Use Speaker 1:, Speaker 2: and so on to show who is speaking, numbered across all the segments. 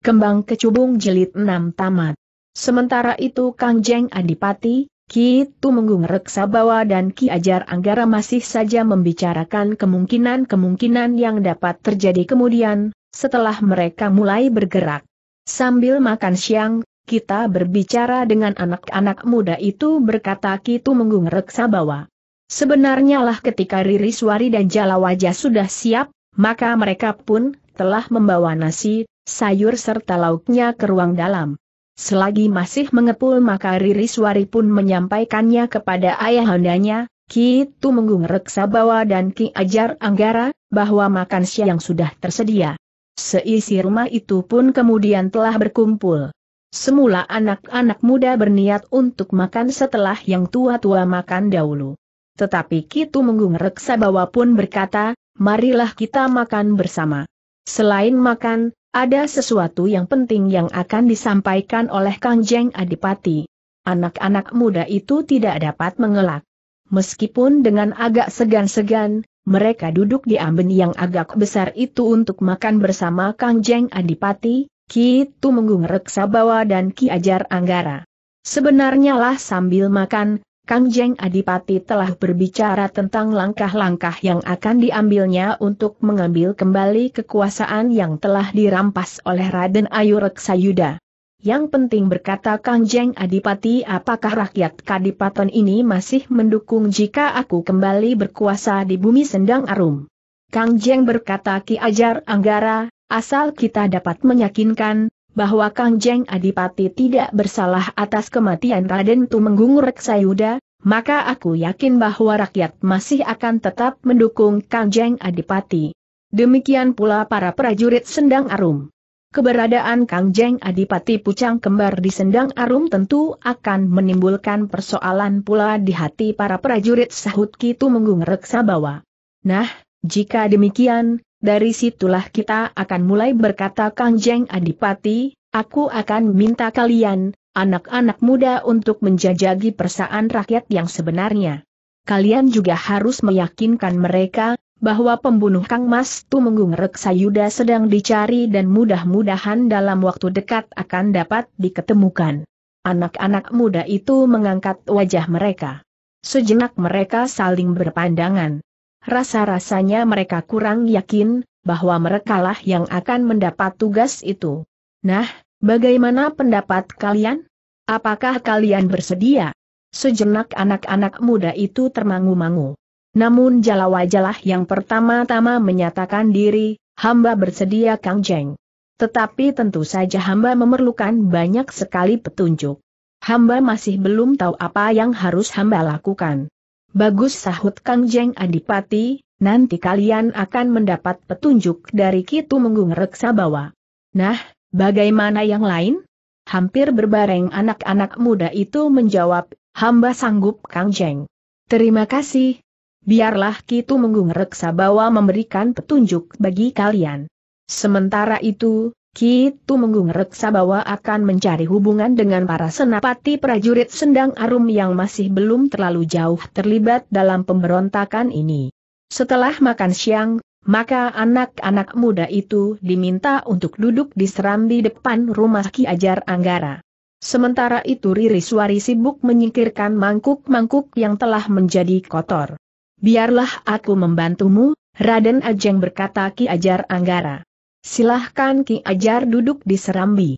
Speaker 1: Kembang Kecubung jelit 6 Tamat. Sementara itu Kang Jeng Adipati, Ki Reksa bawa dan Ki Ajar Anggara masih saja membicarakan kemungkinan-kemungkinan yang dapat terjadi kemudian, setelah mereka mulai bergerak. Sambil makan siang, kita berbicara dengan anak-anak muda itu berkata Ki Reksa bawa. Sebenarnya lah ketika Ririswari dan Jalawaja sudah siap, maka mereka pun telah membawa nasi, sayur serta lauknya ke ruang dalam. Selagi masih mengepul maka Riri Suari pun menyampaikannya kepada ayahandanya, Ki Tu Menggung Reksabawa dan Ki Ajar Anggara, bahwa makan siang sudah tersedia. Seisi rumah itu pun kemudian telah berkumpul. Semula anak-anak muda berniat untuk makan setelah yang tua-tua makan dahulu. Tetapi Kitu Tu Menggung Reksabawa pun berkata, marilah kita makan bersama. Selain makan, ada sesuatu yang penting yang akan disampaikan oleh Kang Jeng Adipati. Anak-anak muda itu tidak dapat mengelak. Meskipun dengan agak segan-segan, mereka duduk di amben yang agak besar itu untuk makan bersama Kang Jeng Adipati, Ki Tumenggung Reksabawa dan Ki Ajar Anggara. Sebenarnya lah sambil makan, Kangjeng Adipati telah berbicara tentang langkah-langkah yang akan diambilnya untuk mengambil kembali kekuasaan yang telah dirampas oleh Raden Ayu Reksayuda. Yang penting berkata Kangjeng Adipati apakah rakyat Kadipaton ini masih mendukung jika aku kembali berkuasa di bumi Sendang Arum. Kangjeng berkata Ki Ajar Anggara, asal kita dapat meyakinkan, bahwa Kang Jeng Adipati tidak bersalah atas kematian Raden Tumenggung Reksayuda, maka aku yakin bahwa rakyat masih akan tetap mendukung Kang Jeng Adipati. Demikian pula para prajurit Sendang Arum. Keberadaan Kang Jeng Adipati Pucang Kembar di Sendang Arum tentu akan menimbulkan persoalan pula di hati para prajurit sahut Kitu Menggung Reksabawa. Nah, jika demikian, dari situlah kita akan mulai berkata Kang Jeng Adipati, aku akan minta kalian, anak-anak muda untuk menjajagi persaan rakyat yang sebenarnya. Kalian juga harus meyakinkan mereka, bahwa pembunuh Kang Mas Tumenggung Reksayuda sedang dicari dan mudah-mudahan dalam waktu dekat akan dapat diketemukan. Anak-anak muda itu mengangkat wajah mereka. Sejenak mereka saling berpandangan. Rasa-rasanya mereka kurang yakin, bahwa merekalah yang akan mendapat tugas itu. Nah, bagaimana pendapat kalian? Apakah kalian bersedia? Sejenak anak-anak muda itu termangu-mangu. Namun jalawajalah yang pertama-tama menyatakan diri, hamba bersedia Kang Jeng. Tetapi tentu saja hamba memerlukan banyak sekali petunjuk. Hamba masih belum tahu apa yang harus hamba lakukan. Bagus sahut Kang Jeng Adipati, nanti kalian akan mendapat petunjuk dari Kitu Menggung Reksa Bawa. Nah, bagaimana yang lain? Hampir berbareng anak-anak muda itu menjawab, hamba sanggup Kang Jeng. Terima kasih. Biarlah Kitu Menggung Reksa Bawa memberikan petunjuk bagi kalian. Sementara itu, Kitu Menggung reksa bahwa akan mencari hubungan dengan para senapati prajurit Sendang Arum yang masih belum terlalu jauh terlibat dalam pemberontakan ini. Setelah makan siang, maka anak-anak muda itu diminta untuk duduk di serambi depan rumah Ki Ajar Anggara. Sementara itu Riri Suari sibuk menyingkirkan mangkuk-mangkuk yang telah menjadi kotor. Biarlah aku membantumu, Raden Ajeng berkata Ki Ajar Anggara. Silahkan Ki Ajar duduk di serambi.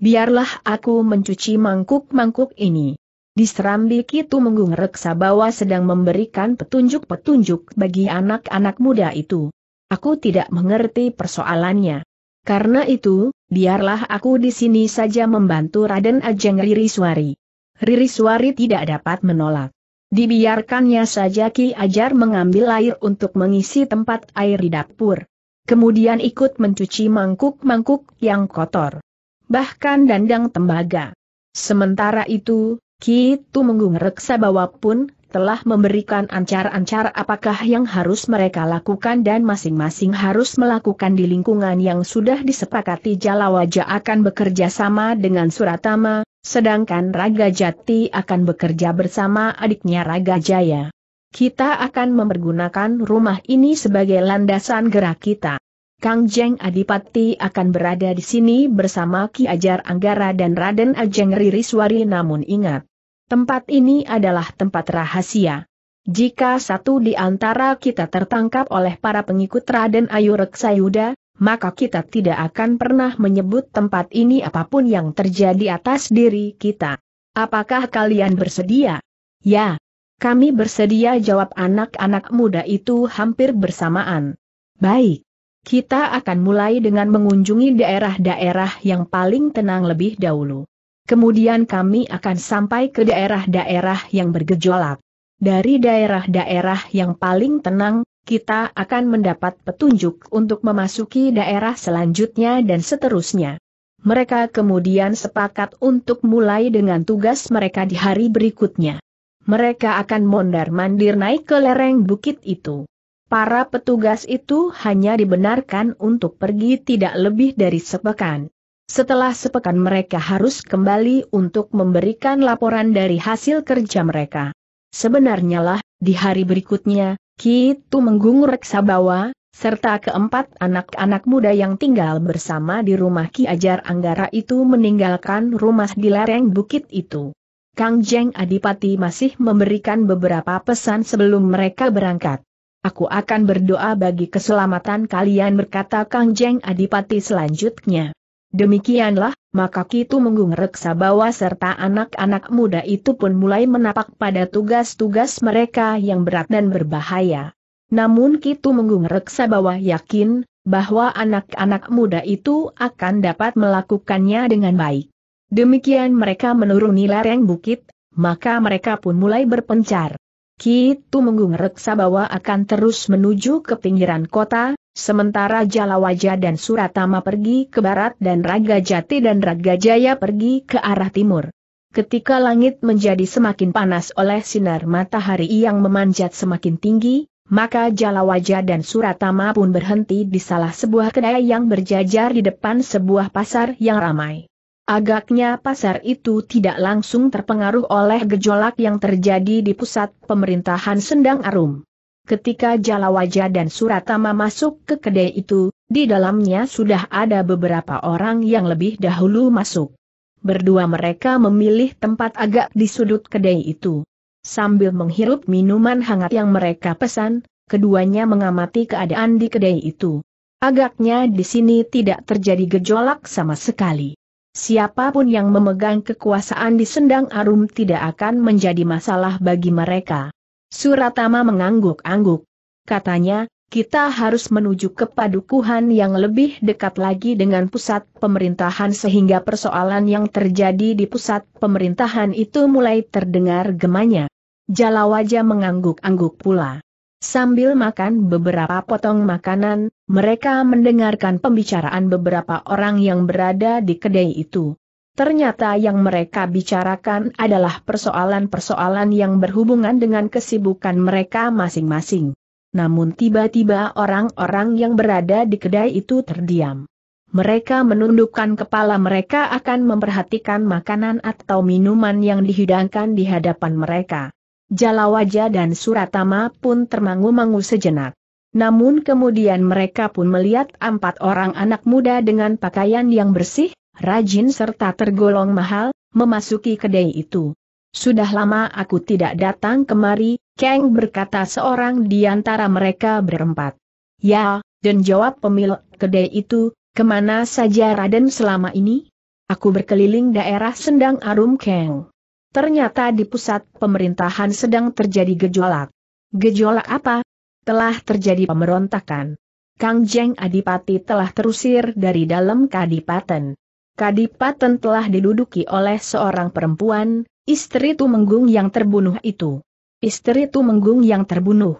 Speaker 1: Biarlah aku mencuci mangkuk-mangkuk ini. Di serambi Kitu Menggung Reksa bahwa sedang memberikan petunjuk-petunjuk bagi anak-anak muda itu. Aku tidak mengerti persoalannya. Karena itu, biarlah aku di sini saja membantu Raden Ajeng Ririswari. Ririswari tidak dapat menolak. Dibiarkannya saja Ki Ajar mengambil air untuk mengisi tempat air di dapur. Kemudian ikut mencuci mangkuk-mangkuk yang kotor. Bahkan dandang tembaga. Sementara itu, Kitu Menggung Reksa Bawa pun telah memberikan ancar-ancar apakah yang harus mereka lakukan dan masing-masing harus melakukan di lingkungan yang sudah disepakati Jalawaja akan bekerja sama dengan Suratama, sedangkan Raga Jati akan bekerja bersama adiknya Raga Jaya. Kita akan mempergunakan rumah ini sebagai landasan gerak kita. Kang Jeng Adipati akan berada di sini bersama Ki Ajar Anggara dan Raden Ajeng Ririswari namun ingat, tempat ini adalah tempat rahasia. Jika satu di antara kita tertangkap oleh para pengikut Raden Ayu Reksayuda, maka kita tidak akan pernah menyebut tempat ini apapun yang terjadi atas diri kita. Apakah kalian bersedia? Ya, kami bersedia jawab anak-anak muda itu hampir bersamaan. Baik. Kita akan mulai dengan mengunjungi daerah-daerah yang paling tenang lebih dahulu. Kemudian kami akan sampai ke daerah-daerah yang bergejolak. Dari daerah-daerah yang paling tenang, kita akan mendapat petunjuk untuk memasuki daerah selanjutnya dan seterusnya. Mereka kemudian sepakat untuk mulai dengan tugas mereka di hari berikutnya mereka akan mondar-mandir naik ke lereng bukit itu. Para petugas itu hanya dibenarkan untuk pergi tidak lebih dari sepekan. Setelah sepekan mereka harus kembali untuk memberikan laporan dari hasil kerja mereka. Sebenarnya lah, di hari berikutnya, Kitu Menggung Reksabawa, serta keempat anak-anak muda yang tinggal bersama di rumah Ki Ajar Anggara itu meninggalkan rumah di lereng bukit itu. Kang Jeng Adipati masih memberikan beberapa pesan sebelum mereka berangkat. Aku akan berdoa bagi keselamatan kalian berkata Kang Jeng Adipati selanjutnya. Demikianlah, maka Kitu Menggung Reksa Bawa serta anak-anak muda itu pun mulai menapak pada tugas-tugas mereka yang berat dan berbahaya. Namun Kitu Menggung Reksa Bawa yakin, bahwa anak-anak muda itu akan dapat melakukannya dengan baik. Demikian mereka menuruni lereng bukit, maka mereka pun mulai berpencar. Ki gitu menggung reksa bahwa akan terus menuju ke pinggiran kota, sementara Jalawaja dan Suratama pergi ke barat dan Raga Jati dan Raga Jaya pergi ke arah timur. Ketika langit menjadi semakin panas oleh sinar matahari yang memanjat semakin tinggi, maka Jalawaja dan Suratama pun berhenti di salah sebuah kedai yang berjajar di depan sebuah pasar yang ramai. Agaknya pasar itu tidak langsung terpengaruh oleh gejolak yang terjadi di pusat pemerintahan Sendang Arum. Ketika Jalawaja dan Suratama masuk ke kedai itu, di dalamnya sudah ada beberapa orang yang lebih dahulu masuk. Berdua mereka memilih tempat agak di sudut kedai itu. Sambil menghirup minuman hangat yang mereka pesan, keduanya mengamati keadaan di kedai itu. Agaknya di sini tidak terjadi gejolak sama sekali. Siapapun yang memegang kekuasaan di Sendang Arum tidak akan menjadi masalah bagi mereka. Suratama mengangguk-angguk. Katanya, kita harus menuju ke padukuhan yang lebih dekat lagi dengan pusat pemerintahan sehingga persoalan yang terjadi di pusat pemerintahan itu mulai terdengar gemanya. Jalawaja mengangguk-angguk pula. Sambil makan beberapa potong makanan, mereka mendengarkan pembicaraan beberapa orang yang berada di kedai itu. Ternyata yang mereka bicarakan adalah persoalan-persoalan yang berhubungan dengan kesibukan mereka masing-masing. Namun tiba-tiba orang-orang yang berada di kedai itu terdiam. Mereka menundukkan kepala mereka akan memperhatikan makanan atau minuman yang dihidangkan di hadapan mereka. Jalawaja dan Suratama pun termangu-mangu sejenak. Namun kemudian mereka pun melihat empat orang anak muda dengan pakaian yang bersih, rajin serta tergolong mahal, memasuki kedai itu. Sudah lama aku tidak datang kemari, Kang berkata seorang di antara mereka berempat. Ya, dan jawab pemilik kedai itu, kemana saja Raden selama ini? Aku berkeliling daerah Sendang Arum Kang. Ternyata di pusat pemerintahan sedang terjadi gejolak. Gejolak apa? Telah terjadi pemberontakan. Kang Jeng Adipati telah terusir dari dalam kadipaten. Kadipaten telah diduduki oleh seorang perempuan, istri Tumenggung yang terbunuh itu. Istri Tumenggung yang terbunuh.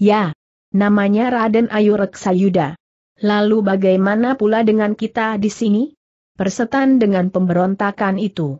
Speaker 1: Ya, namanya Raden Ayu Reksayuda. Lalu bagaimana pula dengan kita di sini? Persetan dengan pemberontakan itu.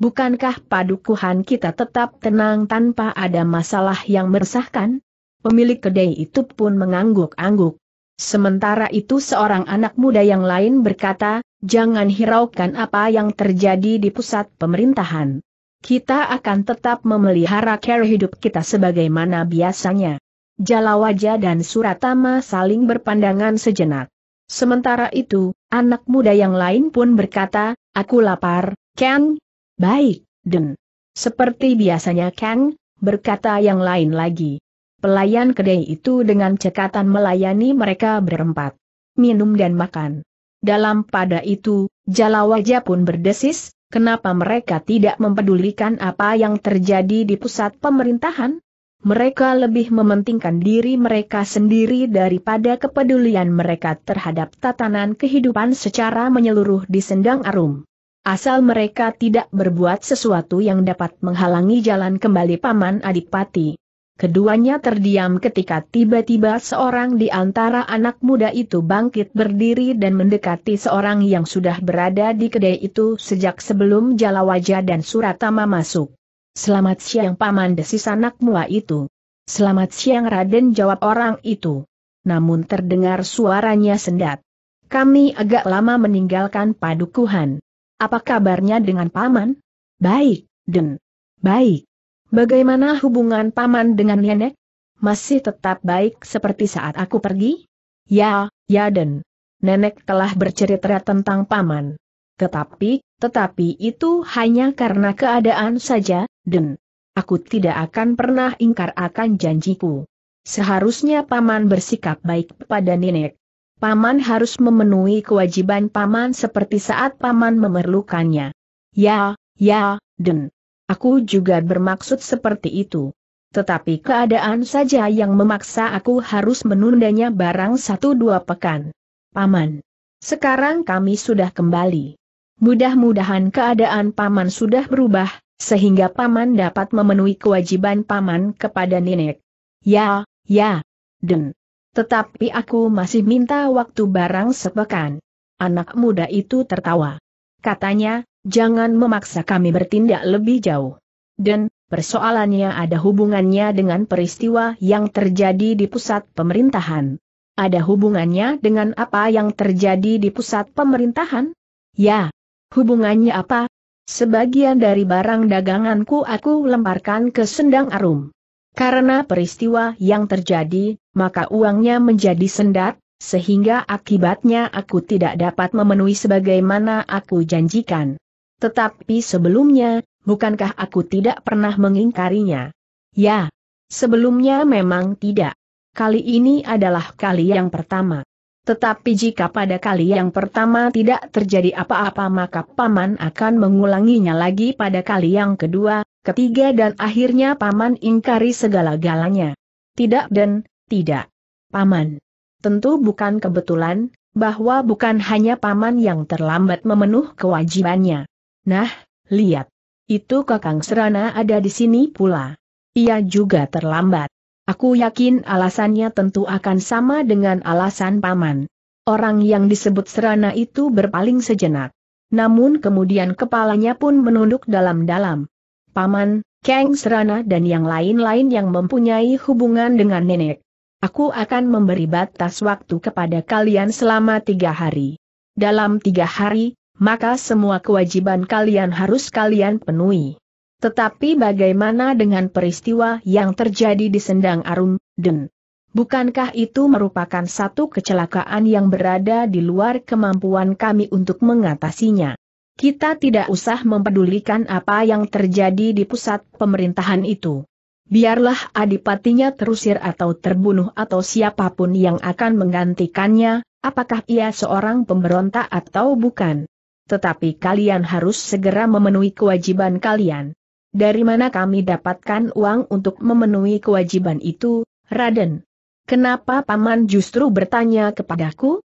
Speaker 1: Bukankah padukuhan kita tetap tenang tanpa ada masalah yang meresahkan? Pemilik kedai itu pun mengangguk-angguk. Sementara itu seorang anak muda yang lain berkata, jangan hiraukan apa yang terjadi di pusat pemerintahan. Kita akan tetap memelihara care hidup kita sebagaimana biasanya. Jalawaja dan Suratama saling berpandangan sejenak. Sementara itu, anak muda yang lain pun berkata, aku lapar, Ken, Baik, Den. Seperti biasanya Kang, berkata yang lain lagi. Pelayan kedai itu dengan cekatan melayani mereka berempat. Minum dan makan. Dalam pada itu, Jalawaja pun berdesis, kenapa mereka tidak mempedulikan apa yang terjadi di pusat pemerintahan? Mereka lebih mementingkan diri mereka sendiri daripada kepedulian mereka terhadap tatanan kehidupan secara menyeluruh di Sendang Arum. Asal mereka tidak berbuat sesuatu yang dapat menghalangi jalan kembali Paman Adipati. Keduanya terdiam ketika tiba-tiba seorang di antara anak muda itu bangkit berdiri dan mendekati seorang yang sudah berada di kedai itu sejak sebelum Jalawaja dan Suratama masuk. Selamat siang Paman desis anak muda itu. Selamat siang Raden jawab orang itu. Namun terdengar suaranya sendat. Kami agak lama meninggalkan padukuhan. Apa kabarnya dengan paman? Baik, Den. Baik. Bagaimana hubungan paman dengan nenek? Masih tetap baik seperti saat aku pergi? Ya, ya Den. Nenek telah bercerita tentang paman. Tetapi, tetapi itu hanya karena keadaan saja, Den. Aku tidak akan pernah ingkar akan janjiku. Seharusnya paman bersikap baik kepada nenek. Paman harus memenuhi kewajiban Paman seperti saat Paman memerlukannya. Ya, ya, Den. Aku juga bermaksud seperti itu. Tetapi keadaan saja yang memaksa aku harus menundanya barang satu dua pekan. Paman. Sekarang kami sudah kembali. Mudah-mudahan keadaan Paman sudah berubah, sehingga Paman dapat memenuhi kewajiban Paman kepada Nenek. Ya, ya, Den. Tetapi aku masih minta waktu barang sepekan. Anak muda itu tertawa. Katanya, jangan memaksa kami bertindak lebih jauh. Dan, persoalannya ada hubungannya dengan peristiwa yang terjadi di pusat pemerintahan. Ada hubungannya dengan apa yang terjadi di pusat pemerintahan? Ya. Hubungannya apa? Sebagian dari barang daganganku aku lemparkan ke Sendang Arum. Karena peristiwa yang terjadi, maka uangnya menjadi sendat, sehingga akibatnya aku tidak dapat memenuhi sebagaimana aku janjikan. Tetapi sebelumnya, bukankah aku tidak pernah mengingkarinya? Ya, sebelumnya memang tidak. Kali ini adalah kali yang pertama. Tetapi jika pada kali yang pertama tidak terjadi apa-apa maka paman akan mengulanginya lagi pada kali yang kedua, ketiga dan akhirnya paman ingkari segala-galanya. Tidak dan, tidak. Paman. Tentu bukan kebetulan, bahwa bukan hanya paman yang terlambat memenuh kewajibannya. Nah, lihat. Itu kakang serana ada di sini pula. Ia juga terlambat. Aku yakin alasannya tentu akan sama dengan alasan paman. Orang yang disebut serana itu berpaling sejenak. Namun kemudian kepalanya pun menunduk dalam-dalam. Paman, Kang Serana dan yang lain-lain yang mempunyai hubungan dengan nenek. Aku akan memberi batas waktu kepada kalian selama tiga hari. Dalam tiga hari, maka semua kewajiban kalian harus kalian penuhi. Tetapi bagaimana dengan peristiwa yang terjadi di Sendang Arum, Den? Bukankah itu merupakan satu kecelakaan yang berada di luar kemampuan kami untuk mengatasinya? kita tidak usah mempedulikan apa yang terjadi di pusat pemerintahan itu. Biarlah adipatinya terusir atau terbunuh atau siapapun yang akan menggantikannya, apakah ia seorang pemberontak atau bukan. Tetapi kalian harus segera memenuhi kewajiban kalian. Dari mana kami dapatkan uang untuk memenuhi kewajiban itu, Raden? Kenapa Paman justru bertanya kepadaku?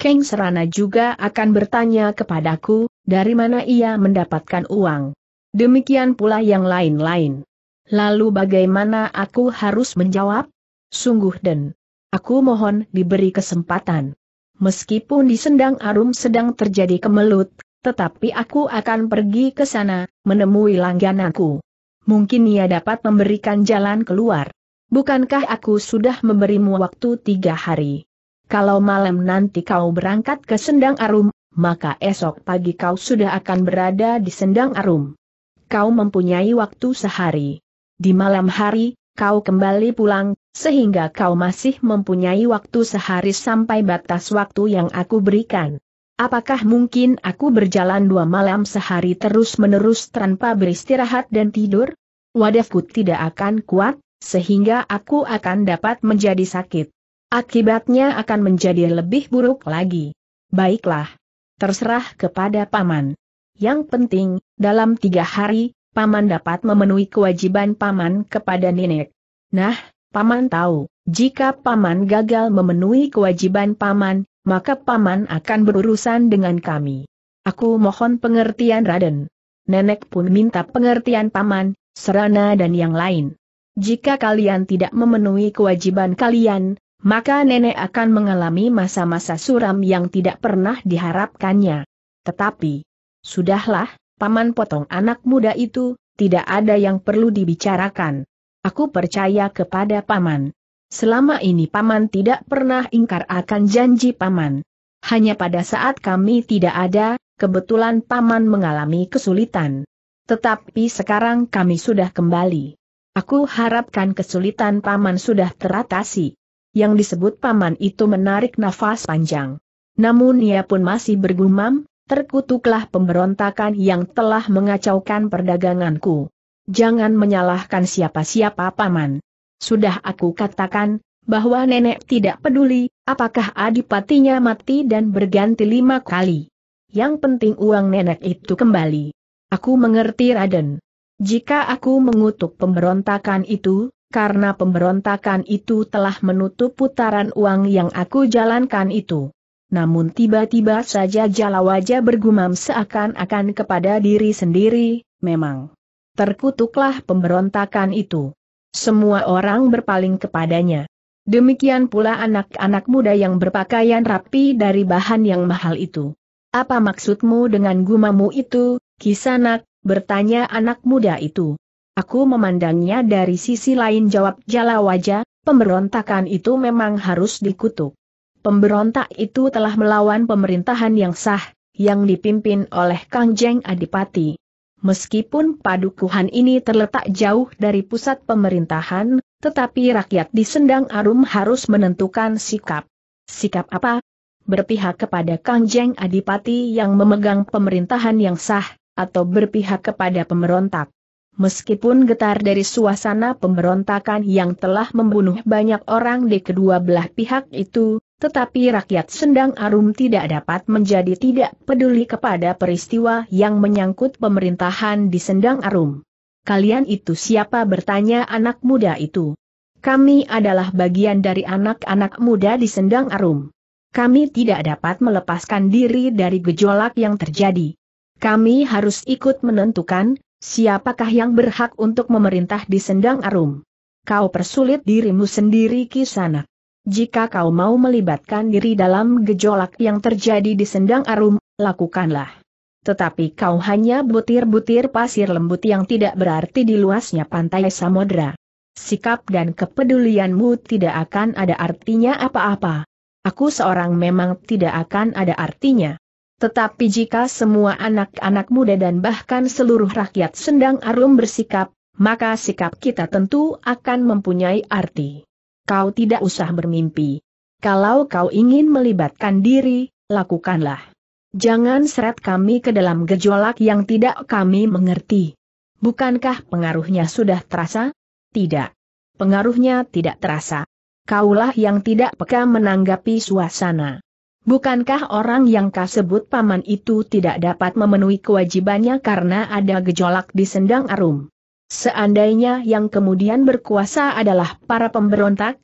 Speaker 1: Keng Serana juga akan bertanya kepadaku, dari mana ia mendapatkan uang. Demikian pula yang lain-lain. Lalu bagaimana aku harus menjawab? Sungguh dan aku mohon diberi kesempatan. Meskipun di Sendang Arum sedang terjadi kemelut, tetapi aku akan pergi ke sana, menemui langgananku. Mungkin ia dapat memberikan jalan keluar. Bukankah aku sudah memberimu waktu tiga hari? Kalau malam nanti kau berangkat ke Sendang Arum, maka esok pagi kau sudah akan berada di Sendang Arum. Kau mempunyai waktu sehari. Di malam hari, kau kembali pulang, sehingga kau masih mempunyai waktu sehari sampai batas waktu yang aku berikan. Apakah mungkin aku berjalan dua malam sehari terus-menerus tanpa beristirahat dan tidur? Wadahku tidak akan kuat, sehingga aku akan dapat menjadi sakit. Akibatnya akan menjadi lebih buruk lagi. Baiklah. Terserah kepada Paman. Yang penting, dalam tiga hari, Paman dapat memenuhi kewajiban Paman kepada Nenek. Nah, Paman tahu, jika Paman gagal memenuhi kewajiban Paman, maka Paman akan berurusan dengan kami. Aku mohon pengertian Raden. Nenek pun minta pengertian Paman, Serana dan yang lain. Jika kalian tidak memenuhi kewajiban kalian, maka nenek akan mengalami masa-masa suram yang tidak pernah diharapkannya. Tetapi, sudahlah, paman potong anak muda itu, tidak ada yang perlu dibicarakan. Aku percaya kepada paman. Selama ini paman tidak pernah ingkar akan janji paman. Hanya pada saat kami tidak ada, kebetulan paman mengalami kesulitan. Tetapi sekarang kami sudah kembali. Aku harapkan kesulitan paman sudah teratasi yang disebut paman itu menarik nafas panjang. Namun ia pun masih bergumam, terkutuklah pemberontakan yang telah mengacaukan perdaganganku. Jangan menyalahkan siapa-siapa paman. Sudah aku katakan, bahwa nenek tidak peduli, apakah adipatinya mati dan berganti lima kali. Yang penting uang nenek itu kembali. Aku mengerti Raden. Jika aku mengutuk pemberontakan itu, karena pemberontakan itu telah menutup putaran uang yang aku jalankan itu. Namun tiba-tiba saja Jalawaja bergumam seakan-akan kepada diri sendiri, memang. Terkutuklah pemberontakan itu. Semua orang berpaling kepadanya. Demikian pula anak-anak muda yang berpakaian rapi dari bahan yang mahal itu. Apa maksudmu dengan gumamu itu, kisanak, bertanya anak muda itu. Aku memandangnya dari sisi lain jawab jala wajah, pemberontakan itu memang harus dikutuk. Pemberontak itu telah melawan pemerintahan yang sah, yang dipimpin oleh Kang Jeng Adipati. Meskipun padukuhan ini terletak jauh dari pusat pemerintahan, tetapi rakyat di Sendang Arum harus menentukan sikap. Sikap apa? Berpihak kepada Kang Jeng Adipati yang memegang pemerintahan yang sah, atau berpihak kepada pemberontak. Meskipun getar dari suasana pemberontakan yang telah membunuh banyak orang di kedua belah pihak itu, tetapi rakyat Sendang Arum tidak dapat menjadi tidak peduli kepada peristiwa yang menyangkut pemerintahan di Sendang Arum. Kalian itu siapa bertanya anak muda itu? Kami adalah bagian dari anak-anak muda di Sendang Arum. Kami tidak dapat melepaskan diri dari gejolak yang terjadi. Kami harus ikut menentukan Siapakah yang berhak untuk memerintah di Sendang Arum? Kau persulit dirimu sendiri kisanak. Jika kau mau melibatkan diri dalam gejolak yang terjadi di Sendang Arum, lakukanlah. Tetapi kau hanya butir-butir pasir lembut yang tidak berarti di luasnya pantai Samodra. Sikap dan kepedulianmu tidak akan ada artinya apa-apa. Aku seorang memang tidak akan ada artinya. Tetapi jika semua anak-anak muda dan bahkan seluruh rakyat Sendang Arum bersikap, maka sikap kita tentu akan mempunyai arti. Kau tidak usah bermimpi. Kalau kau ingin melibatkan diri, lakukanlah. Jangan seret kami ke dalam gejolak yang tidak kami mengerti. Bukankah pengaruhnya sudah terasa? Tidak. Pengaruhnya tidak terasa. Kaulah yang tidak peka menanggapi suasana. Bukankah orang yang kasebut paman itu tidak dapat memenuhi kewajibannya karena ada gejolak di sendang arum? Seandainya yang kemudian berkuasa adalah para pemberontak,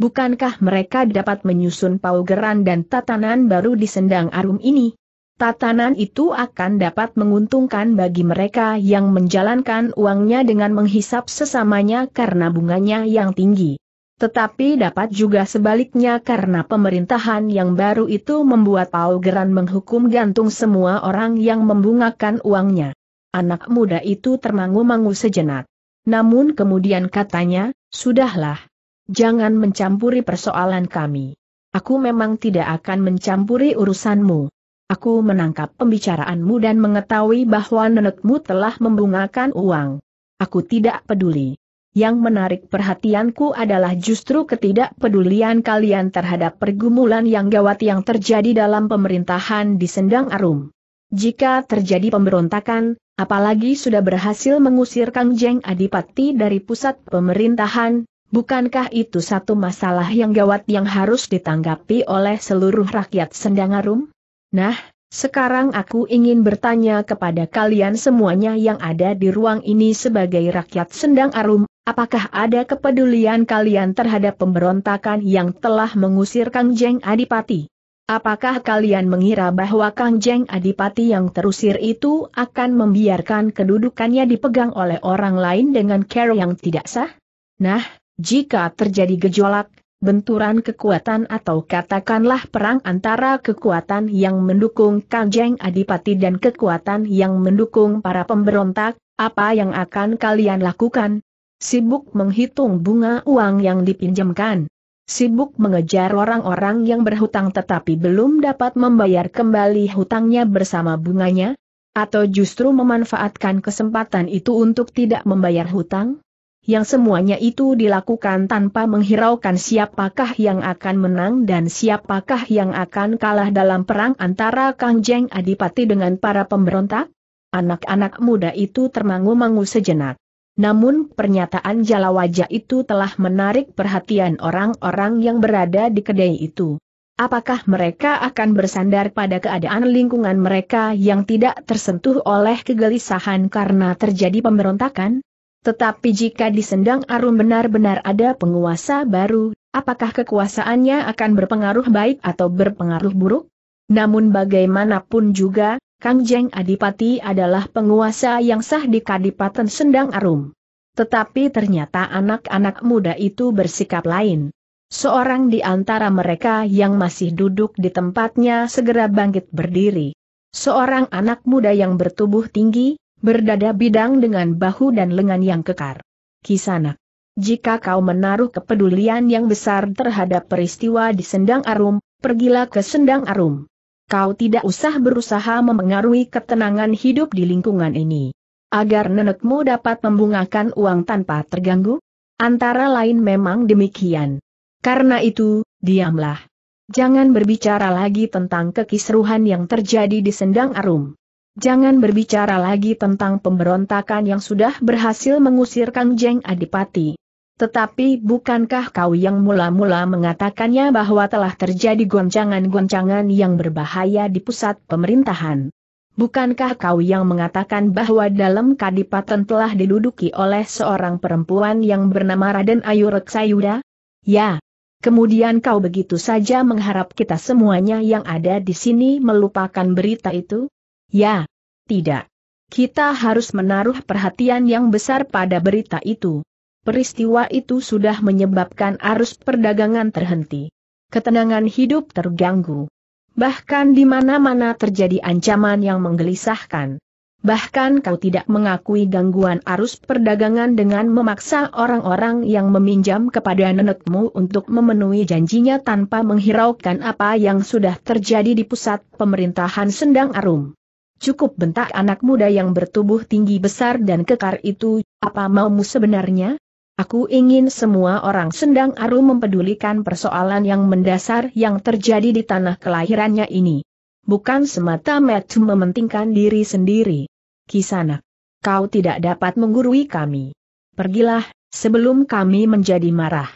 Speaker 1: bukankah mereka dapat menyusun paugeran dan tatanan baru di sendang arum ini? Tatanan itu akan dapat menguntungkan bagi mereka yang menjalankan uangnya dengan menghisap sesamanya karena bunganya yang tinggi. Tetapi dapat juga sebaliknya karena pemerintahan yang baru itu membuat Geran menghukum gantung semua orang yang membungakan uangnya. Anak muda itu termangu-mangu sejenak. Namun kemudian katanya, sudahlah. Jangan mencampuri persoalan kami. Aku memang tidak akan mencampuri urusanmu. Aku menangkap pembicaraanmu dan mengetahui bahwa nenekmu telah membungakan uang. Aku tidak peduli. Yang menarik perhatianku adalah justru ketidakpedulian kalian terhadap pergumulan yang gawat yang terjadi dalam pemerintahan di Sendang Arum. Jika terjadi pemberontakan, apalagi sudah berhasil mengusir Kang Jeng Adipati dari pusat pemerintahan, bukankah itu satu masalah yang gawat yang harus ditanggapi oleh seluruh rakyat Sendang Arum? Nah, sekarang aku ingin bertanya kepada kalian semuanya yang ada di ruang ini sebagai rakyat Sendang Arum, Apakah ada kepedulian kalian terhadap pemberontakan yang telah mengusir Kang Jeng Adipati? Apakah kalian mengira bahwa Kang Jeng Adipati yang terusir itu akan membiarkan kedudukannya dipegang oleh orang lain dengan cara yang tidak sah? Nah, jika terjadi gejolak, benturan kekuatan atau katakanlah perang antara kekuatan yang mendukung Kang Jeng Adipati dan kekuatan yang mendukung para pemberontak, apa yang akan kalian lakukan? sibuk menghitung bunga uang yang dipinjamkan. Sibuk mengejar orang-orang yang berhutang tetapi belum dapat membayar kembali hutangnya bersama bunganya, atau justru memanfaatkan kesempatan itu untuk tidak membayar hutang? Yang semuanya itu dilakukan tanpa menghiraukan siapakah yang akan menang dan siapakah yang akan kalah dalam perang antara Kang Adipati dengan para pemberontak? Anak-anak muda itu termangu-mangu sejenak. Namun pernyataan jala wajah itu telah menarik perhatian orang-orang yang berada di kedai itu. Apakah mereka akan bersandar pada keadaan lingkungan mereka yang tidak tersentuh oleh kegelisahan karena terjadi pemberontakan? Tetapi jika di Sendang arum benar-benar ada penguasa baru, apakah kekuasaannya akan berpengaruh baik atau berpengaruh buruk? Namun bagaimanapun juga, Kang Jeng Adipati adalah penguasa yang sah di Kadipaten Sendang Arum. Tetapi ternyata anak-anak muda itu bersikap lain. Seorang di antara mereka yang masih duduk di tempatnya segera bangkit berdiri. Seorang anak muda yang bertubuh tinggi, berdada bidang dengan bahu dan lengan yang kekar. Kisanak. Jika kau menaruh kepedulian yang besar terhadap peristiwa di Sendang Arum, pergilah ke Sendang Arum kau tidak usah berusaha memengaruhi ketenangan hidup di lingkungan ini. Agar nenekmu dapat membungakan uang tanpa terganggu? Antara lain memang demikian. Karena itu, diamlah. Jangan berbicara lagi tentang kekisruhan yang terjadi di Sendang Arum. Jangan berbicara lagi tentang pemberontakan yang sudah berhasil mengusir Kang Jeng Adipati. Tetapi bukankah kau yang mula-mula mengatakannya bahwa telah terjadi goncangan-goncangan yang berbahaya di pusat pemerintahan? Bukankah kau yang mengatakan bahwa dalam kadipaten telah diduduki oleh seorang perempuan yang bernama Raden Ayu Reksayuda? Ya. Kemudian kau begitu saja mengharap kita semuanya yang ada di sini melupakan berita itu? Ya. Tidak. Kita harus menaruh perhatian yang besar pada berita itu peristiwa itu sudah menyebabkan arus perdagangan terhenti. Ketenangan hidup terganggu. Bahkan di mana-mana terjadi ancaman yang menggelisahkan. Bahkan kau tidak mengakui gangguan arus perdagangan dengan memaksa orang-orang yang meminjam kepada nenekmu untuk memenuhi janjinya tanpa menghiraukan apa yang sudah terjadi di pusat pemerintahan Sendang Arum. Cukup bentak anak muda yang bertubuh tinggi besar dan kekar itu, apa maumu sebenarnya? Aku ingin semua orang sendang aru mempedulikan persoalan yang mendasar yang terjadi di tanah kelahirannya ini. Bukan semata-mata mementingkan diri sendiri. Kisanak, kau tidak dapat menggurui kami. Pergilah, sebelum kami menjadi marah.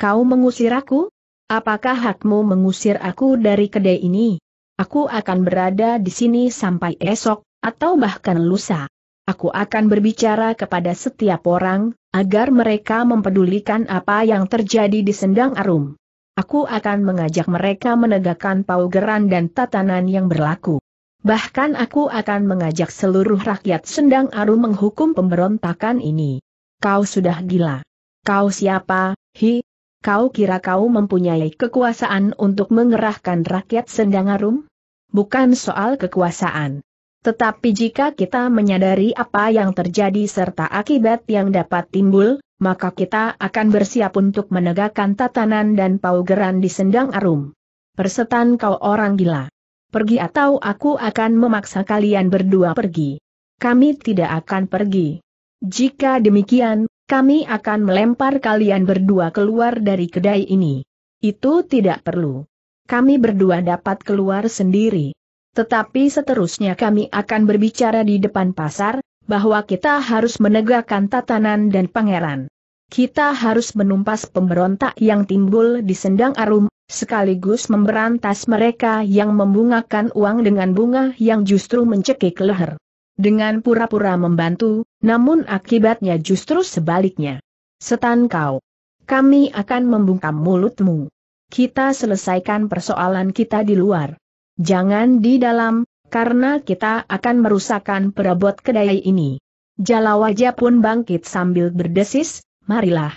Speaker 1: Kau mengusir aku? Apakah hakmu mengusir aku dari kedai ini? Aku akan berada di sini sampai esok, atau bahkan lusa. Aku akan berbicara kepada setiap orang, agar mereka mempedulikan apa yang terjadi di Sendang Arum. Aku akan mengajak mereka menegakkan paugeran dan tatanan yang berlaku. Bahkan aku akan mengajak seluruh rakyat Sendang Arum menghukum pemberontakan ini. Kau sudah gila. Kau siapa, hi? Kau kira kau mempunyai kekuasaan untuk mengerahkan rakyat Sendang Arum? Bukan soal kekuasaan. Tetapi jika kita menyadari apa yang terjadi serta akibat yang dapat timbul, maka kita akan bersiap untuk menegakkan tatanan dan paugeran di sendang arum. Persetan kau orang gila. Pergi atau aku akan memaksa kalian berdua pergi. Kami tidak akan pergi. Jika demikian, kami akan melempar kalian berdua keluar dari kedai ini. Itu tidak perlu. Kami berdua dapat keluar sendiri. Tetapi seterusnya kami akan berbicara di depan pasar, bahwa kita harus menegakkan tatanan dan pangeran. Kita harus menumpas pemberontak yang timbul di sendang arum, sekaligus memberantas mereka yang membungakan uang dengan bunga yang justru mencekik leher. Dengan pura-pura membantu, namun akibatnya justru sebaliknya. Setan kau. Kami akan membungkam mulutmu. Kita selesaikan persoalan kita di luar. Jangan di dalam, karena kita akan merusakkan perabot kedai ini. Jalawaja pun bangkit sambil berdesis, marilah.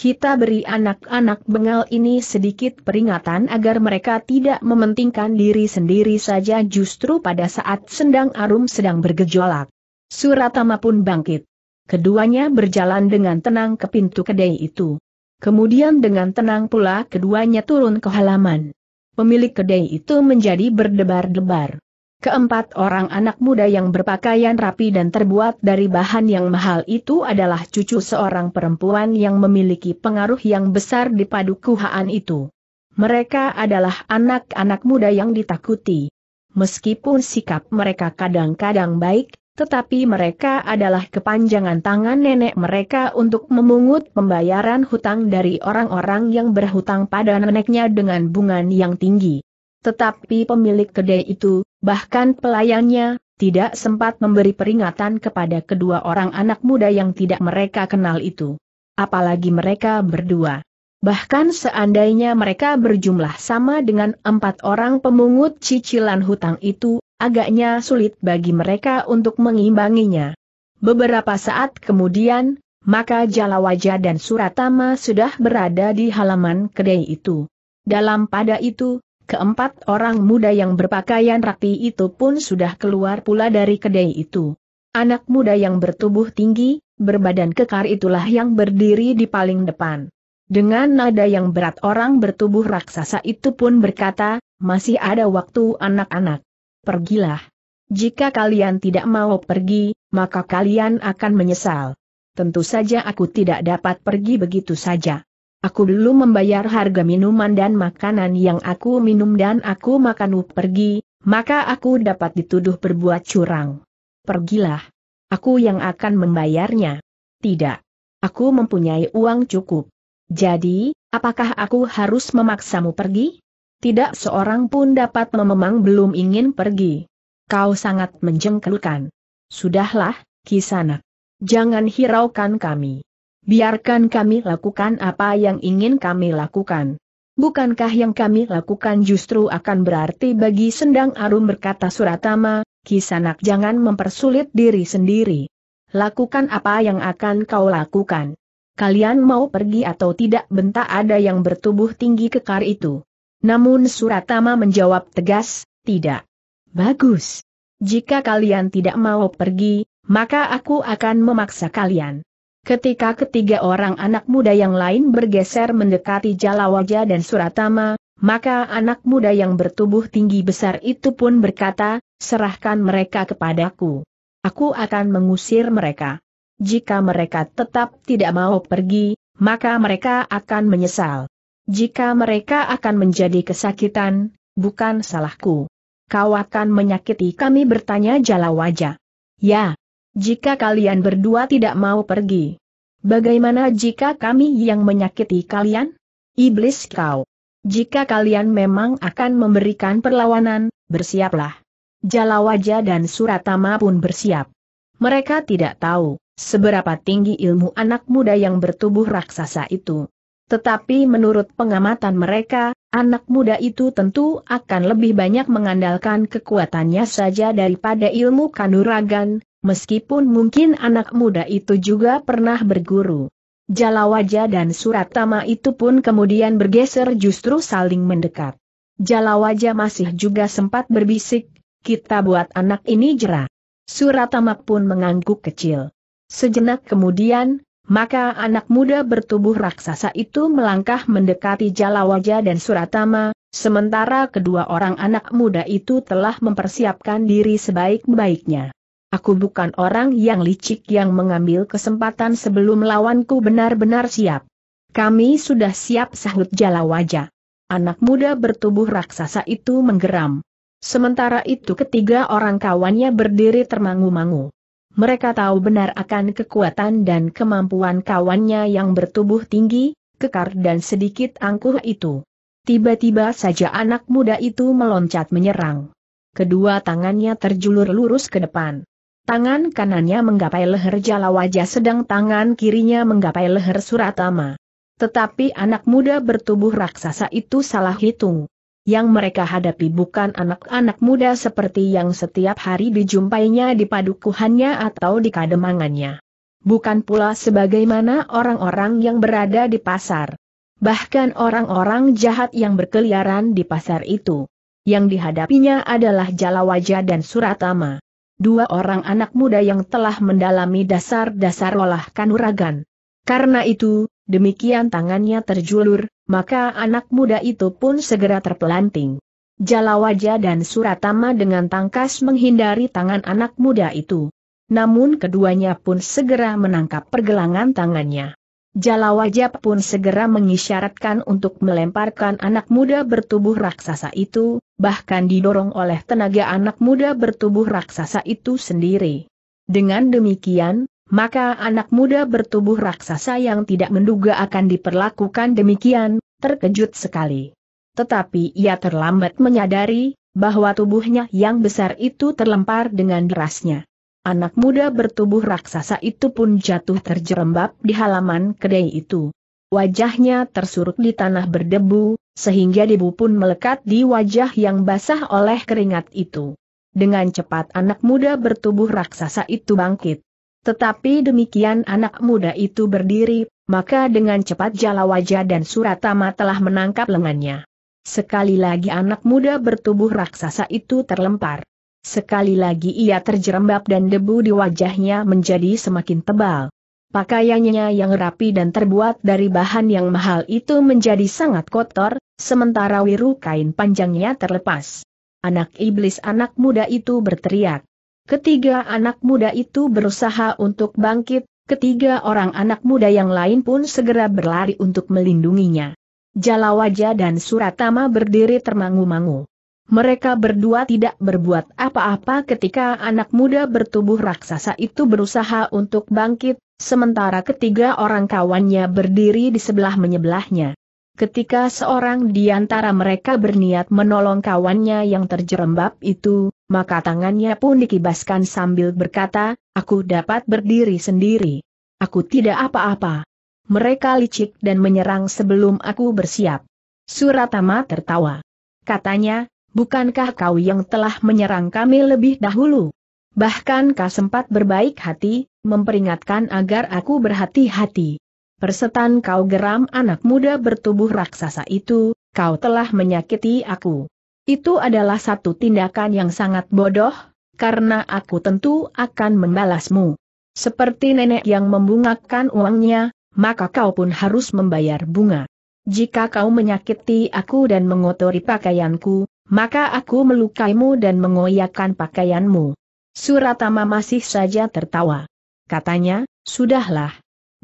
Speaker 1: Kita beri anak-anak bengal ini sedikit peringatan agar mereka tidak mementingkan diri sendiri saja justru pada saat sendang arum sedang bergejolak. Suratama pun bangkit. Keduanya berjalan dengan tenang ke pintu kedai itu. Kemudian dengan tenang pula keduanya turun ke halaman pemilik kedai itu menjadi berdebar-debar. Keempat orang anak muda yang berpakaian rapi dan terbuat dari bahan yang mahal itu adalah cucu seorang perempuan yang memiliki pengaruh yang besar di padukuhaan itu. Mereka adalah anak-anak muda yang ditakuti. Meskipun sikap mereka kadang-kadang baik, tetapi mereka adalah kepanjangan tangan nenek mereka untuk memungut pembayaran hutang dari orang-orang yang berhutang pada neneknya dengan bunga yang tinggi. Tetapi pemilik kedai itu, bahkan pelayannya, tidak sempat memberi peringatan kepada kedua orang anak muda yang tidak mereka kenal itu. Apalagi mereka berdua. Bahkan seandainya mereka berjumlah sama dengan empat orang pemungut cicilan hutang itu, agaknya sulit bagi mereka untuk mengimbanginya. Beberapa saat kemudian, maka Jalawaja dan Suratama sudah berada di halaman kedai itu. Dalam pada itu, keempat orang muda yang berpakaian rapi itu pun sudah keluar pula dari kedai itu. Anak muda yang bertubuh tinggi, berbadan kekar itulah yang berdiri di paling depan. Dengan nada yang berat orang bertubuh raksasa itu pun berkata, masih ada waktu anak-anak pergilah. Jika kalian tidak mau pergi, maka kalian akan menyesal. Tentu saja aku tidak dapat pergi begitu saja. Aku belum membayar harga minuman dan makanan yang aku minum dan aku makan pergi, maka aku dapat dituduh berbuat curang. Pergilah. Aku yang akan membayarnya. Tidak. Aku mempunyai uang cukup. Jadi, apakah aku harus memaksamu pergi? tidak seorang pun dapat mememang belum ingin pergi. Kau sangat menjengkelkan. Sudahlah, Kisanak. Jangan hiraukan kami. Biarkan kami lakukan apa yang ingin kami lakukan. Bukankah yang kami lakukan justru akan berarti bagi Sendang Arum berkata Suratama, Kisanak jangan mempersulit diri sendiri. Lakukan apa yang akan kau lakukan. Kalian mau pergi atau tidak bentak ada yang bertubuh tinggi kekar itu. Namun Suratama menjawab tegas, tidak. Bagus. Jika kalian tidak mau pergi, maka aku akan memaksa kalian. Ketika ketiga orang anak muda yang lain bergeser mendekati Jalawaja dan Suratama, maka anak muda yang bertubuh tinggi besar itu pun berkata, serahkan mereka kepadaku. Aku akan mengusir mereka. Jika mereka tetap tidak mau pergi, maka mereka akan menyesal. Jika mereka akan menjadi kesakitan, bukan salahku. Kau akan menyakiti kami bertanya jala wajah. Ya, jika kalian berdua tidak mau pergi. Bagaimana jika kami yang menyakiti kalian? Iblis kau. Jika kalian memang akan memberikan perlawanan, bersiaplah. Jala wajah dan Suratama pun bersiap. Mereka tidak tahu, seberapa tinggi ilmu anak muda yang bertubuh raksasa itu. Tetapi menurut pengamatan mereka, anak muda itu tentu akan lebih banyak mengandalkan kekuatannya saja daripada ilmu kanuragan, meskipun mungkin anak muda itu juga pernah berguru. Jalawaja dan Suratama itu pun kemudian bergeser justru saling mendekat. Jalawaja masih juga sempat berbisik, kita buat anak ini jerah. Suratama pun mengangguk kecil. Sejenak kemudian, maka anak muda bertubuh raksasa itu melangkah mendekati Jalawaja dan Suratama, sementara kedua orang anak muda itu telah mempersiapkan diri sebaik-baiknya. Aku bukan orang yang licik yang mengambil kesempatan sebelum lawanku benar-benar siap. Kami sudah siap sahut Jalawaja. Anak muda bertubuh raksasa itu menggeram. Sementara itu ketiga orang kawannya berdiri termangu-mangu mereka tahu benar akan kekuatan dan kemampuan kawannya yang bertubuh tinggi, kekar dan sedikit angkuh itu. Tiba-tiba saja anak muda itu meloncat menyerang. Kedua tangannya terjulur lurus ke depan. Tangan kanannya menggapai leher jala wajah sedang tangan kirinya menggapai leher Suratama. Tetapi anak muda bertubuh raksasa itu salah hitung yang mereka hadapi bukan anak-anak muda seperti yang setiap hari dijumpainya di padukuhannya atau di kademangannya. Bukan pula sebagaimana orang-orang yang berada di pasar. Bahkan orang-orang jahat yang berkeliaran di pasar itu. Yang dihadapinya adalah Jalawaja dan Suratama. Dua orang anak muda yang telah mendalami dasar-dasar olah kanuragan. Karena itu, demikian tangannya terjulur, maka anak muda itu pun segera terpelanting. Jala wajah dan Suratama dengan tangkas menghindari tangan anak muda itu. Namun keduanya pun segera menangkap pergelangan tangannya. Jala wajah pun segera mengisyaratkan untuk melemparkan anak muda bertubuh raksasa itu, bahkan didorong oleh tenaga anak muda bertubuh raksasa itu sendiri. Dengan demikian, maka anak muda bertubuh raksasa yang tidak menduga akan diperlakukan demikian, terkejut sekali. Tetapi ia terlambat menyadari, bahwa tubuhnya yang besar itu terlempar dengan derasnya. Anak muda bertubuh raksasa itu pun jatuh terjerembab di halaman kedai itu. Wajahnya tersurut di tanah berdebu, sehingga debu pun melekat di wajah yang basah oleh keringat itu. Dengan cepat anak muda bertubuh raksasa itu bangkit. Tetapi demikian anak muda itu berdiri, maka dengan cepat jala wajah dan Suratama telah menangkap lengannya. Sekali lagi anak muda bertubuh raksasa itu terlempar. Sekali lagi ia terjerembab dan debu di wajahnya menjadi semakin tebal. Pakaiannya yang rapi dan terbuat dari bahan yang mahal itu menjadi sangat kotor, sementara wiru kain panjangnya terlepas. Anak iblis anak muda itu berteriak. Ketiga anak muda itu berusaha untuk bangkit, ketiga orang anak muda yang lain pun segera berlari untuk melindunginya. Jalawaja dan Suratama berdiri termangu-mangu. Mereka berdua tidak berbuat apa-apa ketika anak muda bertubuh raksasa itu berusaha untuk bangkit, sementara ketiga orang kawannya berdiri di sebelah menyebelahnya. Ketika seorang di antara mereka berniat menolong kawannya yang terjerembab itu, maka tangannya pun dikibaskan sambil berkata, aku dapat berdiri sendiri. Aku tidak apa-apa. Mereka licik dan menyerang sebelum aku bersiap. Suratama tertawa. Katanya, bukankah kau yang telah menyerang kami lebih dahulu? Bahkan kau sempat berbaik hati, memperingatkan agar aku berhati-hati. Persetan kau geram anak muda bertubuh raksasa itu, kau telah menyakiti aku. Itu adalah satu tindakan yang sangat bodoh, karena aku tentu akan membalasmu. Seperti nenek yang membungakan uangnya, maka kau pun harus membayar bunga. Jika kau menyakiti aku dan mengotori pakaianku, maka aku melukaimu dan mengoyakkan pakaianmu. Suratama masih saja tertawa. Katanya, sudahlah.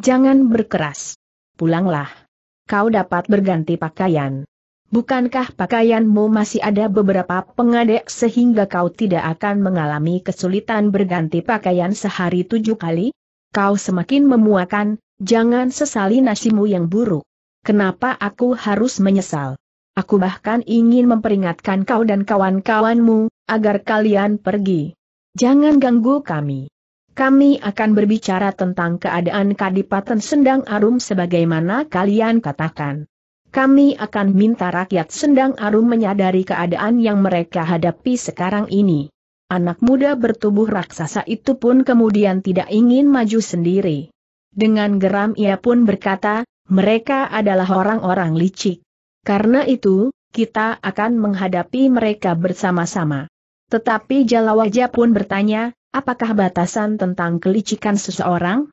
Speaker 1: Jangan berkeras. Pulanglah. Kau dapat berganti pakaian. Bukankah pakaianmu masih ada beberapa pengadek sehingga kau tidak akan mengalami kesulitan berganti pakaian sehari tujuh kali? Kau semakin memuakan, jangan sesali nasimu yang buruk. Kenapa aku harus menyesal? Aku bahkan ingin memperingatkan kau dan kawan-kawanmu, agar kalian pergi. Jangan ganggu kami. Kami akan berbicara tentang keadaan Kadipaten Sendang Arum sebagaimana kalian katakan kami akan minta rakyat Sendang Arum menyadari keadaan yang mereka hadapi sekarang ini. Anak muda bertubuh raksasa itu pun kemudian tidak ingin maju sendiri. Dengan geram ia pun berkata, mereka adalah orang-orang licik. Karena itu, kita akan menghadapi mereka bersama-sama. Tetapi Jalawaja pun bertanya, apakah batasan tentang kelicikan seseorang?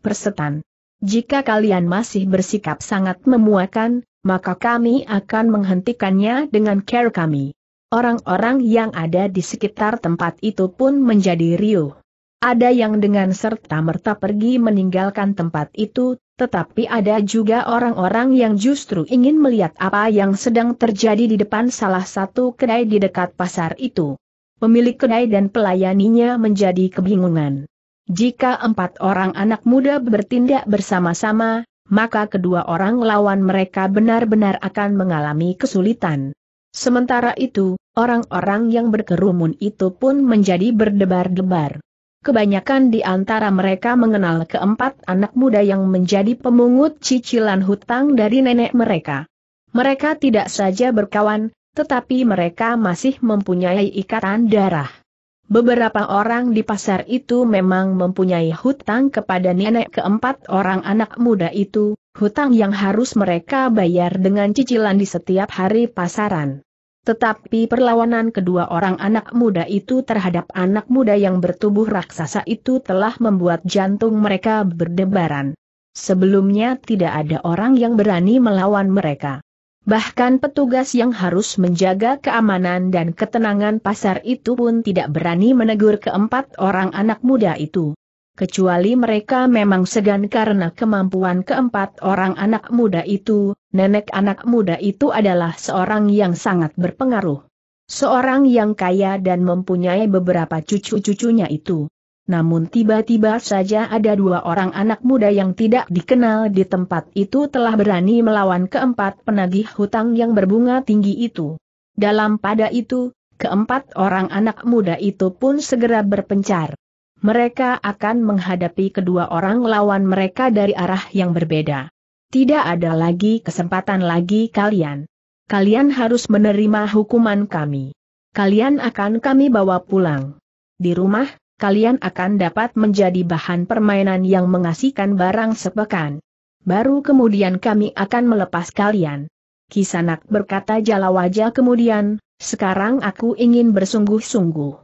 Speaker 1: Persetan. Jika kalian masih bersikap sangat memuakan, maka kami akan menghentikannya dengan care kami. Orang-orang yang ada di sekitar tempat itu pun menjadi riuh. Ada yang dengan serta-merta pergi meninggalkan tempat itu, tetapi ada juga orang-orang yang justru ingin melihat apa yang sedang terjadi di depan salah satu kedai di dekat pasar itu. Pemilik kedai dan pelayaninya menjadi kebingungan. Jika empat orang anak muda bertindak bersama-sama, maka kedua orang lawan mereka benar-benar akan mengalami kesulitan. Sementara itu, orang-orang yang berkerumun itu pun menjadi berdebar-debar. Kebanyakan di antara mereka mengenal keempat anak muda yang menjadi pemungut cicilan hutang dari nenek mereka. Mereka tidak saja berkawan, tetapi mereka masih mempunyai ikatan darah. Beberapa orang di pasar itu memang mempunyai hutang kepada nenek keempat orang anak muda itu, hutang yang harus mereka bayar dengan cicilan di setiap hari pasaran. Tetapi perlawanan kedua orang anak muda itu terhadap anak muda yang bertubuh raksasa itu telah membuat jantung mereka berdebaran. Sebelumnya tidak ada orang yang berani melawan mereka. Bahkan petugas yang harus menjaga keamanan dan ketenangan pasar itu pun tidak berani menegur keempat orang anak muda itu. Kecuali mereka memang segan karena kemampuan keempat orang anak muda itu, nenek anak muda itu adalah seorang yang sangat berpengaruh. Seorang yang kaya dan mempunyai beberapa cucu-cucunya itu. Namun tiba-tiba saja ada dua orang anak muda yang tidak dikenal di tempat itu telah berani melawan keempat penagih hutang yang berbunga tinggi itu. Dalam pada itu, keempat orang anak muda itu pun segera berpencar. Mereka akan menghadapi kedua orang lawan mereka dari arah yang berbeda. Tidak ada lagi kesempatan lagi kalian. Kalian harus menerima hukuman kami. Kalian akan kami bawa pulang. Di rumah, kalian akan dapat menjadi bahan permainan yang mengasihkan barang sepekan. Baru kemudian kami akan melepas kalian. Kisanak berkata Jalawaja kemudian, sekarang aku ingin bersungguh-sungguh.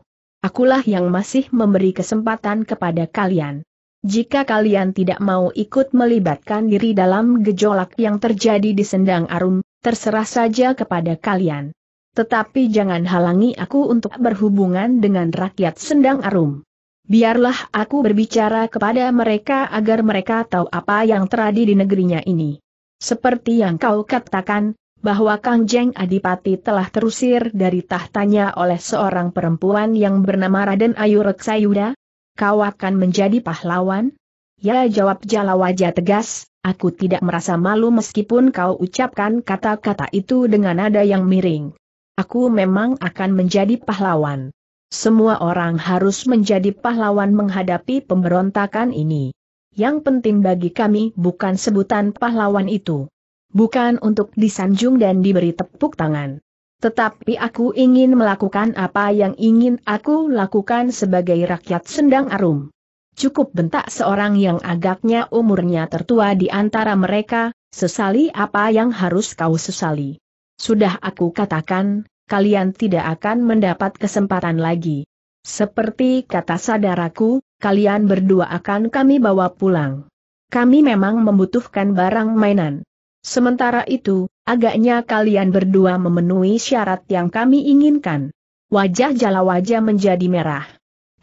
Speaker 1: Akulah yang masih memberi kesempatan kepada kalian. Jika kalian tidak mau ikut melibatkan diri dalam gejolak yang terjadi di Sendang Arum, terserah saja kepada kalian. Tetapi jangan halangi aku untuk berhubungan dengan rakyat Sendang Arum. Biarlah aku berbicara kepada mereka agar mereka tahu apa yang terjadi di negerinya ini. Seperti yang kau katakan, bahwa Kang Jeng Adipati telah terusir dari tahtanya oleh seorang perempuan yang bernama Raden Ayu Reksayuda? Kau akan menjadi pahlawan? Ya jawab Jalawaja tegas, aku tidak merasa malu meskipun kau ucapkan kata-kata itu dengan nada yang miring. Aku memang akan menjadi pahlawan. Semua orang harus menjadi pahlawan menghadapi pemberontakan ini. Yang penting bagi kami bukan sebutan pahlawan itu. Bukan untuk disanjung dan diberi tepuk tangan. Tetapi aku ingin melakukan apa yang ingin aku lakukan sebagai rakyat sendang arum. Cukup bentak seorang yang agaknya umurnya tertua di antara mereka, sesali apa yang harus kau sesali. Sudah aku katakan, kalian tidak akan mendapat kesempatan lagi. Seperti kata saudaraku, kalian berdua akan kami bawa pulang. Kami memang membutuhkan barang mainan. Sementara itu, agaknya kalian berdua memenuhi syarat yang kami inginkan. Wajah jala wajah menjadi merah.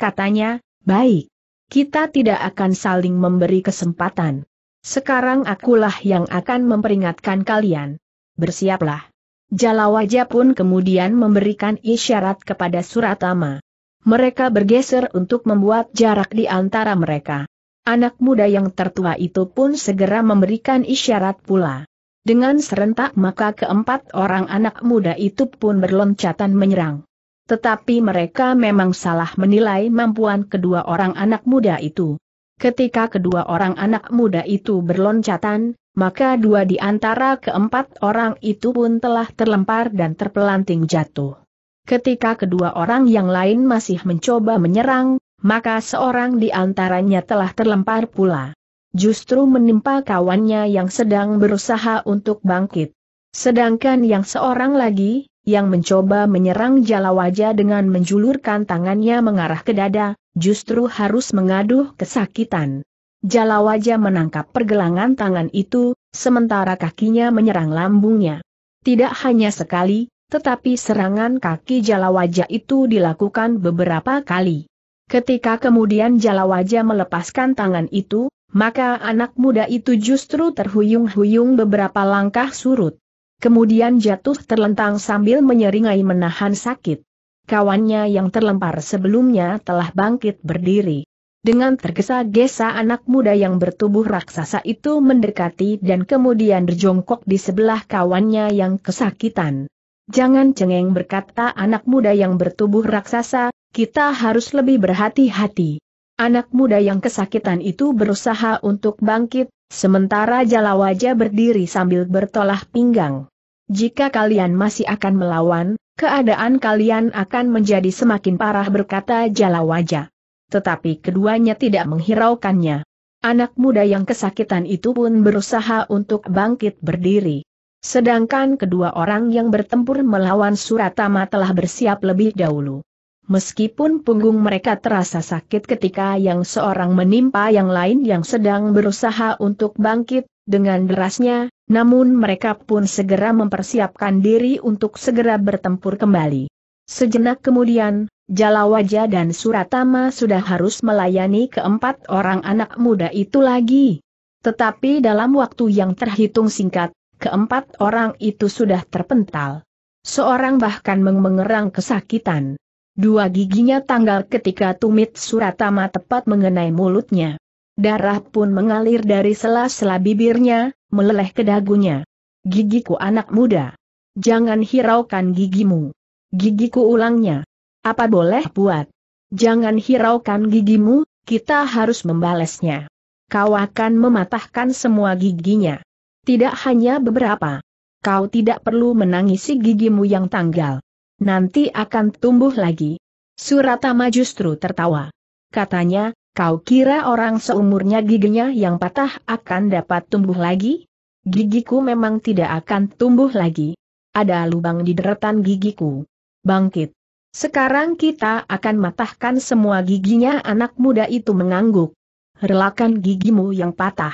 Speaker 1: Katanya, baik. Kita tidak akan saling memberi kesempatan. Sekarang akulah yang akan memperingatkan kalian. Bersiaplah. Jalawaja pun kemudian memberikan isyarat kepada Suratama. Mereka bergeser untuk membuat jarak di antara mereka. Anak muda yang tertua itu pun segera memberikan isyarat pula. Dengan serentak maka keempat orang anak muda itu pun berloncatan menyerang. Tetapi mereka memang salah menilai mampuan kedua orang anak muda itu. Ketika kedua orang anak muda itu berloncatan, maka dua di antara keempat orang itu pun telah terlempar dan terpelanting jatuh. Ketika kedua orang yang lain masih mencoba menyerang, maka seorang di antaranya telah terlempar pula. Justru menimpa kawannya yang sedang berusaha untuk bangkit. Sedangkan yang seorang lagi, yang mencoba menyerang jala wajah dengan menjulurkan tangannya mengarah ke dada, justru harus mengaduh kesakitan. Jalawaja menangkap pergelangan tangan itu, sementara kakinya menyerang lambungnya. Tidak hanya sekali, tetapi serangan kaki Jalawaja itu dilakukan beberapa kali. Ketika kemudian Jalawaja melepaskan tangan itu, maka anak muda itu justru terhuyung-huyung beberapa langkah surut. Kemudian jatuh terlentang sambil menyeringai menahan sakit. Kawannya yang terlempar sebelumnya telah bangkit berdiri. Dengan tergesa-gesa anak muda yang bertubuh raksasa itu mendekati dan kemudian berjongkok di sebelah kawannya yang kesakitan. Jangan cengeng berkata anak muda yang bertubuh raksasa, kita harus lebih berhati-hati. Anak muda yang kesakitan itu berusaha untuk bangkit, sementara jala wajah berdiri sambil bertolak pinggang. Jika kalian masih akan melawan, keadaan kalian akan menjadi semakin parah berkata jala wajah tetapi keduanya tidak menghiraukannya. Anak muda yang kesakitan itu pun berusaha untuk bangkit berdiri. Sedangkan kedua orang yang bertempur melawan Suratama telah bersiap lebih dahulu. Meskipun punggung mereka terasa sakit ketika yang seorang menimpa yang lain yang sedang berusaha untuk bangkit, dengan derasnya, namun mereka pun segera mempersiapkan diri untuk segera bertempur kembali. Sejenak kemudian, Jalawaja dan Suratama sudah harus melayani keempat orang anak muda itu lagi. Tetapi dalam waktu yang terhitung singkat, keempat orang itu sudah terpental. Seorang bahkan mengerang kesakitan. Dua giginya tanggal ketika tumit Suratama tepat mengenai mulutnya. Darah pun mengalir dari sela-sela bibirnya, meleleh ke dagunya. Gigiku anak muda. Jangan hiraukan gigimu. Gigiku ulangnya. Apa boleh buat? Jangan hiraukan gigimu, kita harus membalasnya. Kau akan mematahkan semua giginya. Tidak hanya beberapa. Kau tidak perlu menangisi gigimu yang tanggal. Nanti akan tumbuh lagi. Suratama justru tertawa. Katanya, kau kira orang seumurnya giginya yang patah akan dapat tumbuh lagi? Gigiku memang tidak akan tumbuh lagi. Ada lubang di deretan gigiku bangkit. Sekarang kita akan matahkan semua giginya anak muda itu mengangguk. Relakan gigimu yang patah.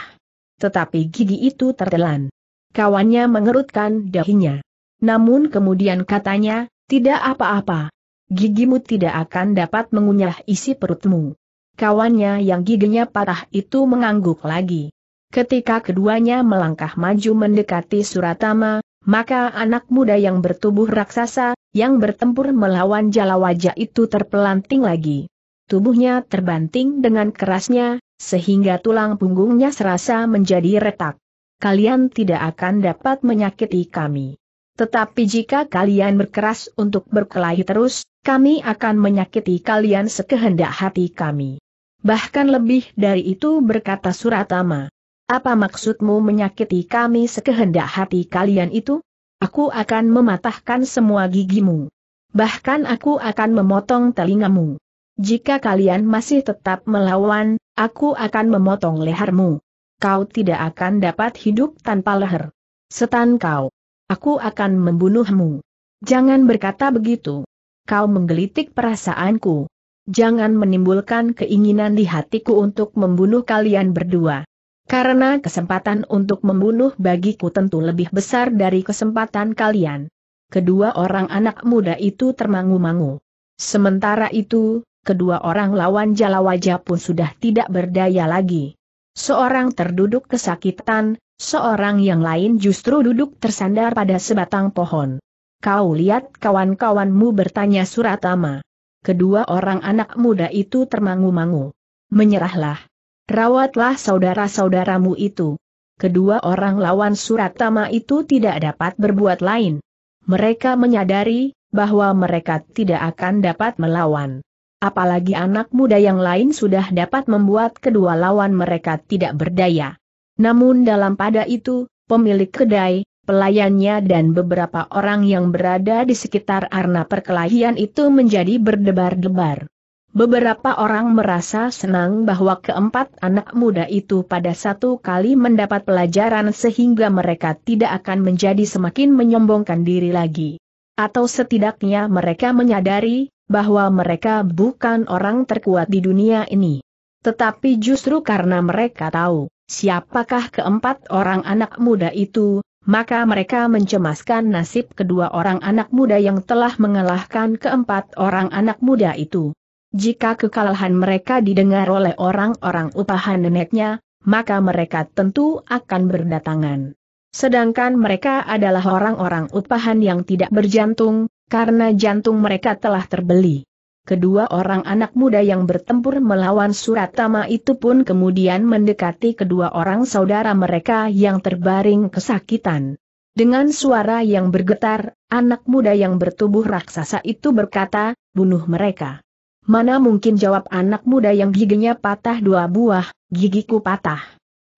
Speaker 1: Tetapi gigi itu tertelan. Kawannya mengerutkan dahinya. Namun kemudian katanya, tidak apa-apa. Gigimu tidak akan dapat mengunyah isi perutmu. Kawannya yang giginya patah itu mengangguk lagi. Ketika keduanya melangkah maju mendekati Suratama, maka anak muda yang bertubuh raksasa, yang bertempur melawan jala wajah itu terpelanting lagi. Tubuhnya terbanting dengan kerasnya, sehingga tulang punggungnya serasa menjadi retak. Kalian tidak akan dapat menyakiti kami. Tetapi jika kalian berkeras untuk berkelahi terus, kami akan menyakiti kalian sekehendak hati kami. Bahkan lebih dari itu berkata Suratama. Apa maksudmu menyakiti kami sekehendak hati kalian itu? Aku akan mematahkan semua gigimu. Bahkan aku akan memotong telingamu. Jika kalian masih tetap melawan, aku akan memotong lehermu. Kau tidak akan dapat hidup tanpa leher. Setan kau. Aku akan membunuhmu. Jangan berkata begitu. Kau menggelitik perasaanku. Jangan menimbulkan keinginan di hatiku untuk membunuh kalian berdua. Karena kesempatan untuk membunuh bagiku tentu lebih besar dari kesempatan kalian. Kedua orang anak muda itu termangu-mangu. Sementara itu, kedua orang lawan Jalawaja pun sudah tidak berdaya lagi. Seorang terduduk kesakitan, seorang yang lain justru duduk tersandar pada sebatang pohon. Kau lihat kawan-kawanmu bertanya Suratama. Kedua orang anak muda itu termangu-mangu. Menyerahlah rawatlah saudara-saudaramu itu. Kedua orang lawan surat Suratama itu tidak dapat berbuat lain. Mereka menyadari bahwa mereka tidak akan dapat melawan. Apalagi anak muda yang lain sudah dapat membuat kedua lawan mereka tidak berdaya. Namun dalam pada itu, pemilik kedai, pelayannya dan beberapa orang yang berada di sekitar arna perkelahian itu menjadi berdebar-debar. Beberapa orang merasa senang bahwa keempat anak muda itu pada satu kali mendapat pelajaran sehingga mereka tidak akan menjadi semakin menyombongkan diri lagi. Atau setidaknya mereka menyadari bahwa mereka bukan orang terkuat di dunia ini. Tetapi justru karena mereka tahu siapakah keempat orang anak muda itu, maka mereka mencemaskan nasib kedua orang anak muda yang telah mengalahkan keempat orang anak muda itu. Jika kekalahan mereka didengar oleh orang-orang upahan neneknya, maka mereka tentu akan berdatangan. Sedangkan mereka adalah orang-orang upahan yang tidak berjantung, karena jantung mereka telah terbeli. Kedua orang anak muda yang bertempur melawan Suratama itu pun kemudian mendekati kedua orang saudara mereka yang terbaring kesakitan. Dengan suara yang bergetar, anak muda yang bertubuh raksasa itu berkata, bunuh mereka. Mana mungkin jawab anak muda yang giginya patah dua buah, gigiku patah.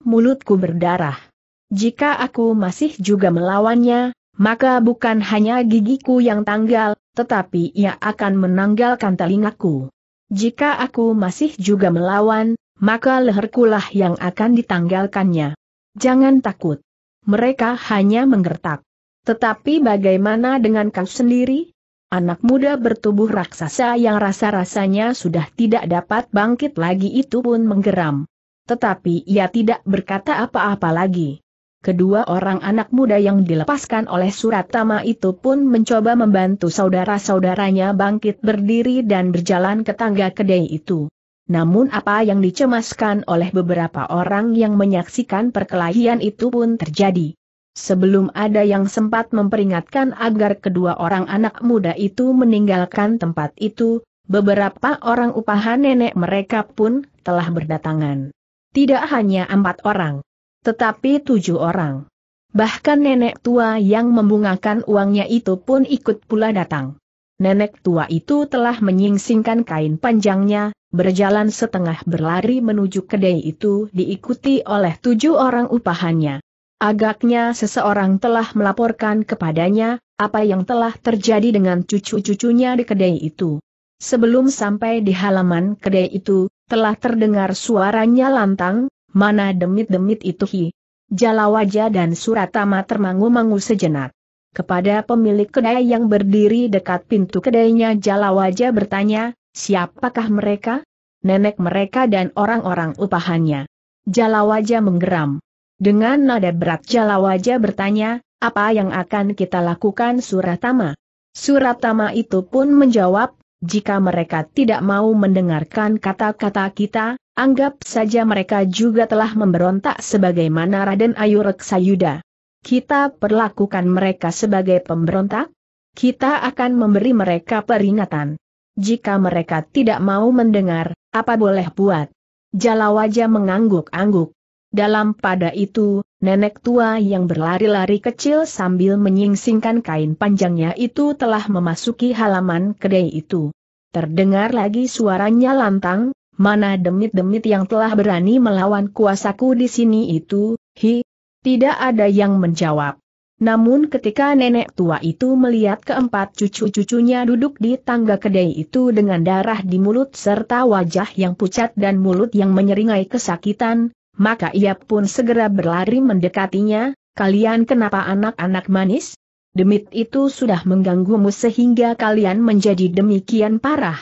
Speaker 1: Mulutku berdarah. Jika aku masih juga melawannya, maka bukan hanya gigiku yang tanggal, tetapi ia akan menanggalkan telingaku. Jika aku masih juga melawan, maka leherkulah yang akan ditanggalkannya. Jangan takut. Mereka hanya menggertak. Tetapi bagaimana dengan kau sendiri? Anak muda bertubuh raksasa yang rasa-rasanya sudah tidak dapat bangkit lagi itu pun menggeram. Tetapi ia tidak berkata apa-apa lagi. Kedua orang anak muda yang dilepaskan oleh surat tama itu pun mencoba membantu saudara-saudaranya bangkit berdiri dan berjalan ke tangga kedai itu. Namun apa yang dicemaskan oleh beberapa orang yang menyaksikan perkelahian itu pun terjadi. Sebelum ada yang sempat memperingatkan agar kedua orang anak muda itu meninggalkan tempat itu, beberapa orang upahan nenek mereka pun telah berdatangan. Tidak hanya empat orang, tetapi tujuh orang. Bahkan nenek tua yang membungakan uangnya itu pun ikut pula datang. Nenek tua itu telah menyingsingkan kain panjangnya, berjalan setengah berlari menuju kedai itu diikuti oleh tujuh orang upahannya. Agaknya seseorang telah melaporkan kepadanya, apa yang telah terjadi dengan cucu-cucunya di kedai itu. Sebelum sampai di halaman kedai itu, telah terdengar suaranya lantang, mana demit-demit itu hi. wajah dan Suratama termangu-mangu sejenak. Kepada pemilik kedai yang berdiri dekat pintu kedainya Jala Wajah bertanya, siapakah mereka? Nenek mereka dan orang-orang upahannya. Jala Wajah menggeram. Dengan nada berat Jalawaja bertanya, apa yang akan kita lakukan Suratama? Suratama itu pun menjawab, jika mereka tidak mau mendengarkan kata-kata kita, anggap saja mereka juga telah memberontak sebagaimana Raden Ayu Reksayuda. Kita perlakukan mereka sebagai pemberontak? Kita akan memberi mereka peringatan. Jika mereka tidak mau mendengar, apa boleh buat? Jalawaja mengangguk-angguk. Dalam pada itu, nenek tua yang berlari-lari kecil sambil menyingsingkan kain panjangnya itu telah memasuki halaman kedai itu. Terdengar lagi suaranya lantang, mana demit-demit yang telah berani melawan kuasaku di sini itu, hi, tidak ada yang menjawab. Namun ketika nenek tua itu melihat keempat cucu-cucunya duduk di tangga kedai itu dengan darah di mulut serta wajah yang pucat dan mulut yang menyeringai kesakitan, maka ia pun segera berlari mendekatinya, kalian kenapa anak-anak manis? Demit itu sudah mengganggumu sehingga kalian menjadi demikian parah.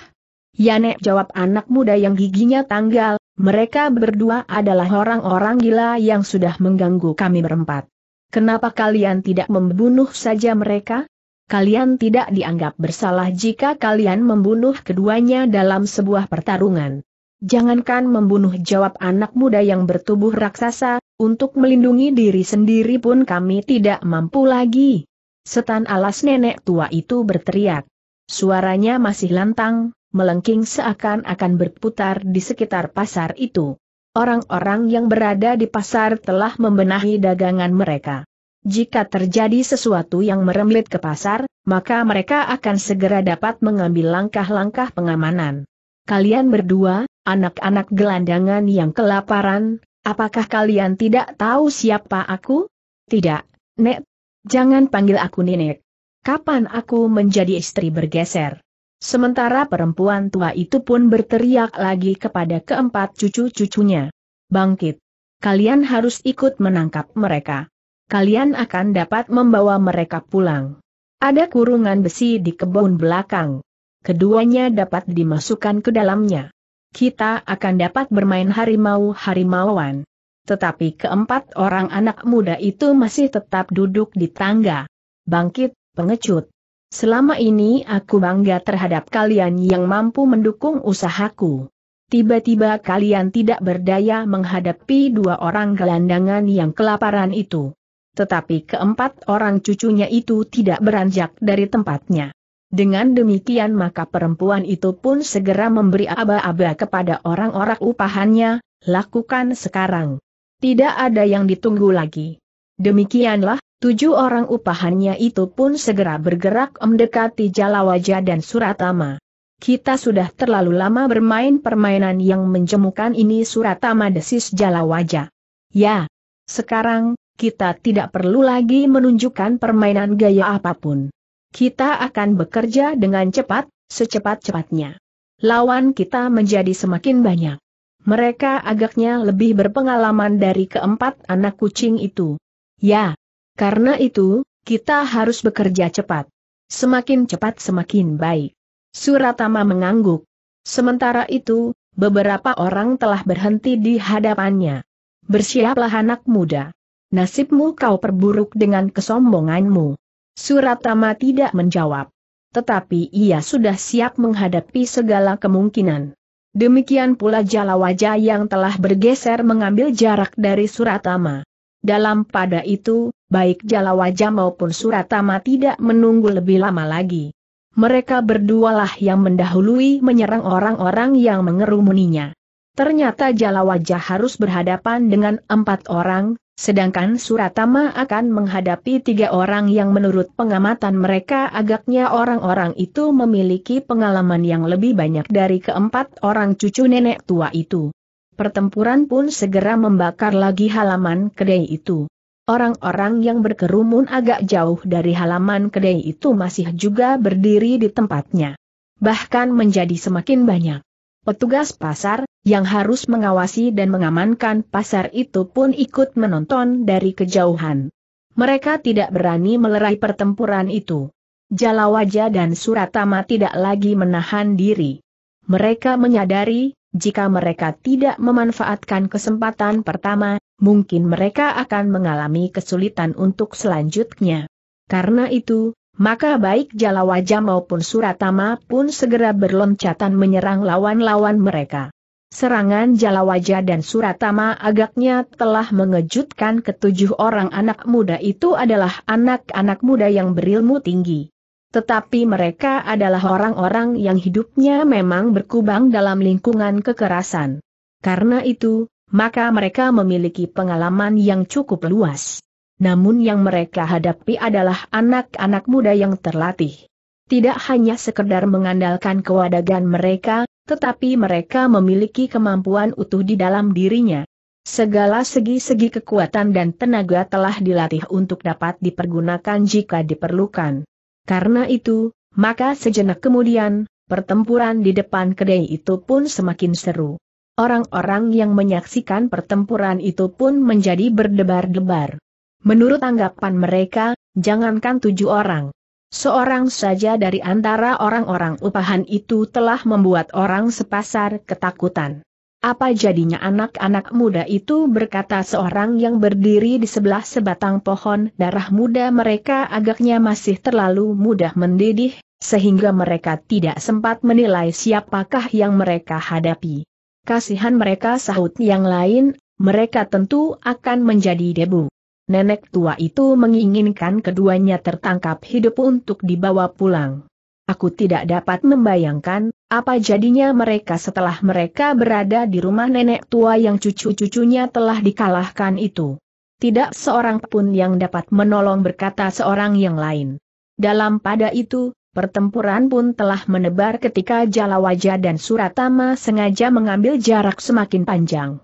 Speaker 1: Yanek jawab anak muda yang giginya tanggal, mereka berdua adalah orang-orang gila yang sudah mengganggu kami berempat. Kenapa kalian tidak membunuh saja mereka? Kalian tidak dianggap bersalah jika kalian membunuh keduanya dalam sebuah pertarungan. Jangankan membunuh jawab anak muda yang bertubuh raksasa, untuk melindungi diri sendiri pun kami tidak mampu lagi. Setan alas nenek tua itu berteriak. Suaranya masih lantang, melengking seakan-akan berputar di sekitar pasar itu. Orang-orang yang berada di pasar telah membenahi dagangan mereka. Jika terjadi sesuatu yang meremlit ke pasar, maka mereka akan segera dapat mengambil langkah-langkah pengamanan. Kalian berdua, anak-anak gelandangan yang kelaparan, apakah kalian tidak tahu siapa aku? Tidak, Nek. Jangan panggil aku Nenek. Kapan aku menjadi istri bergeser? Sementara perempuan tua itu pun berteriak lagi kepada keempat cucu-cucunya. Bangkit! Kalian harus ikut menangkap mereka. Kalian akan dapat membawa mereka pulang. Ada kurungan besi di kebun belakang. Keduanya dapat dimasukkan ke dalamnya kita akan dapat bermain harimau-harimauan. Tetapi keempat orang anak muda itu masih tetap duduk di tangga. Bangkit, pengecut. Selama ini aku bangga terhadap kalian yang mampu mendukung usahaku. Tiba-tiba kalian tidak berdaya menghadapi dua orang gelandangan yang kelaparan itu. Tetapi keempat orang cucunya itu tidak beranjak dari tempatnya. Dengan demikian maka perempuan itu pun segera memberi aba-aba kepada orang-orang upahannya, lakukan sekarang. Tidak ada yang ditunggu lagi. Demikianlah, tujuh orang upahannya itu pun segera bergerak mendekati Jalawaja dan Suratama. Kita sudah terlalu lama bermain permainan yang menjemukan ini Suratama desis Jalawaja. Ya, sekarang, kita tidak perlu lagi menunjukkan permainan gaya apapun. Kita akan bekerja dengan cepat, secepat-cepatnya. Lawan kita menjadi semakin banyak. Mereka agaknya lebih berpengalaman dari keempat anak kucing itu. Ya, karena itu, kita harus bekerja cepat. Semakin cepat semakin baik. Suratama mengangguk. Sementara itu, beberapa orang telah berhenti di hadapannya. Bersiaplah anak muda. Nasibmu kau perburuk dengan kesombonganmu. Suratama tidak menjawab. Tetapi ia sudah siap menghadapi segala kemungkinan. Demikian pula jala wajah yang telah bergeser mengambil jarak dari Suratama. Dalam pada itu, baik jala wajah maupun Suratama tidak menunggu lebih lama lagi. Mereka berdualah yang mendahului menyerang orang-orang yang mengerumuninya. Ternyata jala wajah harus berhadapan dengan empat orang, Sedangkan Suratama akan menghadapi tiga orang yang menurut pengamatan mereka agaknya orang-orang itu memiliki pengalaman yang lebih banyak dari keempat orang cucu nenek tua itu. Pertempuran pun segera membakar lagi halaman kedai itu. Orang-orang yang berkerumun agak jauh dari halaman kedai itu masih juga berdiri di tempatnya. Bahkan menjadi semakin banyak. Petugas pasar, yang harus mengawasi dan mengamankan pasar itu pun ikut menonton dari kejauhan. Mereka tidak berani melerai pertempuran itu. Jalawaja dan Suratama tidak lagi menahan diri. Mereka menyadari, jika mereka tidak memanfaatkan kesempatan pertama, mungkin mereka akan mengalami kesulitan untuk selanjutnya. Karena itu, maka baik Jalawaja maupun Suratama pun segera berloncatan menyerang lawan-lawan mereka. Serangan Jalawaja dan Suratama agaknya telah mengejutkan ketujuh orang anak muda itu adalah anak-anak muda yang berilmu tinggi. Tetapi mereka adalah orang-orang yang hidupnya memang berkubang dalam lingkungan kekerasan. Karena itu, maka mereka memiliki pengalaman yang cukup luas namun yang mereka hadapi adalah anak-anak muda yang terlatih. Tidak hanya sekedar mengandalkan kewadagan mereka, tetapi mereka memiliki kemampuan utuh di dalam dirinya. Segala segi-segi kekuatan dan tenaga telah dilatih untuk dapat dipergunakan jika diperlukan. Karena itu, maka sejenak kemudian, pertempuran di depan kedai itu pun semakin seru. Orang-orang yang menyaksikan pertempuran itu pun menjadi berdebar-debar. Menurut anggapan mereka, jangankan tujuh orang. Seorang saja dari antara orang-orang upahan itu telah membuat orang sepasar ketakutan. Apa jadinya anak-anak muda itu berkata seorang yang berdiri di sebelah sebatang pohon darah muda mereka agaknya masih terlalu mudah mendidih, sehingga mereka tidak sempat menilai siapakah yang mereka hadapi. Kasihan mereka sahut yang lain, mereka tentu akan menjadi debu nenek tua itu menginginkan keduanya tertangkap hidup untuk dibawa pulang. Aku tidak dapat membayangkan, apa jadinya mereka setelah mereka berada di rumah nenek tua yang cucu-cucunya telah dikalahkan itu. Tidak seorang pun yang dapat menolong berkata seorang yang lain. Dalam pada itu, Pertempuran pun telah menebar ketika Jalawaja dan Suratama sengaja mengambil jarak semakin panjang.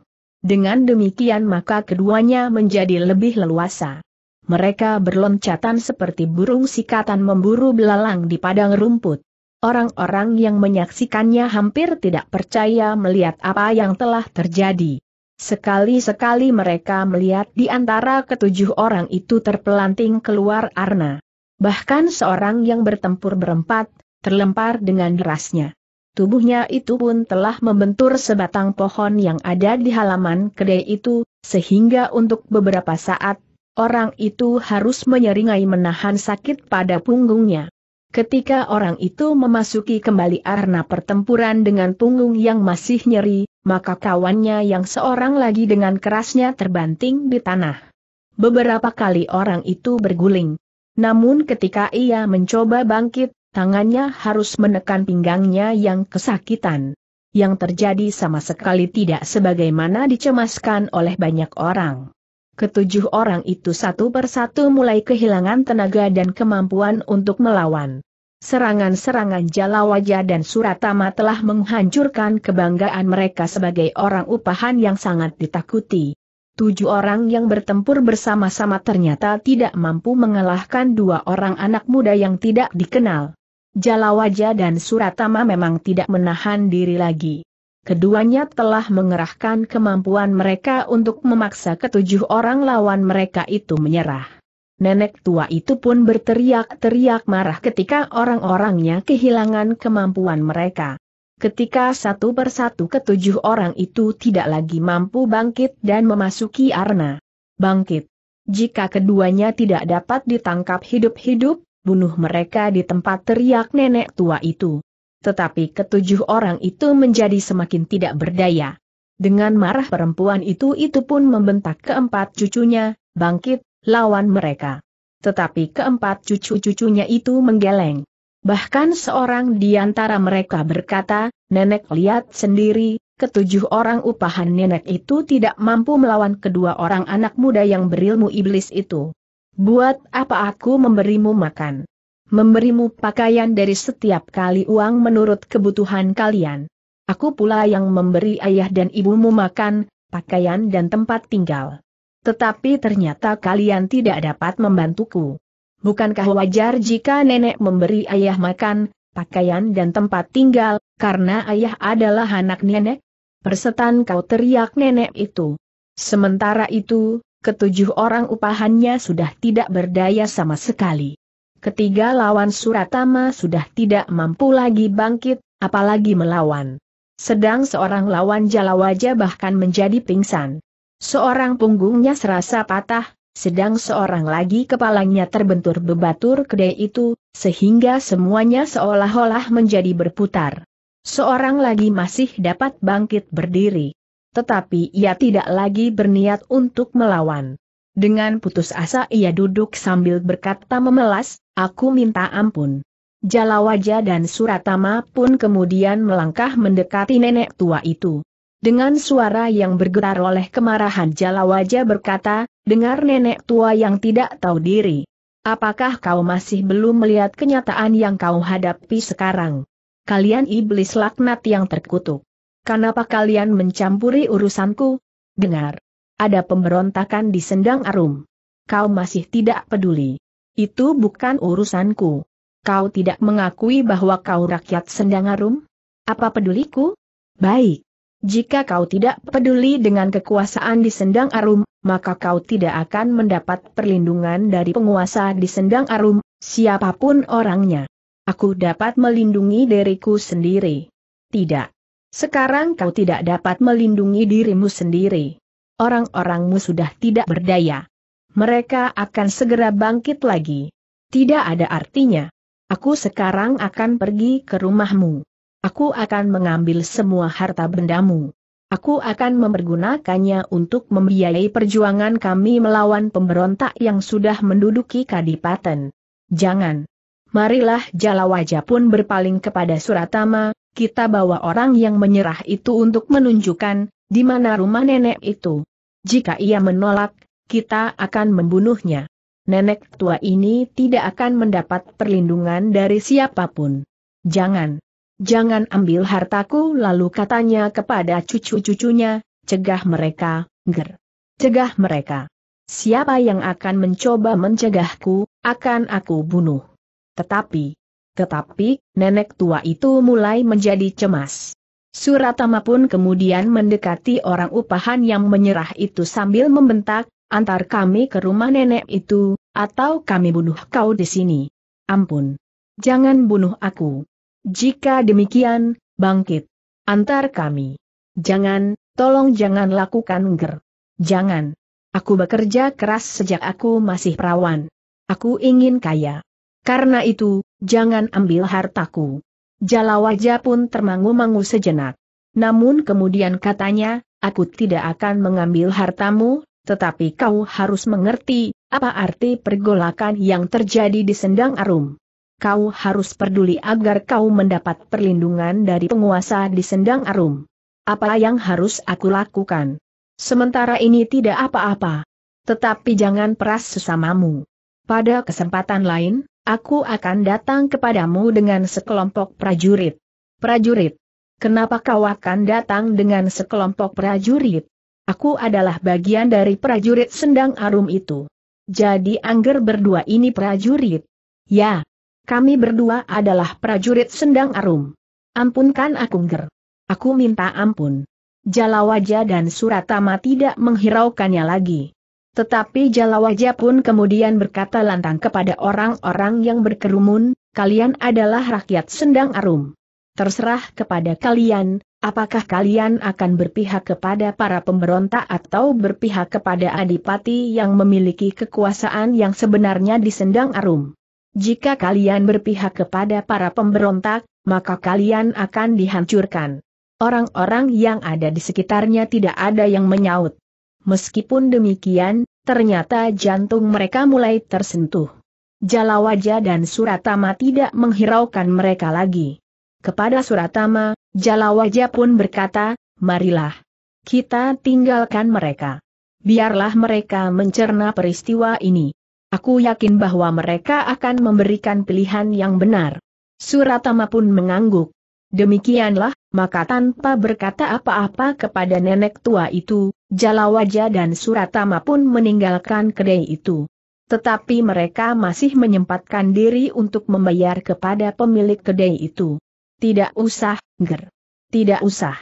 Speaker 1: Dengan demikian maka keduanya menjadi lebih leluasa. Mereka berloncatan seperti burung sikatan memburu belalang di padang rumput. Orang-orang yang menyaksikannya hampir tidak percaya melihat apa yang telah terjadi. Sekali-sekali mereka melihat di antara ketujuh orang itu terpelanting keluar arna. Bahkan seorang yang bertempur berempat, terlempar dengan derasnya. Tubuhnya itu pun telah membentur sebatang pohon yang ada di halaman kedai itu, sehingga untuk beberapa saat, orang itu harus menyeringai menahan sakit pada punggungnya. Ketika orang itu memasuki kembali arena pertempuran dengan punggung yang masih nyeri, maka kawannya yang seorang lagi dengan kerasnya terbanting di tanah. Beberapa kali orang itu berguling. Namun ketika ia mencoba bangkit, tangannya harus menekan pinggangnya yang kesakitan. Yang terjadi sama sekali tidak sebagaimana dicemaskan oleh banyak orang. Ketujuh orang itu satu persatu mulai kehilangan tenaga dan kemampuan untuk melawan. Serangan-serangan jala wajah dan Suratama telah menghancurkan kebanggaan mereka sebagai orang upahan yang sangat ditakuti. Tujuh orang yang bertempur bersama-sama ternyata tidak mampu mengalahkan dua orang anak muda yang tidak dikenal. Jalawaja dan Suratama memang tidak menahan diri lagi. Keduanya telah mengerahkan kemampuan mereka untuk memaksa ketujuh orang lawan mereka itu menyerah. Nenek tua itu pun berteriak-teriak marah ketika orang-orangnya kehilangan kemampuan mereka. Ketika satu persatu ketujuh orang itu tidak lagi mampu bangkit dan memasuki arna. Bangkit. Jika keduanya tidak dapat ditangkap hidup-hidup, bunuh mereka di tempat teriak nenek tua itu. Tetapi ketujuh orang itu menjadi semakin tidak berdaya. Dengan marah perempuan itu itu pun membentak keempat cucunya, bangkit, lawan mereka. Tetapi keempat cucu-cucunya itu menggeleng. Bahkan seorang di antara mereka berkata, Nenek lihat sendiri, ketujuh orang upahan nenek itu tidak mampu melawan kedua orang anak muda yang berilmu iblis itu. Buat apa aku memberimu makan? Memberimu pakaian dari setiap kali uang menurut kebutuhan kalian. Aku pula yang memberi ayah dan ibumu makan, pakaian dan tempat tinggal. Tetapi ternyata kalian tidak dapat membantuku. Bukankah wajar jika nenek memberi ayah makan, pakaian dan tempat tinggal, karena ayah adalah anak nenek? Persetan kau teriak nenek itu. Sementara itu, ketujuh orang upahannya sudah tidak berdaya sama sekali. Ketiga lawan Suratama sudah tidak mampu lagi bangkit, apalagi melawan. Sedang seorang lawan Jalawaja bahkan menjadi pingsan. Seorang punggungnya serasa patah, sedang seorang lagi kepalanya terbentur bebatur kedai itu, sehingga semuanya seolah-olah menjadi berputar. Seorang lagi masih dapat bangkit berdiri tetapi ia tidak lagi berniat untuk melawan. Dengan putus asa ia duduk sambil berkata memelas, aku minta ampun. Jalawaja dan Suratama pun kemudian melangkah mendekati nenek tua itu. Dengan suara yang bergetar oleh kemarahan Jalawaja berkata, dengar nenek tua yang tidak tahu diri. Apakah kau masih belum melihat kenyataan yang kau hadapi sekarang? Kalian iblis laknat yang terkutuk. Kenapa kalian mencampuri urusanku? Dengar. Ada pemberontakan di Sendang Arum. Kau masih tidak peduli. Itu bukan urusanku. Kau tidak mengakui bahwa kau rakyat Sendang Arum? Apa peduliku? Baik. Jika kau tidak peduli dengan kekuasaan di Sendang Arum, maka kau tidak akan mendapat perlindungan dari penguasa di Sendang Arum, siapapun orangnya. Aku dapat melindungi diriku sendiri. Tidak. Sekarang kau tidak dapat melindungi dirimu sendiri. Orang-orangmu sudah tidak berdaya. Mereka akan segera bangkit lagi. Tidak ada artinya. Aku sekarang akan pergi ke rumahmu. Aku akan mengambil semua harta bendamu. Aku akan mempergunakannya untuk membiayai perjuangan kami melawan pemberontak yang sudah menduduki kadipaten. Jangan. Marilah Jalawaja pun berpaling kepada Suratama, kita bawa orang yang menyerah itu untuk menunjukkan, di mana rumah nenek itu. Jika ia menolak, kita akan membunuhnya. Nenek tua ini tidak akan mendapat perlindungan dari siapapun. Jangan. Jangan ambil hartaku lalu katanya kepada cucu-cucunya, cegah mereka, ger. Cegah mereka. Siapa yang akan mencoba mencegahku, akan aku bunuh. Tetapi, tetapi, nenek tua itu mulai menjadi cemas. Suratama pun kemudian mendekati orang upahan yang menyerah itu sambil membentak, antar kami ke rumah nenek itu, atau kami bunuh kau di sini. Ampun. Jangan bunuh aku. Jika demikian, bangkit. Antar kami. Jangan, tolong jangan lakukan ger. Jangan. Aku bekerja keras sejak aku masih perawan. Aku ingin kaya. Karena itu, Jangan ambil hartaku. Jalawaja pun termangu-mangu sejenak. Namun kemudian katanya, aku tidak akan mengambil hartamu, tetapi kau harus mengerti, apa arti pergolakan yang terjadi di Sendang Arum. Kau harus peduli agar kau mendapat perlindungan dari penguasa di Sendang Arum. Apa yang harus aku lakukan? Sementara ini tidak apa-apa. Tetapi jangan peras sesamamu. Pada kesempatan lain, Aku akan datang kepadamu dengan sekelompok prajurit. Prajurit. Kenapa kau akan datang dengan sekelompok prajurit? Aku adalah bagian dari prajurit sendang arum itu. Jadi angger berdua ini prajurit. Ya, kami berdua adalah prajurit sendang arum. Ampunkan aku Angger. Aku minta ampun. Jalawaja dan Suratama tidak menghiraukannya lagi. Tetapi Jalawaja pun kemudian berkata lantang kepada orang-orang yang berkerumun, kalian adalah rakyat sendang arum. Terserah kepada kalian, apakah kalian akan berpihak kepada para pemberontak atau berpihak kepada adipati yang memiliki kekuasaan yang sebenarnya di sendang arum. Jika kalian berpihak kepada para pemberontak, maka kalian akan dihancurkan. Orang-orang yang ada di sekitarnya tidak ada yang menyaut meskipun demikian, ternyata jantung mereka mulai tersentuh. Jalawaja dan Suratama tidak menghiraukan mereka lagi. Kepada Suratama, Jalawaja pun berkata, marilah. Kita tinggalkan mereka. Biarlah mereka mencerna peristiwa ini. Aku yakin bahwa mereka akan memberikan pilihan yang benar. Suratama pun mengangguk. Demikianlah, maka tanpa berkata apa-apa kepada nenek tua itu, Jalawaja dan Suratama pun meninggalkan kedai itu. Tetapi mereka masih menyempatkan diri untuk membayar kepada pemilik kedai itu. Tidak usah, ger. Tidak usah.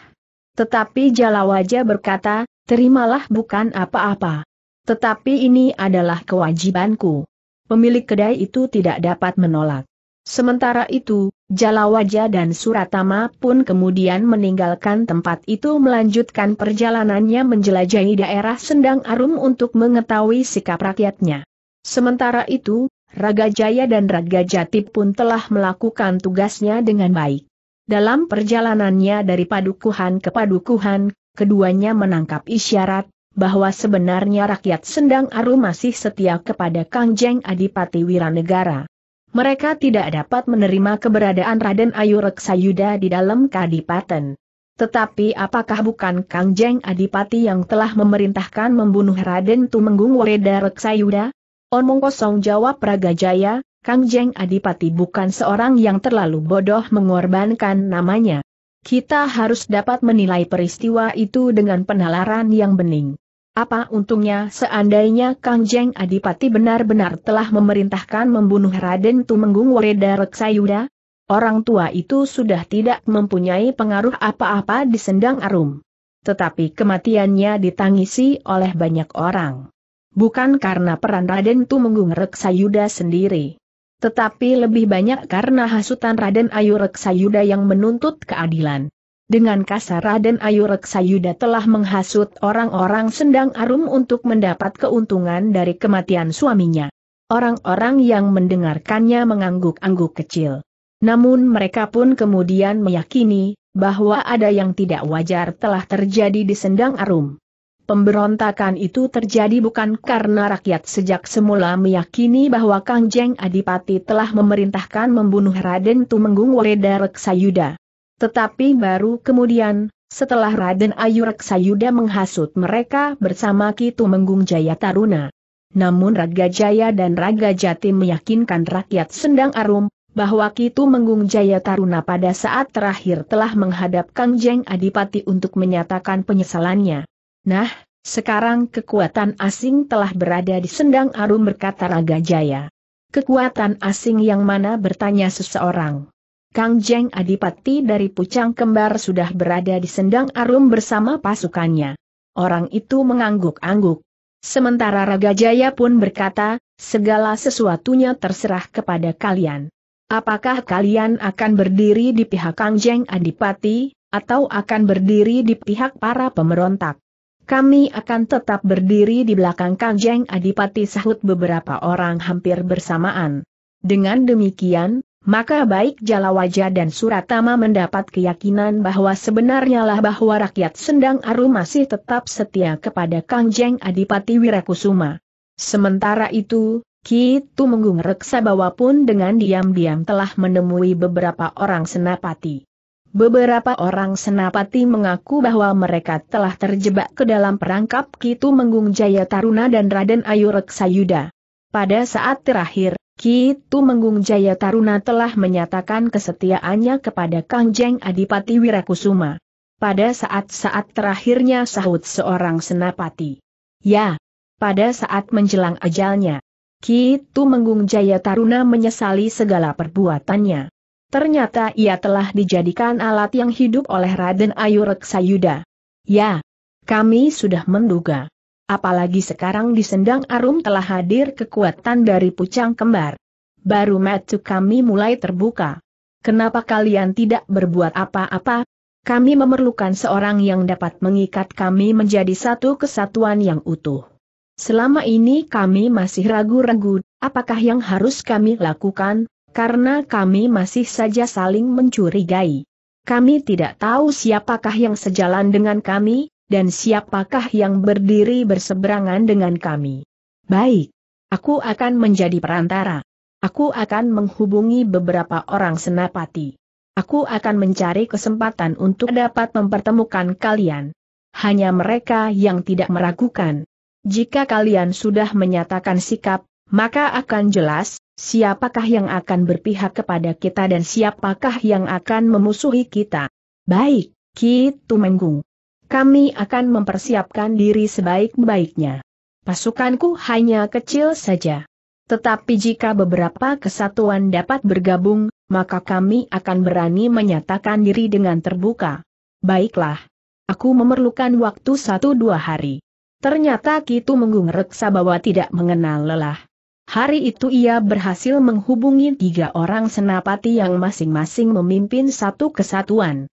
Speaker 1: Tetapi Jalawaja berkata, terimalah bukan apa-apa. Tetapi ini adalah kewajibanku. Pemilik kedai itu tidak dapat menolak. Sementara itu, Jalawaja dan Suratama pun kemudian meninggalkan tempat itu melanjutkan perjalanannya menjelajahi daerah Sendang Arum untuk mengetahui sikap rakyatnya. Sementara itu, Raga Jaya dan Raga Jati pun telah melakukan tugasnya dengan baik. Dalam perjalanannya dari padukuhan ke padukuhan, keduanya menangkap isyarat bahwa sebenarnya rakyat Sendang Arum masih setia kepada Kangjeng Adipati Wiranegara mereka tidak dapat menerima keberadaan Raden Ayu Reksayuda di dalam kadipaten. Tetapi apakah bukan Kang Jeng Adipati yang telah memerintahkan membunuh Raden Tumenggung Wereda Reksayuda? Omong kosong jawab Praga Jaya, Kang Jeng Adipati bukan seorang yang terlalu bodoh mengorbankan namanya. Kita harus dapat menilai peristiwa itu dengan penalaran yang bening. Apa untungnya seandainya Kang Jeng Adipati benar-benar telah memerintahkan membunuh Raden Tumenggung Wereda Reksayuda? Orang tua itu sudah tidak mempunyai pengaruh apa-apa di Sendang Arum. Tetapi kematiannya ditangisi oleh banyak orang. Bukan karena peran Raden Tumenggung Reksayuda sendiri. Tetapi lebih banyak karena hasutan Raden Ayu Reksayuda yang menuntut keadilan. Dengan kasar Raden Ayu Reksayuda telah menghasut orang-orang sendang arum untuk mendapat keuntungan dari kematian suaminya. Orang-orang yang mendengarkannya mengangguk-angguk kecil. Namun mereka pun kemudian meyakini, bahwa ada yang tidak wajar telah terjadi di sendang arum. Pemberontakan itu terjadi bukan karena rakyat sejak semula meyakini bahwa Kangjeng Adipati telah memerintahkan membunuh Raden Tumenggung Wereda Reksayuda. Tetapi baru kemudian, setelah Raden Ayu Reksayuda menghasut mereka bersama Kitu Menggung Jaya Taruna. Namun Raga Jaya dan Raga Jati meyakinkan rakyat Sendang Arum, bahwa Kitu Menggung Jaya Taruna pada saat terakhir telah menghadap Kang Jeng Adipati untuk menyatakan penyesalannya. Nah, sekarang kekuatan asing telah berada di Sendang Arum berkata Raga Jaya. Kekuatan asing yang mana bertanya seseorang. Kang Jeng Adipati dari Pucang Kembar sudah berada di Sendang Arum bersama pasukannya. Orang itu mengangguk-angguk. Sementara Raga Jaya pun berkata, segala sesuatunya terserah kepada kalian. Apakah kalian akan berdiri di pihak Kang Jeng Adipati, atau akan berdiri di pihak para pemberontak? Kami akan tetap berdiri di belakang Kang Jeng Adipati sahut beberapa orang hampir bersamaan. Dengan demikian, maka baik Jalawaja dan Suratama mendapat keyakinan bahwa sebenarnya lah bahwa rakyat Sendang Aru masih tetap setia kepada Kangjeng Adipati Wirakusuma. Sementara itu, Ki Tumenggung bawa pun dengan diam-diam telah menemui beberapa orang senapati. Beberapa orang senapati mengaku bahwa mereka telah terjebak ke dalam perangkap Kitu Menggung Jaya Taruna dan Raden Ayu Yuda. Pada saat terakhir, Ki Tumenggung Jaya Taruna telah menyatakan kesetiaannya kepada Kangjeng Adipati Wirakusuma. Pada saat-saat terakhirnya sahut seorang senapati. Ya, pada saat menjelang ajalnya. Ki Tumenggung Jaya Taruna menyesali segala perbuatannya. Ternyata ia telah dijadikan alat yang hidup oleh Raden Ayu Reksayuda. Ya, kami sudah menduga. Apalagi sekarang di Sendang Arum telah hadir kekuatan dari Pucang Kembar. Baru metu kami mulai terbuka. Kenapa kalian tidak berbuat apa-apa? Kami memerlukan seorang yang dapat mengikat kami menjadi satu kesatuan yang utuh. Selama ini kami masih ragu-ragu, apakah yang harus kami lakukan, karena kami masih saja saling mencurigai. Kami tidak tahu siapakah yang sejalan dengan kami, dan siapakah yang berdiri berseberangan dengan kami. Baik, aku akan menjadi perantara. Aku akan menghubungi beberapa orang senapati. Aku akan mencari kesempatan untuk dapat mempertemukan kalian. Hanya mereka yang tidak meragukan. Jika kalian sudah menyatakan sikap, maka akan jelas siapakah yang akan berpihak kepada kita dan siapakah yang akan memusuhi kita. Baik, Ki Tumenggung kami akan mempersiapkan diri sebaik-baiknya. Pasukanku hanya kecil saja. Tetapi jika beberapa kesatuan dapat bergabung, maka kami akan berani menyatakan diri dengan terbuka. Baiklah. Aku memerlukan waktu satu dua hari. Ternyata Kitu Menggung reksa bahwa tidak mengenal lelah. Hari itu ia berhasil menghubungi tiga orang senapati yang masing-masing memimpin satu kesatuan.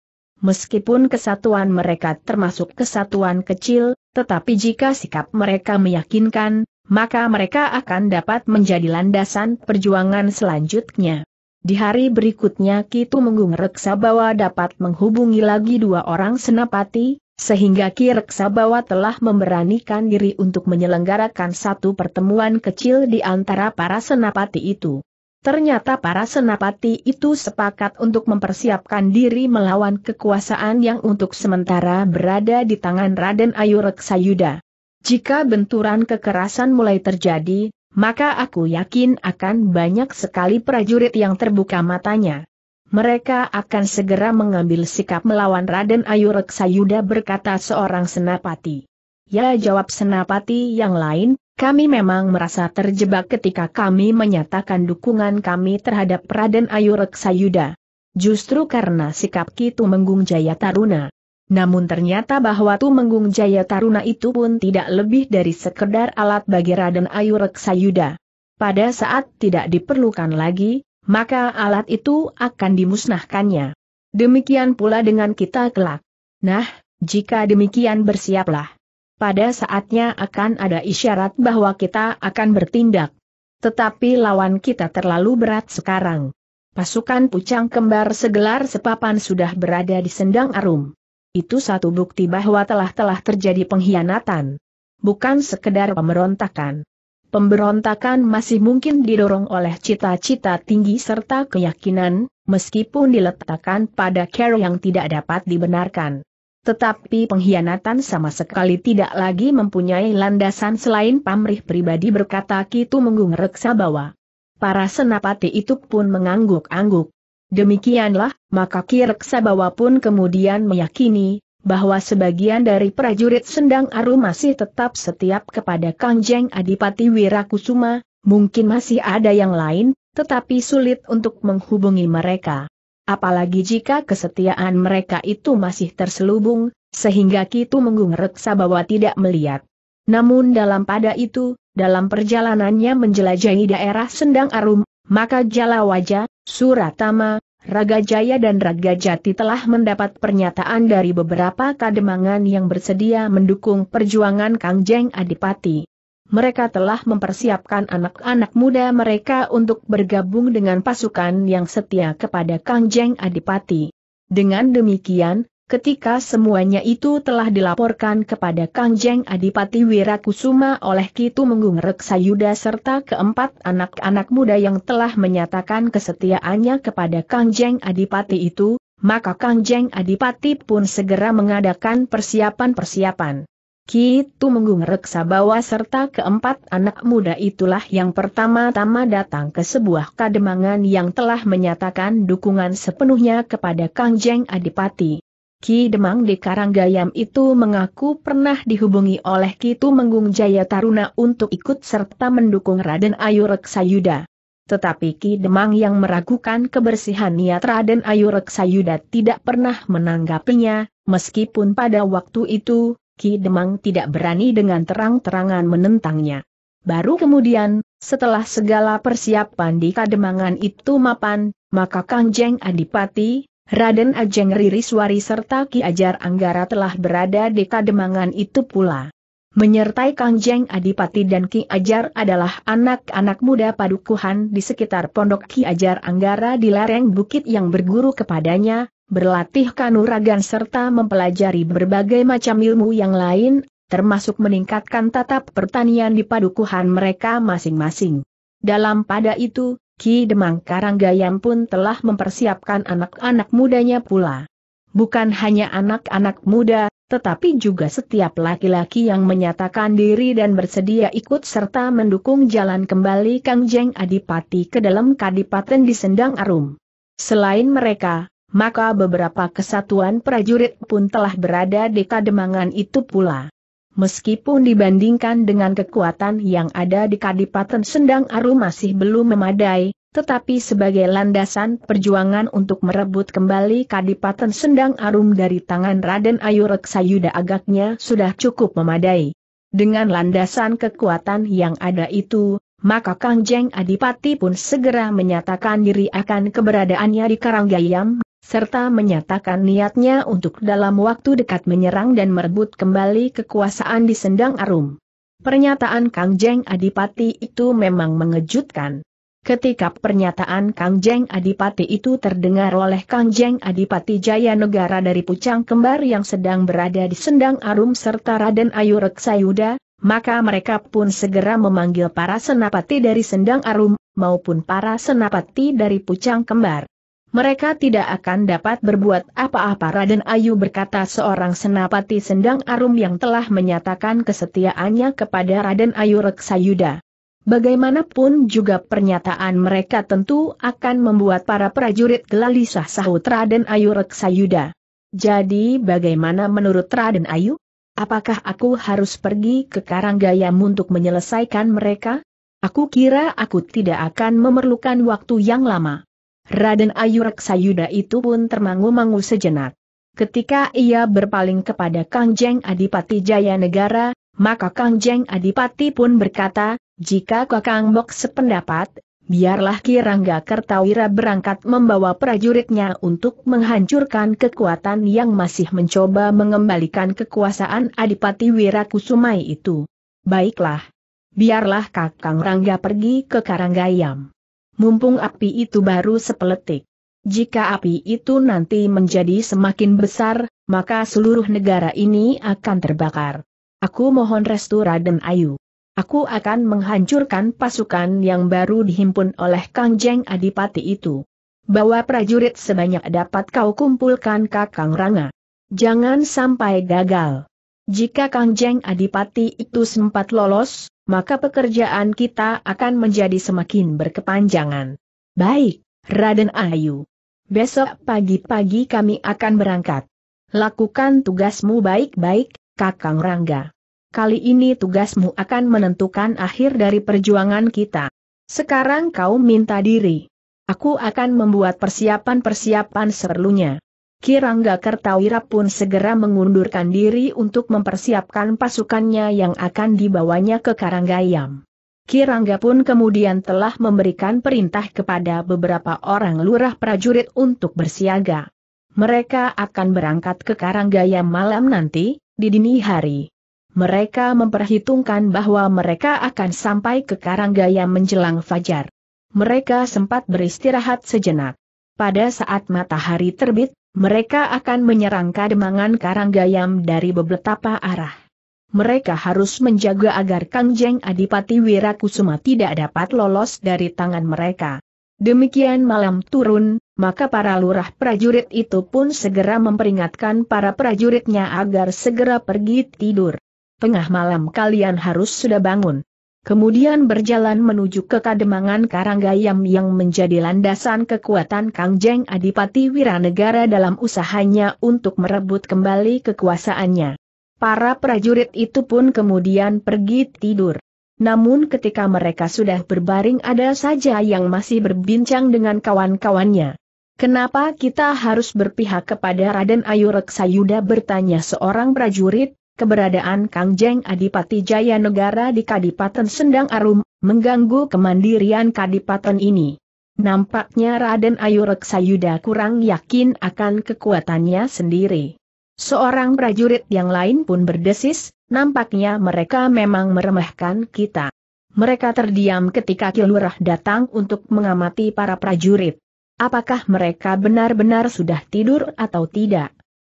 Speaker 1: Meskipun kesatuan mereka termasuk kesatuan kecil, tetapi jika sikap mereka meyakinkan, maka mereka akan dapat menjadi landasan perjuangan selanjutnya. Di hari berikutnya Kitu Menggung Reksabawa dapat menghubungi lagi dua orang senapati, sehingga Ki Reksabawa telah memberanikan diri untuk menyelenggarakan satu pertemuan kecil di antara para senapati itu. Ternyata para senapati itu sepakat untuk mempersiapkan diri melawan kekuasaan yang untuk sementara berada di tangan Raden Ayu Reksayuda. Jika benturan kekerasan mulai terjadi, maka aku yakin akan banyak sekali prajurit yang terbuka matanya. Mereka akan segera mengambil sikap melawan Raden Ayu Reksayuda berkata seorang senapati. Ya jawab senapati yang lain, kami memang merasa terjebak ketika kami menyatakan dukungan kami terhadap Raden Ayu Reksayuda. Justru karena sikap Kitu Menggung Jaya Taruna. Namun ternyata bahwa Tumenggung Jaya Taruna itu pun tidak lebih dari sekedar alat bagi Raden Ayu Reksayuda. Pada saat tidak diperlukan lagi, maka alat itu akan dimusnahkannya. Demikian pula dengan kita kelak. Nah, jika demikian bersiaplah pada saatnya akan ada isyarat bahwa kita akan bertindak. Tetapi lawan kita terlalu berat sekarang. Pasukan pucang kembar segelar sepapan sudah berada di sendang arum. Itu satu bukti bahwa telah-telah terjadi pengkhianatan. Bukan sekedar pemberontakan. Pemberontakan masih mungkin didorong oleh cita-cita tinggi serta keyakinan, meskipun diletakkan pada care yang tidak dapat dibenarkan. Tetapi pengkhianatan sama sekali tidak lagi mempunyai landasan selain pamrih pribadi berkata Kitu Menggung Reksa bahwa para senapati itu pun mengangguk-angguk. Demikianlah, maka Ki Reksa Bawa pun kemudian meyakini bahwa sebagian dari prajurit Sendang Aru masih tetap setiap kepada Kangjeng Adipati Wirakusuma, mungkin masih ada yang lain, tetapi sulit untuk menghubungi mereka apalagi jika kesetiaan mereka itu masih terselubung, sehingga Kitu Menggung reksa bahwa tidak melihat. Namun dalam pada itu, dalam perjalanannya menjelajahi daerah Sendang Arum, maka Jalawaja, Suratama, Raga Jaya dan Raga Jati telah mendapat pernyataan dari beberapa kademangan yang bersedia mendukung perjuangan Kangjeng Adipati mereka telah mempersiapkan anak-anak muda mereka untuk bergabung dengan pasukan yang setia kepada Kangjeng Adipati. Dengan demikian, ketika semuanya itu telah dilaporkan kepada Kangjeng Adipati Wirakusuma oleh Kitu Menggung Reksayuda serta keempat anak-anak muda yang telah menyatakan kesetiaannya kepada Kangjeng Adipati itu, maka Kangjeng Adipati pun segera mengadakan persiapan-persiapan. Kitu Menggung Reksa bawa serta keempat anak muda itulah yang pertama-tama datang ke sebuah kademangan yang telah menyatakan dukungan sepenuhnya kepada Kang Jeng Adipati. Ki Demang di Karanggayam itu mengaku pernah dihubungi oleh Ki Menggung Jaya Taruna untuk ikut serta mendukung Raden Ayu Reksayuda. Tetapi Ki Demang yang meragukan kebersihan niat Raden Ayu Reksayuda tidak pernah menanggapinya, meskipun pada waktu itu Ki Demang tidak berani dengan terang-terangan menentangnya. Baru kemudian, setelah segala persiapan di Kademangan itu mapan, maka Kang Jeng Adipati, Raden Ajeng Ririswari serta Ki Ajar Anggara telah berada di Kademangan itu pula. Menyertai Kang Jeng Adipati dan Ki Ajar adalah anak-anak muda padukuhan di sekitar pondok Ki Ajar Anggara di lereng bukit yang berguru kepadanya, berlatih kanuragan serta mempelajari berbagai macam ilmu yang lain, termasuk meningkatkan tatap pertanian di padukuhan mereka masing-masing. Dalam pada itu, Ki Demang Karanggayam pun telah mempersiapkan anak-anak mudanya pula. Bukan hanya anak-anak muda, tetapi juga setiap laki-laki yang menyatakan diri dan bersedia ikut serta mendukung jalan kembali Kang Jeng Adipati ke dalam Kadipaten di Sendang Arum. Selain mereka, maka beberapa kesatuan prajurit pun telah berada di kademangan itu pula. Meskipun dibandingkan dengan kekuatan yang ada di Kadipaten Sendang Aru masih belum memadai, tetapi sebagai landasan perjuangan untuk merebut kembali Kadipaten Sendang Arum dari tangan Raden Ayu Reksayuda agaknya sudah cukup memadai. Dengan landasan kekuatan yang ada itu, maka Kang Jeng Adipati pun segera menyatakan diri akan keberadaannya di Karanggayam serta menyatakan niatnya untuk dalam waktu dekat menyerang dan merebut kembali kekuasaan di Sendang Arum. Pernyataan Kang Jeng Adipati itu memang mengejutkan. Ketika pernyataan Kang Jeng Adipati itu terdengar oleh Kang Jeng Adipati Jaya Negara dari Pucang Kembar yang sedang berada di Sendang Arum serta Raden Ayu Reksayuda, maka mereka pun segera memanggil para senapati dari Sendang Arum, maupun para senapati dari Pucang Kembar mereka tidak akan dapat berbuat apa-apa Raden Ayu berkata seorang senapati sendang arum yang telah menyatakan kesetiaannya kepada Raden Ayu Reksayuda. Bagaimanapun juga pernyataan mereka tentu akan membuat para prajurit gelalisah sahut Raden Ayu Reksayuda. Jadi bagaimana menurut Raden Ayu? Apakah aku harus pergi ke Karanggayam untuk menyelesaikan mereka? Aku kira aku tidak akan memerlukan waktu yang lama. Raden Ayu Raksayuda itu pun termangu-mangu sejenak. Ketika ia berpaling kepada Kang Jeng Adipati Jaya Negara, maka Kang Jeng Adipati pun berkata, jika Kakang Bok sependapat, biarlah Kirangga Kertawira berangkat membawa prajuritnya untuk menghancurkan kekuatan yang masih mencoba mengembalikan kekuasaan Adipati Wirakusumai itu. Baiklah. Biarlah Kakang Rangga pergi ke Karanggayam mumpung api itu baru sepeletik. Jika api itu nanti menjadi semakin besar, maka seluruh negara ini akan terbakar. Aku mohon restu Raden Ayu. Aku akan menghancurkan pasukan yang baru dihimpun oleh Kangjeng Adipati itu. Bawa prajurit sebanyak dapat kau kumpulkan Kakang Ranga. Jangan sampai gagal. Jika Kang Jeng Adipati itu sempat lolos, maka pekerjaan kita akan menjadi semakin berkepanjangan. Baik, Raden Ayu. Besok pagi-pagi kami akan berangkat. Lakukan tugasmu baik-baik, Kakang Rangga. Kali ini tugasmu akan menentukan akhir dari perjuangan kita. Sekarang kau minta diri. Aku akan membuat persiapan-persiapan seperlunya. Kirangga Kertawira pun segera mengundurkan diri untuk mempersiapkan pasukannya yang akan dibawanya ke Karanggayam. Kirangga pun kemudian telah memberikan perintah kepada beberapa orang lurah prajurit untuk bersiaga. Mereka akan berangkat ke Karanggayam malam nanti, di dini hari. Mereka memperhitungkan bahwa mereka akan sampai ke Karanggayam menjelang fajar. Mereka sempat beristirahat sejenak. Pada saat matahari terbit, mereka akan menyerang kademangan Karanggayam dari beberapa arah. Mereka harus menjaga agar Kangjeng Adipati Wirakusuma tidak dapat lolos dari tangan mereka. Demikian malam turun, maka para lurah prajurit itu pun segera memperingatkan para prajuritnya agar segera pergi tidur. Tengah malam kalian harus sudah bangun kemudian berjalan menuju ke Kademangan Karanggayam yang menjadi landasan kekuatan Kangjeng Adipati Wiranegara dalam usahanya untuk merebut kembali kekuasaannya. Para prajurit itu pun kemudian pergi tidur. Namun ketika mereka sudah berbaring ada saja yang masih berbincang dengan kawan-kawannya. Kenapa kita harus berpihak kepada Raden Ayu Reksayuda bertanya seorang prajurit, keberadaan Kang Jeng Adipati Jaya Negara di Kadipaten Sendang Arum, mengganggu kemandirian Kadipaten ini. Nampaknya Raden Ayu Reksayuda kurang yakin akan kekuatannya sendiri. Seorang prajurit yang lain pun berdesis, nampaknya mereka memang meremehkan kita. Mereka terdiam ketika Kilurah datang untuk mengamati para prajurit. Apakah mereka benar-benar sudah tidur atau tidak?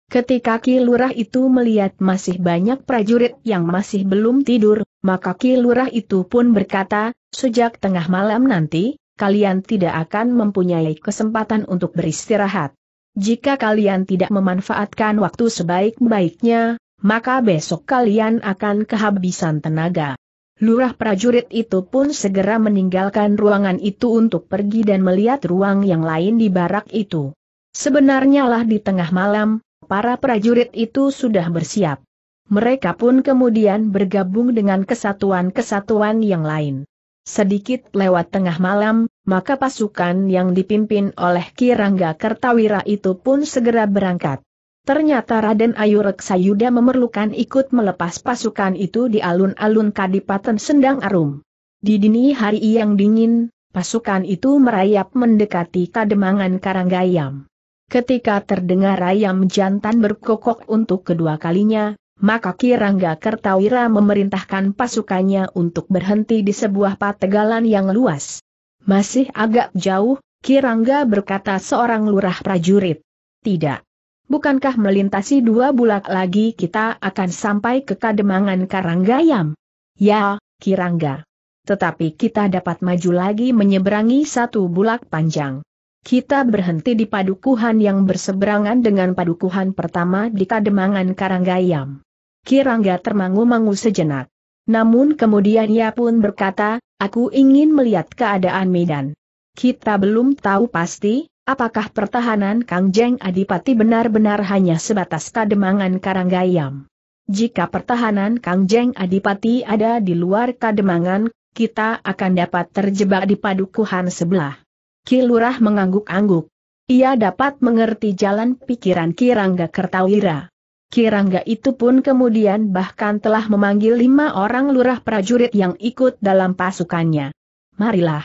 Speaker 1: Ketika Ki Lurah itu melihat masih banyak prajurit yang masih belum tidur, maka Ki Lurah itu pun berkata, sejak tengah malam nanti, kalian tidak akan mempunyai kesempatan untuk beristirahat. Jika kalian tidak memanfaatkan waktu sebaik-baiknya, maka besok kalian akan kehabisan tenaga. Lurah prajurit itu pun segera meninggalkan ruangan itu untuk pergi dan melihat ruang yang lain di barak itu. Sebenarnya lah di tengah malam, para prajurit itu sudah bersiap. Mereka pun kemudian bergabung dengan kesatuan-kesatuan yang lain. Sedikit lewat tengah malam, maka pasukan yang dipimpin oleh Kirangga Kertawira itu pun segera berangkat. Ternyata Raden Ayu Reksayuda memerlukan ikut melepas pasukan itu di alun-alun Kadipaten Sendang Arum. Di dini hari yang dingin, pasukan itu merayap mendekati Kademangan Karanggayam. Ketika terdengar ayam jantan berkokok untuk kedua kalinya, maka Kirangga Kertawira memerintahkan pasukannya untuk berhenti di sebuah pategalan yang luas. Masih agak jauh, Kirangga berkata seorang lurah prajurit. Tidak. Bukankah melintasi dua bulak lagi kita akan sampai ke kademangan Karanggayam? Ya, Kirangga. Tetapi kita dapat maju lagi menyeberangi satu bulak panjang. Kita berhenti di padukuhan yang berseberangan dengan padukuhan pertama di Kademangan Karanggayam. Kirangga termangu-mangu sejenak. Namun kemudian ia pun berkata, aku ingin melihat keadaan Medan. Kita belum tahu pasti, apakah pertahanan Kang Jeng Adipati benar-benar hanya sebatas Kademangan Karanggayam. Jika pertahanan Kang Jeng Adipati ada di luar Kademangan, kita akan dapat terjebak di padukuhan sebelah. Kilurah mengangguk-angguk. Ia dapat mengerti jalan pikiran Kirangga Kertawira. Kirangga itu pun kemudian bahkan telah memanggil lima orang lurah prajurit yang ikut dalam pasukannya. Marilah.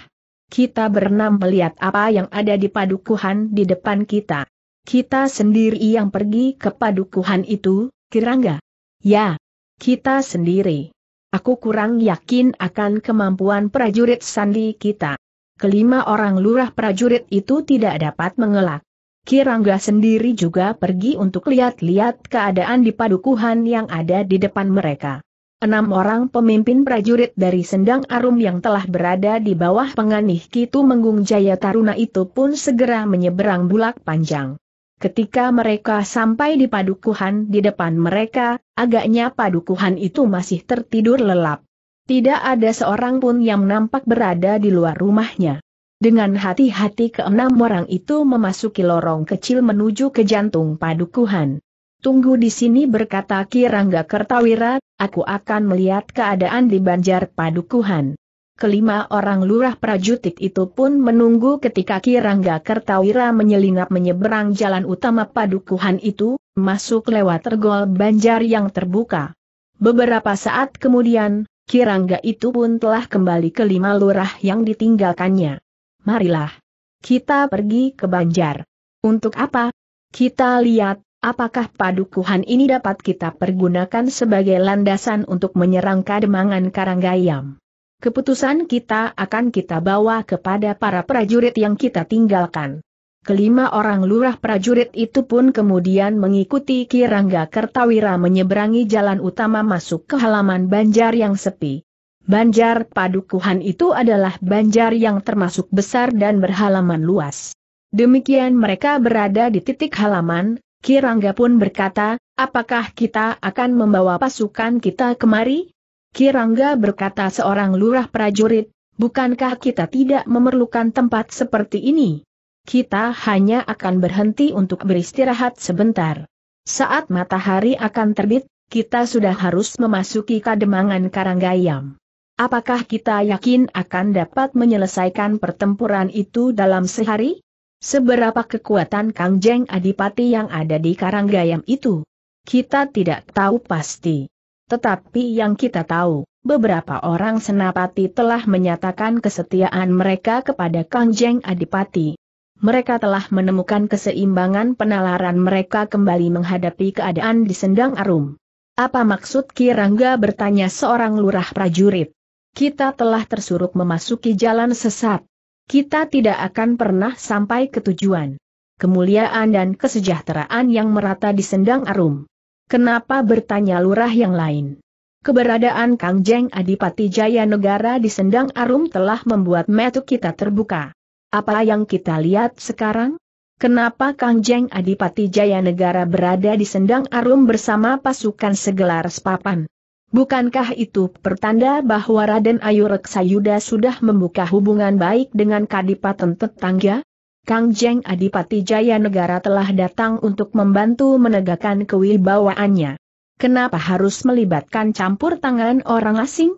Speaker 1: Kita berenam melihat apa yang ada di padukuhan di depan kita. Kita sendiri yang pergi ke padukuhan itu, Kirangga. Ya, kita sendiri. Aku kurang yakin akan kemampuan prajurit sandi kita kelima orang lurah prajurit itu tidak dapat mengelak. Kirangga sendiri juga pergi untuk lihat-lihat keadaan di padukuhan yang ada di depan mereka. Enam orang pemimpin prajurit dari Sendang Arum yang telah berada di bawah penganih Kitu Menggung Jaya Taruna itu pun segera menyeberang bulak panjang. Ketika mereka sampai di padukuhan di depan mereka, agaknya padukuhan itu masih tertidur lelap. Tidak ada seorang pun yang nampak berada di luar rumahnya. Dengan hati-hati keenam orang itu memasuki lorong kecil menuju ke jantung padukuhan. Tunggu di sini berkata Ki Rangga Kertawira, aku akan melihat keadaan di banjar padukuhan. Kelima orang lurah prajurit itu pun menunggu ketika Ki Rangga Kertawira menyelinap menyeberang jalan utama padukuhan itu, masuk lewat tergol banjar yang terbuka. Beberapa saat kemudian, Kirangga itu pun telah kembali ke lima lurah yang ditinggalkannya. Marilah. Kita pergi ke Banjar. Untuk apa? Kita lihat, apakah padukuhan ini dapat kita pergunakan sebagai landasan untuk menyerang kademangan Karanggayam. Keputusan kita akan kita bawa kepada para prajurit yang kita tinggalkan. Kelima orang lurah prajurit itu pun kemudian mengikuti Kirangga Kertawira menyeberangi jalan utama masuk ke halaman banjar yang sepi. Banjar Padukuhan itu adalah banjar yang termasuk besar dan berhalaman luas. Demikian mereka berada di titik halaman, Kirangga pun berkata, apakah kita akan membawa pasukan kita kemari? Kirangga berkata seorang lurah prajurit, bukankah kita tidak memerlukan tempat seperti ini? kita hanya akan berhenti untuk beristirahat sebentar. Saat matahari akan terbit, kita sudah harus memasuki kademangan Karanggayam. Apakah kita yakin akan dapat menyelesaikan pertempuran itu dalam sehari? Seberapa kekuatan Kang Jeng Adipati yang ada di Karanggayam itu? Kita tidak tahu pasti. Tetapi yang kita tahu, beberapa orang senapati telah menyatakan kesetiaan mereka kepada Kang Jeng Adipati mereka telah menemukan keseimbangan penalaran mereka kembali menghadapi keadaan di sendang arum. Apa maksud Kirangga bertanya seorang lurah prajurit? Kita telah tersuruk memasuki jalan sesat. Kita tidak akan pernah sampai ke tujuan. Kemuliaan dan kesejahteraan yang merata di sendang arum. Kenapa bertanya lurah yang lain? Keberadaan Kang Jeng Adipati Jaya Negara di Sendang Arum telah membuat metu kita terbuka. Apa yang kita lihat sekarang? Kenapa Kang Jeng Adipati Jaya Negara berada di Sendang Arum bersama pasukan segelar sepapan? Bukankah itu pertanda bahwa Raden Ayu Reksayuda sudah membuka hubungan baik dengan Kadipaten tetangga? Kang Jeng Adipati Jaya Negara telah datang untuk membantu menegakkan kewibawaannya. Kenapa harus melibatkan campur tangan orang asing?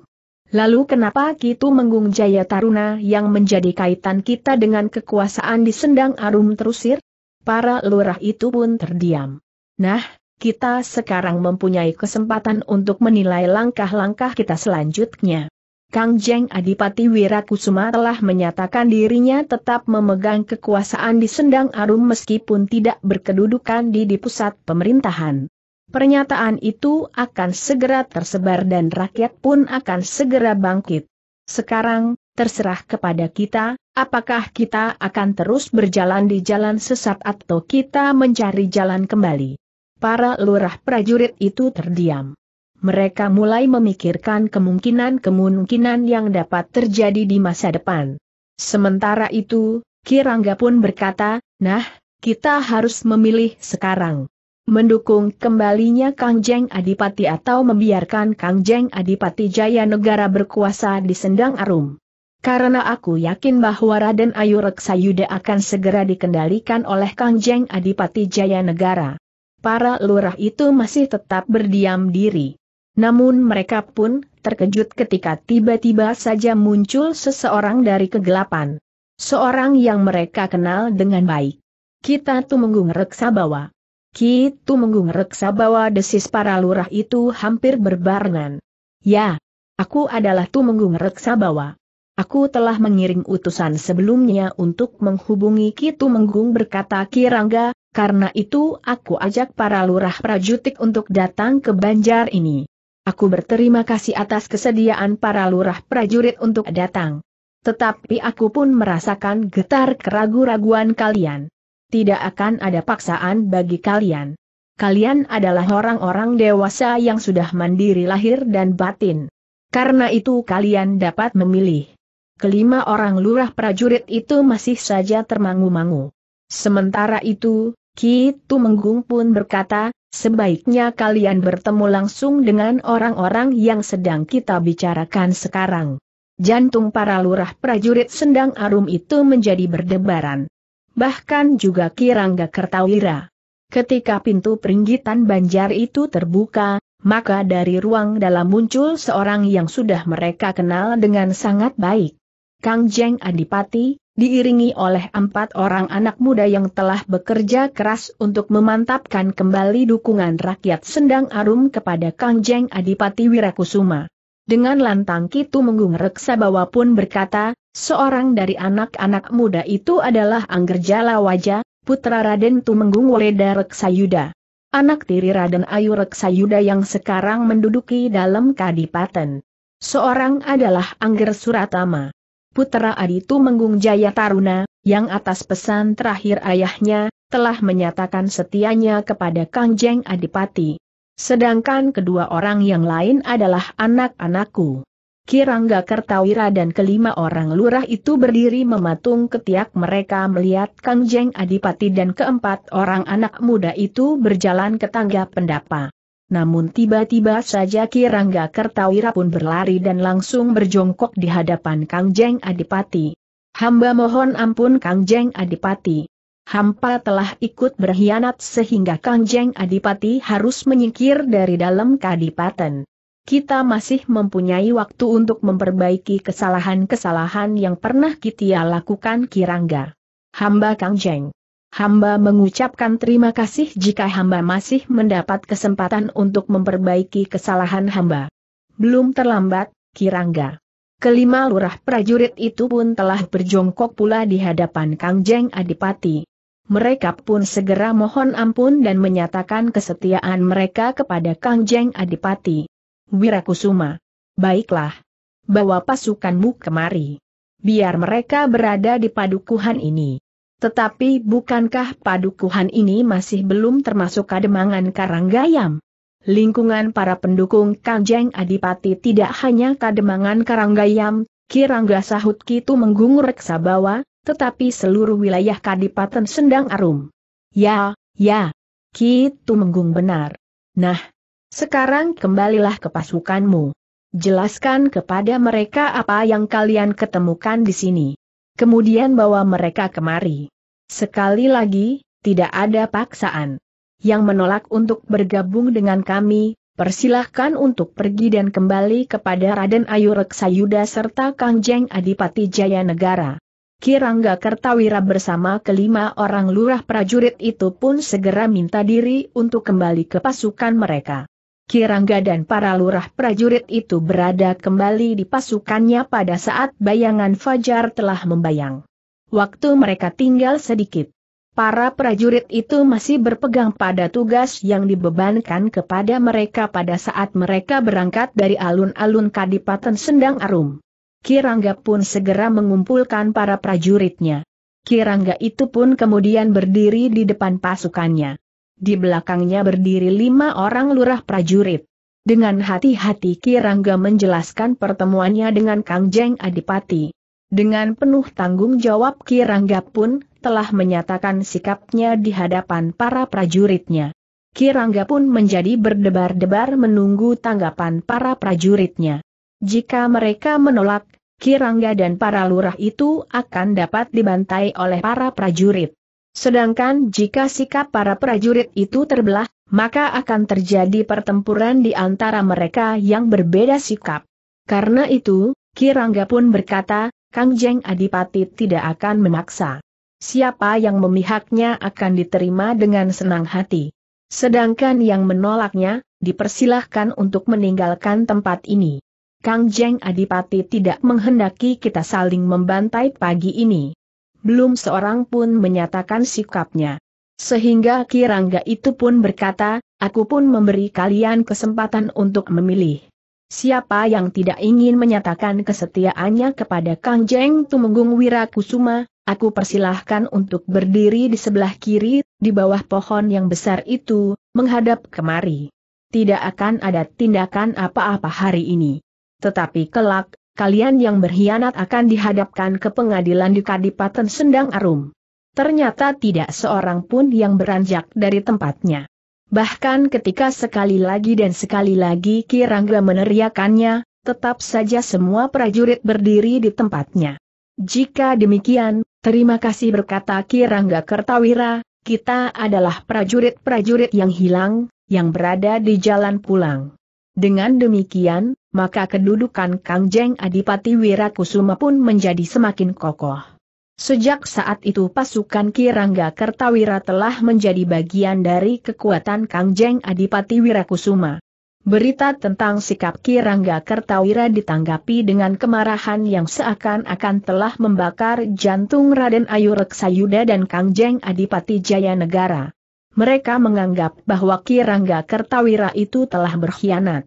Speaker 1: Lalu kenapa Kitu Menggung Jaya Taruna yang menjadi kaitan kita dengan kekuasaan di Sendang Arum terusir? Para lurah itu pun terdiam. Nah, kita sekarang mempunyai kesempatan untuk menilai langkah-langkah kita selanjutnya. Kang Jeng Adipati Wirakusuma telah menyatakan dirinya tetap memegang kekuasaan di Sendang Arum meskipun tidak berkedudukan di, di pusat pemerintahan. Pernyataan itu akan segera tersebar dan rakyat pun akan segera bangkit. Sekarang, terserah kepada kita, apakah kita akan terus berjalan di jalan sesat atau kita mencari jalan kembali. Para lurah prajurit itu terdiam. Mereka mulai memikirkan kemungkinan-kemungkinan yang dapat terjadi di masa depan. Sementara itu, Kirangga pun berkata, nah, kita harus memilih sekarang mendukung kembalinya Kangjeng Adipati atau membiarkan Kangjeng Adipati Jaya Negara berkuasa di Sendang Arum. Karena aku yakin bahwa Raden Ayu Yuda akan segera dikendalikan oleh Kangjeng Adipati Jaya Negara. Para lurah itu masih tetap berdiam diri. Namun mereka pun terkejut ketika tiba-tiba saja muncul seseorang dari kegelapan. Seorang yang mereka kenal dengan baik. Kita Tumenggung Reksa bawa. Ki Menggung reksa bahwa desis para lurah itu hampir berbarengan. Ya, aku adalah Tumenggung reksa bahwa. Aku telah mengiring utusan sebelumnya untuk menghubungi Ki Menggung berkata Kirangga, karena itu aku ajak para lurah prajutik untuk datang ke Banjar ini. Aku berterima kasih atas kesediaan para lurah prajurit untuk datang. Tetapi aku pun merasakan getar keraguan raguan kalian tidak akan ada paksaan bagi kalian. Kalian adalah orang-orang dewasa yang sudah mandiri lahir dan batin. Karena itu kalian dapat memilih. Kelima orang lurah prajurit itu masih saja termangu-mangu. Sementara itu, Ki Tumenggung pun berkata, sebaiknya kalian bertemu langsung dengan orang-orang yang sedang kita bicarakan sekarang. Jantung para lurah prajurit sendang arum itu menjadi berdebaran bahkan juga Kirangga Kertawira. Ketika pintu peringgitan banjar itu terbuka, maka dari ruang dalam muncul seorang yang sudah mereka kenal dengan sangat baik. Kang Jeng Adipati, diiringi oleh empat orang anak muda yang telah bekerja keras untuk memantapkan kembali dukungan rakyat Sendang Arum kepada Kang Jeng Adipati Wirakusuma. Dengan lantang itu Menggung Reksa bawa pun berkata, Seorang dari anak-anak muda itu adalah Angger Jala Wajah, putra Raden Tumenggung Weleda Reksayuda. Anak tiri Raden Ayu Reksayuda yang sekarang menduduki dalam kadipaten. Seorang adalah Angger Suratama. Putra Adi Tumenggung Jaya Taruna, yang atas pesan terakhir ayahnya, telah menyatakan setianya kepada Kangjeng Adipati. Sedangkan kedua orang yang lain adalah anak-anakku. Kirangga Kertawira dan kelima orang lurah itu berdiri mematung ketiak mereka melihat Kang Jeng Adipati dan keempat orang anak muda itu berjalan ke tangga pendapa. Namun tiba-tiba saja Kirangga Kertawira pun berlari dan langsung berjongkok di hadapan Kang Jeng Adipati. Hamba mohon ampun Kang Jeng Adipati. Hampa telah ikut berkhianat sehingga Kang Jeng Adipati harus menyingkir dari dalam kadipaten kita masih mempunyai waktu untuk memperbaiki kesalahan-kesalahan yang pernah kita lakukan Kirangga. Hamba Kang Jeng. Hamba mengucapkan terima kasih jika hamba masih mendapat kesempatan untuk memperbaiki kesalahan hamba. Belum terlambat, Kirangga. Kelima lurah prajurit itu pun telah berjongkok pula di hadapan Kang Jeng Adipati. Mereka pun segera mohon ampun dan menyatakan kesetiaan mereka kepada Kang Jeng Adipati. Wirakusuma. Baiklah. Bawa pasukanmu kemari. Biar mereka berada di padukuhan ini. Tetapi bukankah padukuhan ini masih belum termasuk kademangan Karanggayam? Lingkungan para pendukung Kanjeng Adipati tidak hanya kademangan Karanggayam, Kirangga Sahut Kitu Menggung Reksabawa, tetapi seluruh wilayah Kadipaten Sendang Arum. Ya, ya, Kitu Menggung benar. Nah, sekarang kembalilah ke pasukanmu. Jelaskan kepada mereka apa yang kalian ketemukan di sini. Kemudian bawa mereka kemari. Sekali lagi, tidak ada paksaan. Yang menolak untuk bergabung dengan kami, persilahkan untuk pergi dan kembali kepada Raden Ayu Reksayuda serta Kang Jeng Adipati Jaya Negara. Kirangga Kertawira bersama kelima orang lurah prajurit itu pun segera minta diri untuk kembali ke pasukan mereka. Kirangga dan para lurah prajurit itu berada kembali di pasukannya pada saat bayangan Fajar telah membayang. Waktu mereka tinggal sedikit. Para prajurit itu masih berpegang pada tugas yang dibebankan kepada mereka pada saat mereka berangkat dari alun-alun Kadipaten Sendang Arum. Kirangga pun segera mengumpulkan para prajuritnya. Kirangga itu pun kemudian berdiri di depan pasukannya. Di belakangnya berdiri lima orang lurah prajurit. Dengan hati-hati Kirangga menjelaskan pertemuannya dengan Kang Jeng Adipati. Dengan penuh tanggung jawab Kirangga pun telah menyatakan sikapnya di hadapan para prajuritnya. Kirangga pun menjadi berdebar-debar menunggu tanggapan para prajuritnya. Jika mereka menolak, Kirangga dan para lurah itu akan dapat dibantai oleh para prajurit. Sedangkan jika sikap para prajurit itu terbelah, maka akan terjadi pertempuran di antara mereka yang berbeda sikap. Karena itu, Kirangga pun berkata, Kang Jeng Adipati tidak akan memaksa. Siapa yang memihaknya akan diterima dengan senang hati. Sedangkan yang menolaknya, dipersilahkan untuk meninggalkan tempat ini. Kang Jeng Adipati tidak menghendaki kita saling membantai pagi ini belum seorang pun menyatakan sikapnya. Sehingga Kirangga itu pun berkata, aku pun memberi kalian kesempatan untuk memilih. Siapa yang tidak ingin menyatakan kesetiaannya kepada Kang Jeng Tumenggung Wirakusuma, aku persilahkan untuk berdiri di sebelah kiri, di bawah pohon yang besar itu, menghadap kemari. Tidak akan ada tindakan apa-apa hari ini. Tetapi kelak, kalian yang berkhianat akan dihadapkan ke pengadilan di Kadipaten Sendang Arum. Ternyata tidak seorang pun yang beranjak dari tempatnya. Bahkan ketika sekali lagi dan sekali lagi Kirangga meneriakannya, tetap saja semua prajurit berdiri di tempatnya. Jika demikian, terima kasih berkata Kirangga Kertawira, kita adalah prajurit-prajurit yang hilang, yang berada di jalan pulang. Dengan demikian, maka kedudukan Kangjeng Adipati Wirakusuma pun menjadi semakin kokoh. Sejak saat itu pasukan Kirangga Kertawira telah menjadi bagian dari kekuatan Kangjeng Adipati Wirakusuma. Berita tentang sikap Kirangga Kertawira ditanggapi dengan kemarahan yang seakan-akan telah membakar jantung Raden Ayu Reksayuda dan Kangjeng Adipati Jayanegara. Mereka menganggap bahwa Kirangga Kertawira itu telah berkhianat.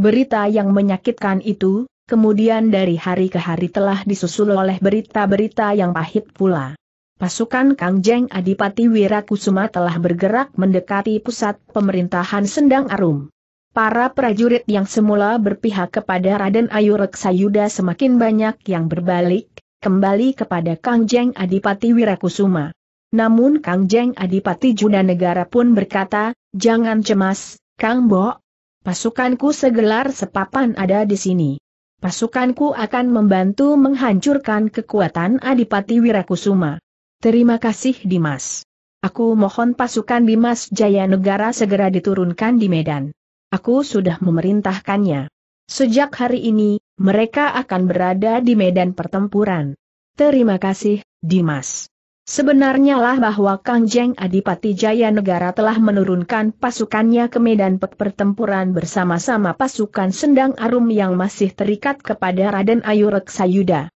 Speaker 1: Berita yang menyakitkan itu, kemudian dari hari ke hari telah disusul oleh berita-berita yang pahit pula. Pasukan Kang Jeng Adipati Wirakusuma telah bergerak mendekati pusat pemerintahan Sendang Arum. Para prajurit yang semula berpihak kepada Raden Ayu Reksayuda semakin banyak yang berbalik, kembali kepada Kang Jeng Adipati Wirakusuma. Namun Kang Jeng Adipati Junanegara pun berkata, jangan cemas, Kang Bo, Pasukanku segelar sepapan ada di sini. Pasukanku akan membantu menghancurkan kekuatan Adipati Wirakusuma. Terima kasih Dimas. Aku mohon pasukan Dimas Jaya Negara segera diturunkan di Medan. Aku sudah memerintahkannya. Sejak hari ini, mereka akan berada di medan pertempuran. Terima kasih, Dimas. Sebenarnya lah bahwa Kang Jeng Adipati Jaya Negara telah menurunkan pasukannya ke medan pertempuran bersama-sama pasukan Sendang Arum yang masih terikat kepada Raden Ayu Reksayuda.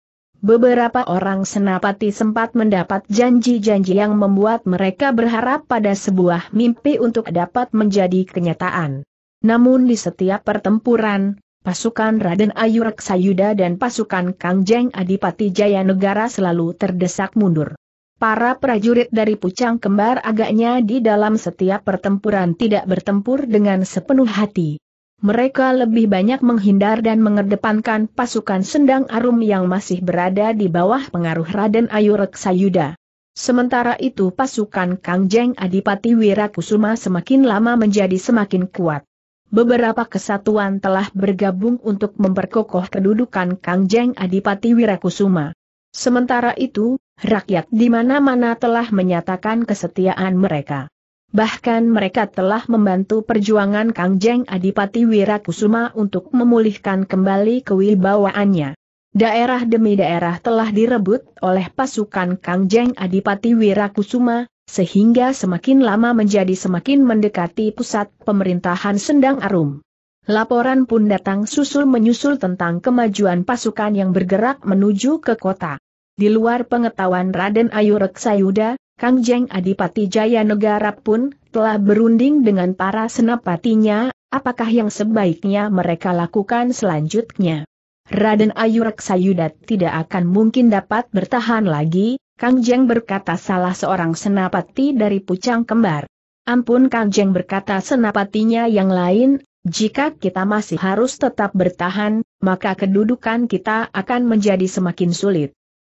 Speaker 1: Beberapa orang senapati sempat mendapat janji-janji yang membuat mereka berharap pada sebuah mimpi untuk dapat menjadi kenyataan. Namun di setiap pertempuran, pasukan Raden Ayu Reksayuda dan pasukan Kang Jeng Adipati Jaya Negara selalu terdesak mundur. Para prajurit dari Pucang Kembar agaknya di dalam setiap pertempuran tidak bertempur dengan sepenuh hati. Mereka lebih banyak menghindar dan mengedepankan pasukan sendang arum yang masih berada di bawah pengaruh Raden Ayu Reksayuda. Sementara itu pasukan Kangjeng Adipati Wirakusuma semakin lama menjadi semakin kuat. Beberapa kesatuan telah bergabung untuk memperkokoh kedudukan Kangjeng Adipati Wirakusuma. Sementara itu, Rakyat di mana-mana telah menyatakan kesetiaan mereka. Bahkan mereka telah membantu perjuangan Kangjeng Adipati Wirakusuma untuk memulihkan kembali kewibawaannya. Daerah demi daerah telah direbut oleh pasukan Kangjeng Adipati Wirakusuma, sehingga semakin lama menjadi semakin mendekati pusat pemerintahan Sendang Arum. Laporan pun datang susul menyusul tentang kemajuan pasukan yang bergerak menuju ke kota. Di luar pengetahuan Raden Ayu Reksayuda, Kang Jeng Adipati Jaya Negara pun telah berunding dengan para senapatinya, apakah yang sebaiknya mereka lakukan selanjutnya. Raden Ayu Reksayuda tidak akan mungkin dapat bertahan lagi, Kang Jeng berkata salah seorang senapati dari Pucang Kembar. Ampun Kang Jeng berkata senapatinya yang lain, jika kita masih harus tetap bertahan, maka kedudukan kita akan menjadi semakin sulit.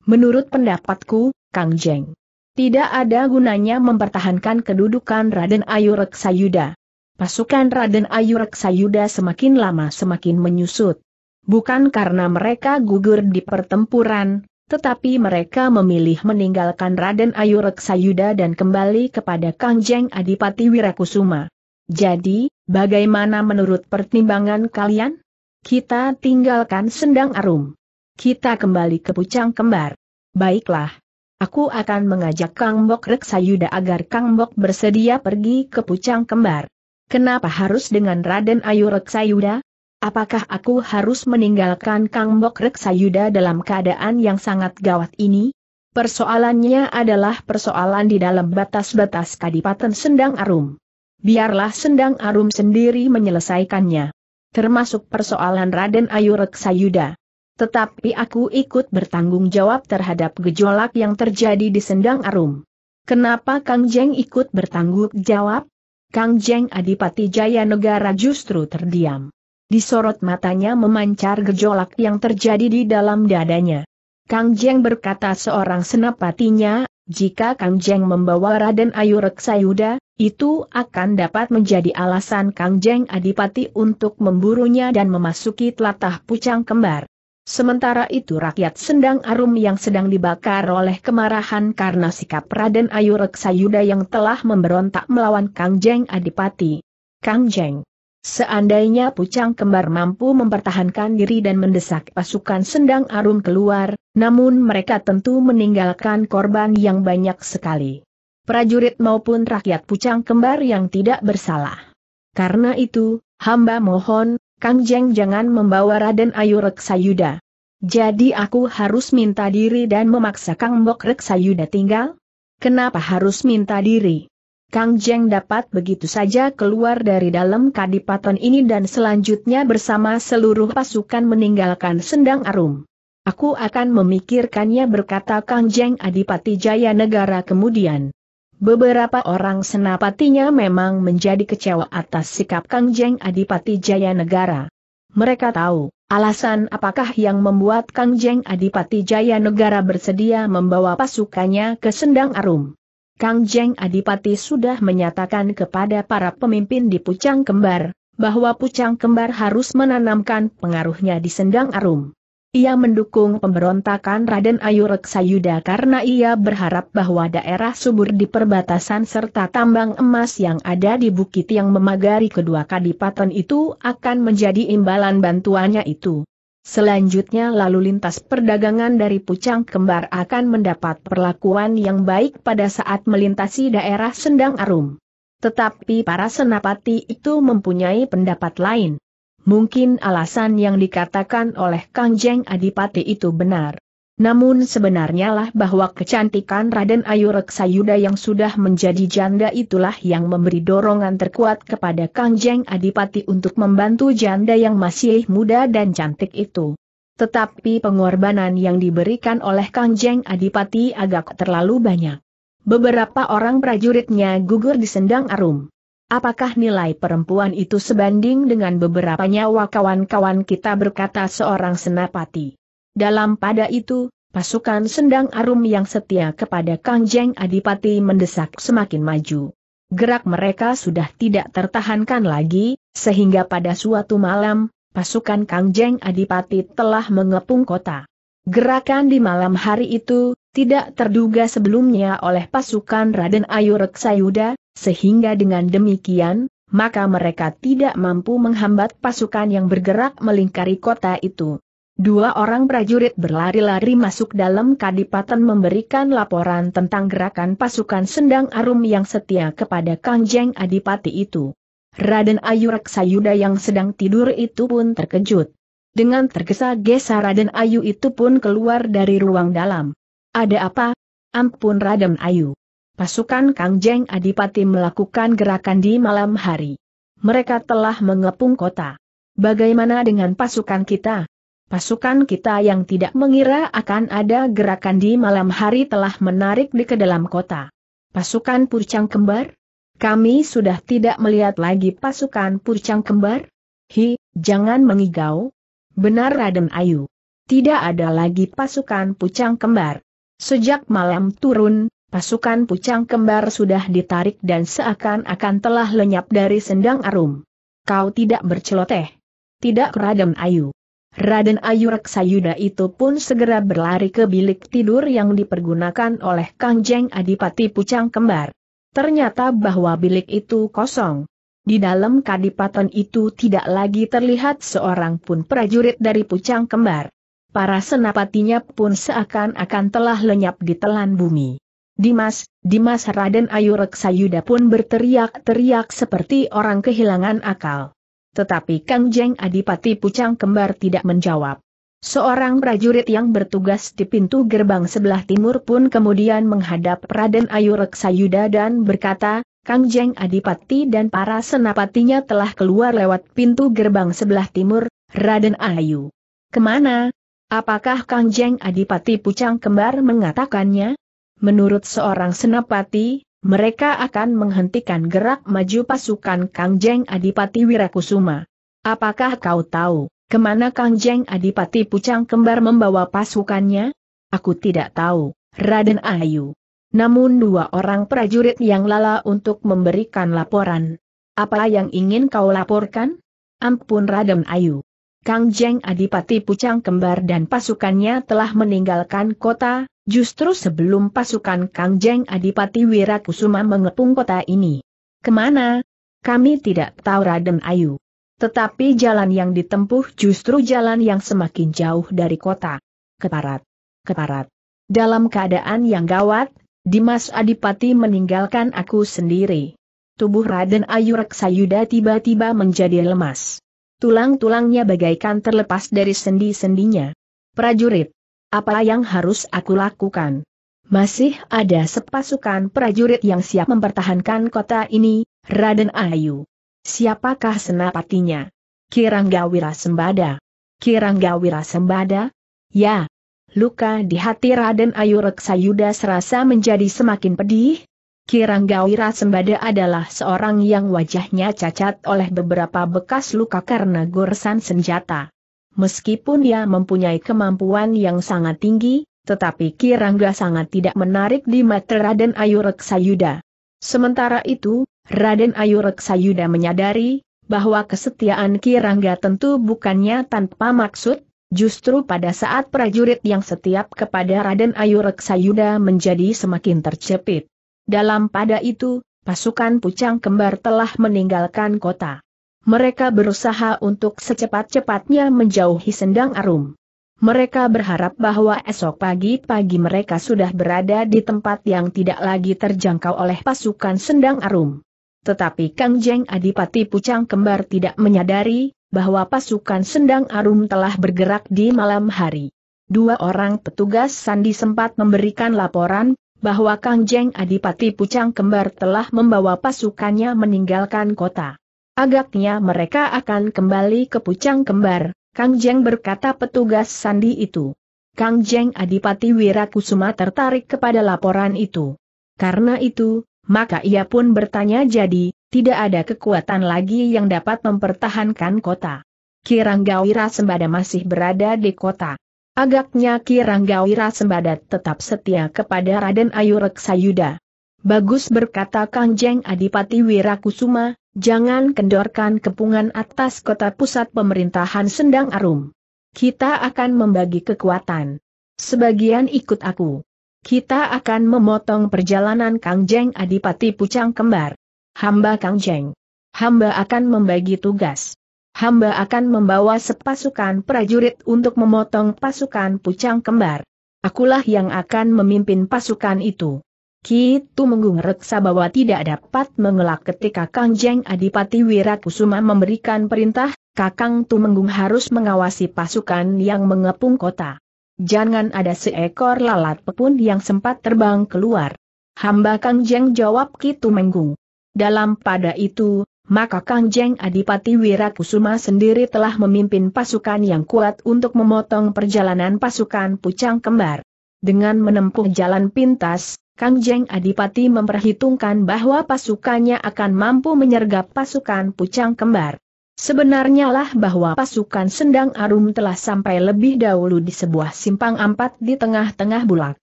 Speaker 1: Menurut pendapatku, Kang Jeng. Tidak ada gunanya mempertahankan kedudukan Raden Ayu Reksayuda. Pasukan Raden Ayu Reksayuda semakin lama semakin menyusut. Bukan karena mereka gugur di pertempuran, tetapi mereka memilih meninggalkan Raden Ayu Reksayuda dan kembali kepada Kang Jeng Adipati Wirakusuma. Jadi, bagaimana menurut pertimbangan kalian? Kita tinggalkan Sendang Arum. Kita kembali ke Pucang Kembar. Baiklah. Aku akan mengajak Kang Bok Reksayuda agar Kang Bok bersedia pergi ke Pucang Kembar. Kenapa harus dengan Raden Ayu Reksayuda? Apakah aku harus meninggalkan Kang Bok Reksayuda dalam keadaan yang sangat gawat ini? Persoalannya adalah persoalan di dalam batas-batas Kadipaten Sendang Arum. Biarlah Sendang Arum sendiri menyelesaikannya. Termasuk persoalan Raden Ayu Reksayuda. Tetapi aku ikut bertanggung jawab terhadap gejolak yang terjadi di Sendang Arum. Kenapa Kang Jeng ikut bertanggung jawab? Kang Jeng Adipati Jaya Negara justru terdiam. Disorot matanya memancar gejolak yang terjadi di dalam dadanya. Kang Jeng berkata seorang senapatinya, jika Kang Jeng membawa Raden Ayu Reksayuda, itu akan dapat menjadi alasan Kang Jeng Adipati untuk memburunya dan memasuki telatah pucang kembar. Sementara itu rakyat Sendang Arum yang sedang dibakar oleh kemarahan karena sikap Raden Ayu Reksayuda yang telah memberontak melawan Kang Jeng Adipati. Kang Jeng, seandainya Pucang Kembar mampu mempertahankan diri dan mendesak pasukan Sendang Arum keluar, namun mereka tentu meninggalkan korban yang banyak sekali. Prajurit maupun rakyat Pucang Kembar yang tidak bersalah. Karena itu, Hamba mohon, Kang Jeng jangan membawa Raden Ayu Reksayuda. Jadi aku harus minta diri dan memaksa Kang Mbok Reksayuda tinggal? Kenapa harus minta diri? Kang Jeng dapat begitu saja keluar dari dalam kadipaton ini dan selanjutnya bersama seluruh pasukan meninggalkan Sendang Arum. Aku akan memikirkannya berkata Kang Jeng Adipati Jaya Negara kemudian. Beberapa orang senapatinya memang menjadi kecewa atas sikap Kang Jeng Adipati Jaya Negara. Mereka tahu, alasan apakah yang membuat Kang Jeng Adipati Jaya Negara bersedia membawa pasukannya ke Sendang Arum. Kang Jeng Adipati sudah menyatakan kepada para pemimpin di Pucang Kembar, bahwa Pucang Kembar harus menanamkan pengaruhnya di Sendang Arum. Ia mendukung pemberontakan Raden Ayu Reksayuda karena ia berharap bahwa daerah subur di perbatasan serta tambang emas yang ada di bukit yang memagari kedua kadipaten itu akan menjadi imbalan bantuannya itu. Selanjutnya lalu lintas perdagangan dari Pucang Kembar akan mendapat perlakuan yang baik pada saat melintasi daerah Sendang Arum. Tetapi para senapati itu mempunyai pendapat lain mungkin alasan yang dikatakan oleh Kang Jeng Adipati itu benar. Namun sebenarnya lah bahwa kecantikan Raden Ayu Reksayuda yang sudah menjadi janda itulah yang memberi dorongan terkuat kepada Kang Jeng Adipati untuk membantu janda yang masih muda dan cantik itu. Tetapi pengorbanan yang diberikan oleh Kang Jeng Adipati agak terlalu banyak. Beberapa orang prajuritnya gugur di sendang arum. Apakah nilai perempuan itu sebanding dengan beberapa nyawa kawan-kawan kita berkata seorang senapati. Dalam pada itu, pasukan sendang arum yang setia kepada Kangjeng Adipati mendesak semakin maju. Gerak mereka sudah tidak tertahankan lagi, sehingga pada suatu malam, pasukan Kangjeng Adipati telah mengepung kota. Gerakan di malam hari itu, tidak terduga sebelumnya oleh pasukan Raden Ayu Reksayuda, sehingga dengan demikian, maka mereka tidak mampu menghambat pasukan yang bergerak melingkari kota itu. Dua orang prajurit berlari-lari masuk dalam kadipaten memberikan laporan tentang gerakan pasukan sendang arum yang setia kepada Kangjeng Adipati itu. Raden Ayu Raksayuda yang sedang tidur itu pun terkejut. Dengan tergesa-gesa Raden Ayu itu pun keluar dari ruang dalam. Ada apa? Ampun Raden Ayu. Pasukan Kang Jeng Adipati melakukan gerakan di malam hari. Mereka telah mengepung kota. Bagaimana dengan pasukan kita? Pasukan kita yang tidak mengira akan ada gerakan di malam hari telah menarik di ke dalam kota. Pasukan Purcang Kembar? Kami sudah tidak melihat lagi pasukan Purcang Kembar? Hi, jangan mengigau. Benar Raden Ayu. Tidak ada lagi pasukan Pucang Kembar. Sejak malam turun, Pasukan pucang kembar sudah ditarik dan seakan-akan telah lenyap dari sendang arum. Kau tidak berceloteh. Tidak Raden Ayu. Raden Ayu Reksayuda itu pun segera berlari ke bilik tidur yang dipergunakan oleh Kang Adipati Pucang Kembar. Ternyata bahwa bilik itu kosong. Di dalam kadipaten itu tidak lagi terlihat seorang pun prajurit dari Pucang Kembar. Para senapatinya pun seakan-akan telah lenyap di telan bumi. Dimas, Dimas Raden Ayu Reksayuda pun berteriak-teriak seperti orang kehilangan akal. Tetapi Kang Jeng Adipati Pucang Kembar tidak menjawab. Seorang prajurit yang bertugas di pintu gerbang sebelah timur pun kemudian menghadap Raden Ayu Reksayuda dan berkata, Kang Jeng Adipati dan para senapatinya telah keluar lewat pintu gerbang sebelah timur, Raden Ayu. Kemana? Apakah Kang Jeng Adipati Pucang Kembar mengatakannya? Menurut seorang senapati, mereka akan menghentikan gerak maju pasukan Kangjeng Adipati Wirakusuma. Apakah kau tahu, kemana Kangjeng Adipati Pucang Kembar membawa pasukannya? Aku tidak tahu, Raden Ayu. Namun dua orang prajurit yang lala untuk memberikan laporan. Apa yang ingin kau laporkan? Ampun Raden Ayu. Kangjeng Adipati Pucang Kembar dan pasukannya telah meninggalkan kota, justru sebelum pasukan Kangjeng Adipati Wirakusuma mengepung kota ini. Kemana? Kami tidak tahu Raden Ayu. Tetapi jalan yang ditempuh justru jalan yang semakin jauh dari kota. Keparat. Keparat. Dalam keadaan yang gawat, Dimas Adipati meninggalkan aku sendiri. Tubuh Raden Ayu Reksayuda tiba-tiba menjadi lemas. Tulang-tulangnya bagaikan terlepas dari sendi-sendinya. Prajurit, apa yang harus aku lakukan? Masih ada sepasukan prajurit yang siap mempertahankan kota ini, Raden Ayu. Siapakah senapatinya? Kiranggawira Sembada. Kiranggawira Sembada? Ya. Luka di hati Raden Ayu Reksayuda serasa menjadi semakin pedih. Kiranggawira Sembada adalah seorang yang wajahnya cacat oleh beberapa bekas luka karena goresan senjata. Meskipun dia mempunyai kemampuan yang sangat tinggi, tetapi Kirangga sangat tidak menarik di mata Raden Ayu Reksayuda. Sementara itu, Raden Ayu Reksayuda menyadari bahwa kesetiaan Kirangga tentu bukannya tanpa maksud, justru pada saat prajurit yang setiap kepada Raden Ayu Reksayuda menjadi semakin tercepit. Dalam pada itu, pasukan Pucang Kembar telah meninggalkan kota mereka berusaha untuk secepat-cepatnya menjauhi sendang arum. Mereka berharap bahwa esok pagi-pagi mereka sudah berada di tempat yang tidak lagi terjangkau oleh pasukan sendang arum. Tetapi Kang Jeng Adipati Pucang Kembar tidak menyadari bahwa pasukan sendang arum telah bergerak di malam hari. Dua orang petugas Sandi sempat memberikan laporan bahwa Kang Jeng Adipati Pucang Kembar telah membawa pasukannya meninggalkan kota. Agaknya mereka akan kembali ke Pucang Kembar, Kang Jeng berkata petugas sandi itu. Kang Jeng Adipati Wirakusuma tertarik kepada laporan itu. Karena itu, maka ia pun bertanya jadi, tidak ada kekuatan lagi yang dapat mempertahankan kota. Kiranggawira sembada masih berada di kota. Agaknya Kiranggawira sembada tetap setia kepada Raden Ayu Reksayuda. Bagus berkata Kangjeng Adipati Wirakusuma, jangan kendorkan kepungan atas kota pusat pemerintahan Sendang Arum. Kita akan membagi kekuatan. Sebagian ikut aku. Kita akan memotong perjalanan Kangjeng Adipati Pucang Kembar. Hamba Kangjeng, Hamba akan membagi tugas. Hamba akan membawa sepasukan prajurit untuk memotong pasukan Pucang Kembar. Akulah yang akan memimpin pasukan itu. Kitu Menggung reksa bahwa tidak dapat mengelak ketika Kang Jeng Adipati Wirakusuma memberikan perintah, Kakang Tumenggung harus mengawasi pasukan yang mengepung kota. Jangan ada seekor lalat pun yang sempat terbang keluar. Hamba Kang Jeng jawab Kitu Menggung. Dalam pada itu, maka Kang Jeng Adipati Wirakusuma sendiri telah memimpin pasukan yang kuat untuk memotong perjalanan pasukan Pucang Kembar. Dengan menempuh jalan pintas, Kang Jeng Adipati memperhitungkan bahwa pasukannya akan mampu menyergap pasukan Pucang Kembar. Sebenarnya lah bahwa pasukan Sendang Arum telah sampai lebih dahulu di sebuah simpang empat di tengah-tengah bulak.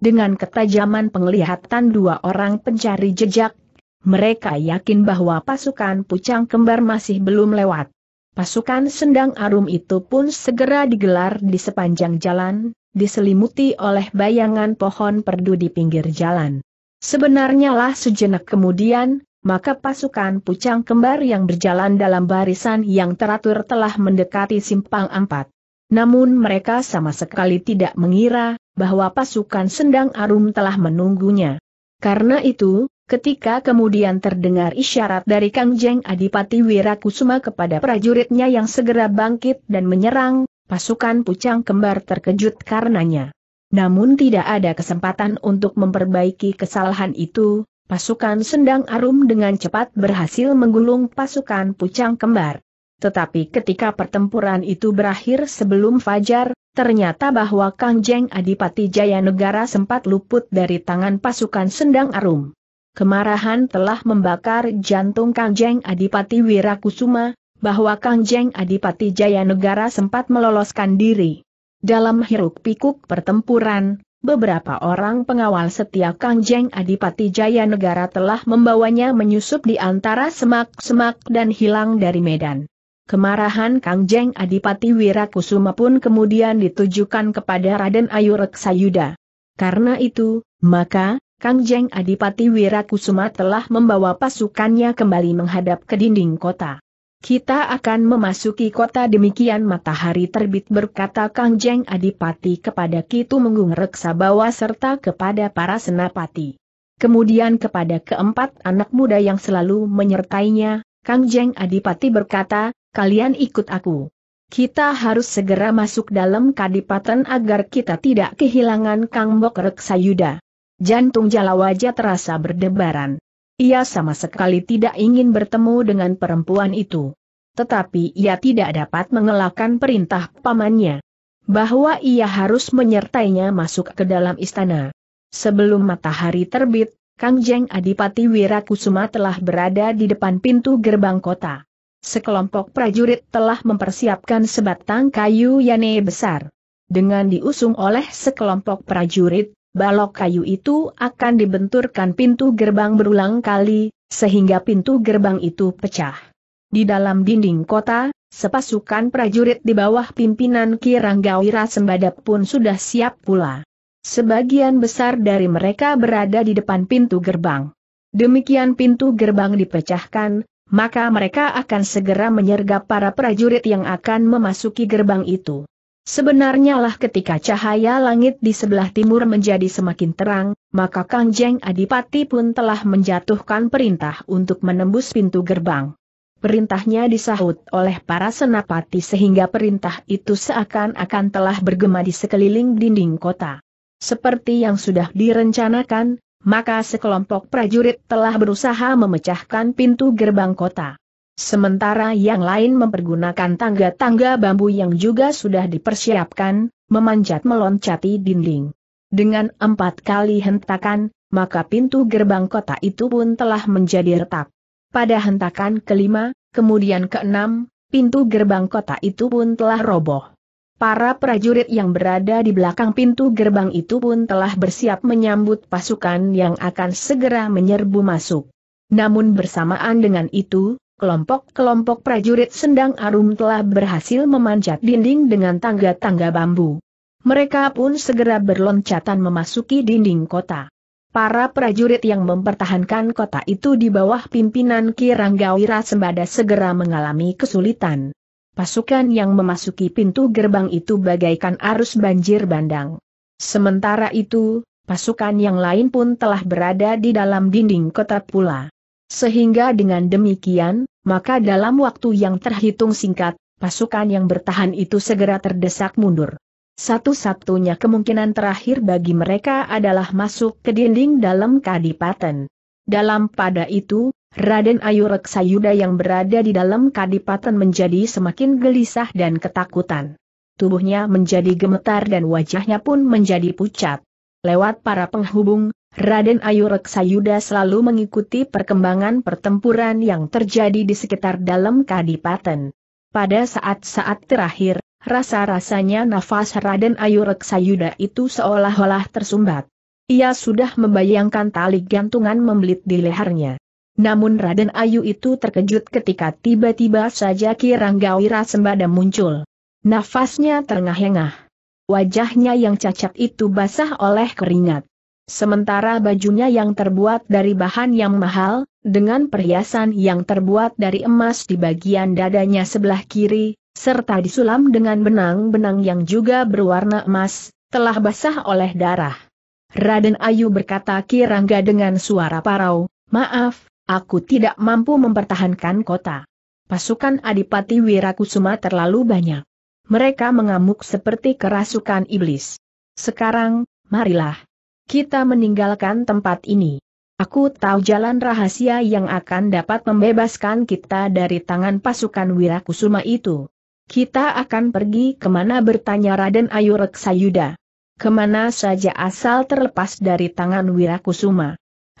Speaker 1: Dengan ketajaman penglihatan dua orang pencari jejak, mereka yakin bahwa pasukan Pucang Kembar masih belum lewat. Pasukan Sendang Arum itu pun segera digelar di sepanjang jalan, diselimuti oleh bayangan pohon perdu di pinggir jalan. Sebenarnya lah sejenak kemudian, maka pasukan pucang kembar yang berjalan dalam barisan yang teratur telah mendekati simpang empat. Namun mereka sama sekali tidak mengira bahwa pasukan sendang arum telah menunggunya. Karena itu, ketika kemudian terdengar isyarat dari Kang Jeng Adipati Wirakusuma kepada prajuritnya yang segera bangkit dan menyerang, Pasukan pucang kembar terkejut karenanya. Namun tidak ada kesempatan untuk memperbaiki kesalahan itu, pasukan sendang arum dengan cepat berhasil menggulung pasukan pucang kembar. Tetapi ketika pertempuran itu berakhir sebelum fajar, ternyata bahwa Kang Jeng Adipati Jaya Negara sempat luput dari tangan pasukan sendang arum. Kemarahan telah membakar jantung Kang Jeng Adipati Wirakusuma, bahwa Kang Jeng Adipati Jaya sempat meloloskan diri. Dalam hiruk pikuk pertempuran, beberapa orang pengawal setia Kang Jeng Adipati Jaya telah membawanya menyusup di antara semak-semak dan hilang dari medan. Kemarahan Kang Jeng Adipati Wirakusuma pun kemudian ditujukan kepada Raden Ayu Reksayuda. Karena itu, maka, Kang Jeng Adipati Wirakusuma telah membawa pasukannya kembali menghadap ke dinding kota. Kita akan memasuki kota demikian matahari terbit berkata Kang Jeng Adipati kepada Kitu Menggung bawa serta kepada para senapati. Kemudian kepada keempat anak muda yang selalu menyertainya, Kang Jeng Adipati berkata, kalian ikut aku. Kita harus segera masuk dalam kadipaten agar kita tidak kehilangan Kang Bok Yuda. Jantung Jalawaja terasa berdebaran. Ia sama sekali tidak ingin bertemu dengan perempuan itu. Tetapi ia tidak dapat mengelakkan perintah pamannya. Bahwa ia harus menyertainya masuk ke dalam istana. Sebelum matahari terbit, Kangjeng Adipati Wirakusuma telah berada di depan pintu gerbang kota. Sekelompok prajurit telah mempersiapkan sebatang kayu yane besar. Dengan diusung oleh sekelompok prajurit, balok kayu itu akan dibenturkan pintu gerbang berulang kali, sehingga pintu gerbang itu pecah. Di dalam dinding kota, sepasukan prajurit di bawah pimpinan Kiranggawira Sembadap pun sudah siap pula. Sebagian besar dari mereka berada di depan pintu gerbang. Demikian pintu gerbang dipecahkan, maka mereka akan segera menyergap para prajurit yang akan memasuki gerbang itu. Sebenarnya lah ketika cahaya langit di sebelah timur menjadi semakin terang, maka Kangjeng Adipati pun telah menjatuhkan perintah untuk menembus pintu gerbang. Perintahnya disahut oleh para senapati sehingga perintah itu seakan-akan telah bergema di sekeliling dinding kota. Seperti yang sudah direncanakan, maka sekelompok prajurit telah berusaha memecahkan pintu gerbang kota. Sementara yang lain mempergunakan tangga-tangga bambu yang juga sudah dipersiapkan, memanjat meloncati dinding. Dengan empat kali hentakan, maka pintu gerbang kota itu pun telah menjadi retak. Pada hentakan kelima, kemudian keenam, pintu gerbang kota itu pun telah roboh. Para prajurit yang berada di belakang pintu gerbang itu pun telah bersiap menyambut pasukan yang akan segera menyerbu masuk. Namun bersamaan dengan itu, Kelompok-kelompok prajurit sendang arum telah berhasil memanjat dinding dengan tangga-tangga bambu. Mereka pun segera berloncatan memasuki dinding kota. Para prajurit yang mempertahankan kota itu di bawah pimpinan Ki Ranggawira sembada segera mengalami kesulitan. Pasukan yang memasuki pintu gerbang itu bagaikan arus banjir bandang. Sementara itu, pasukan yang lain pun telah berada di dalam dinding kota pula. Sehingga dengan demikian, maka dalam waktu yang terhitung singkat, pasukan yang bertahan itu segera terdesak mundur. Satu-satunya kemungkinan terakhir bagi mereka adalah masuk ke dinding dalam kadipaten. Dalam pada itu, Raden Ayu Reksayuda yang berada di dalam kadipaten menjadi semakin gelisah dan ketakutan. Tubuhnya menjadi gemetar dan wajahnya pun menjadi pucat. Lewat para penghubung, Raden Ayu Reksayuda selalu mengikuti perkembangan pertempuran yang terjadi di sekitar dalam kadipaten. Pada saat-saat terakhir, rasa-rasanya nafas Raden Ayu Reksayuda itu seolah-olah tersumbat. Ia sudah membayangkan tali gantungan membelit di lehernya. Namun Raden Ayu itu terkejut ketika tiba-tiba saja Kirangga sembada muncul. Nafasnya terengah-engah. Wajahnya yang cacat itu basah oleh keringat. Sementara bajunya yang terbuat dari bahan yang mahal, dengan perhiasan yang terbuat dari emas di bagian dadanya sebelah kiri, serta disulam dengan benang-benang yang juga berwarna emas, telah basah oleh darah. Raden Ayu berkata Kirangga dengan suara parau, maaf, aku tidak mampu mempertahankan kota. Pasukan Adipati Wirakusuma terlalu banyak. Mereka mengamuk seperti kerasukan iblis. Sekarang, marilah, kita meninggalkan tempat ini. Aku tahu jalan rahasia yang akan dapat membebaskan kita dari tangan pasukan Wirakusuma itu. Kita akan pergi kemana bertanya Raden Ayu Reksayuda. Kemana saja asal terlepas dari tangan Wirakusuma.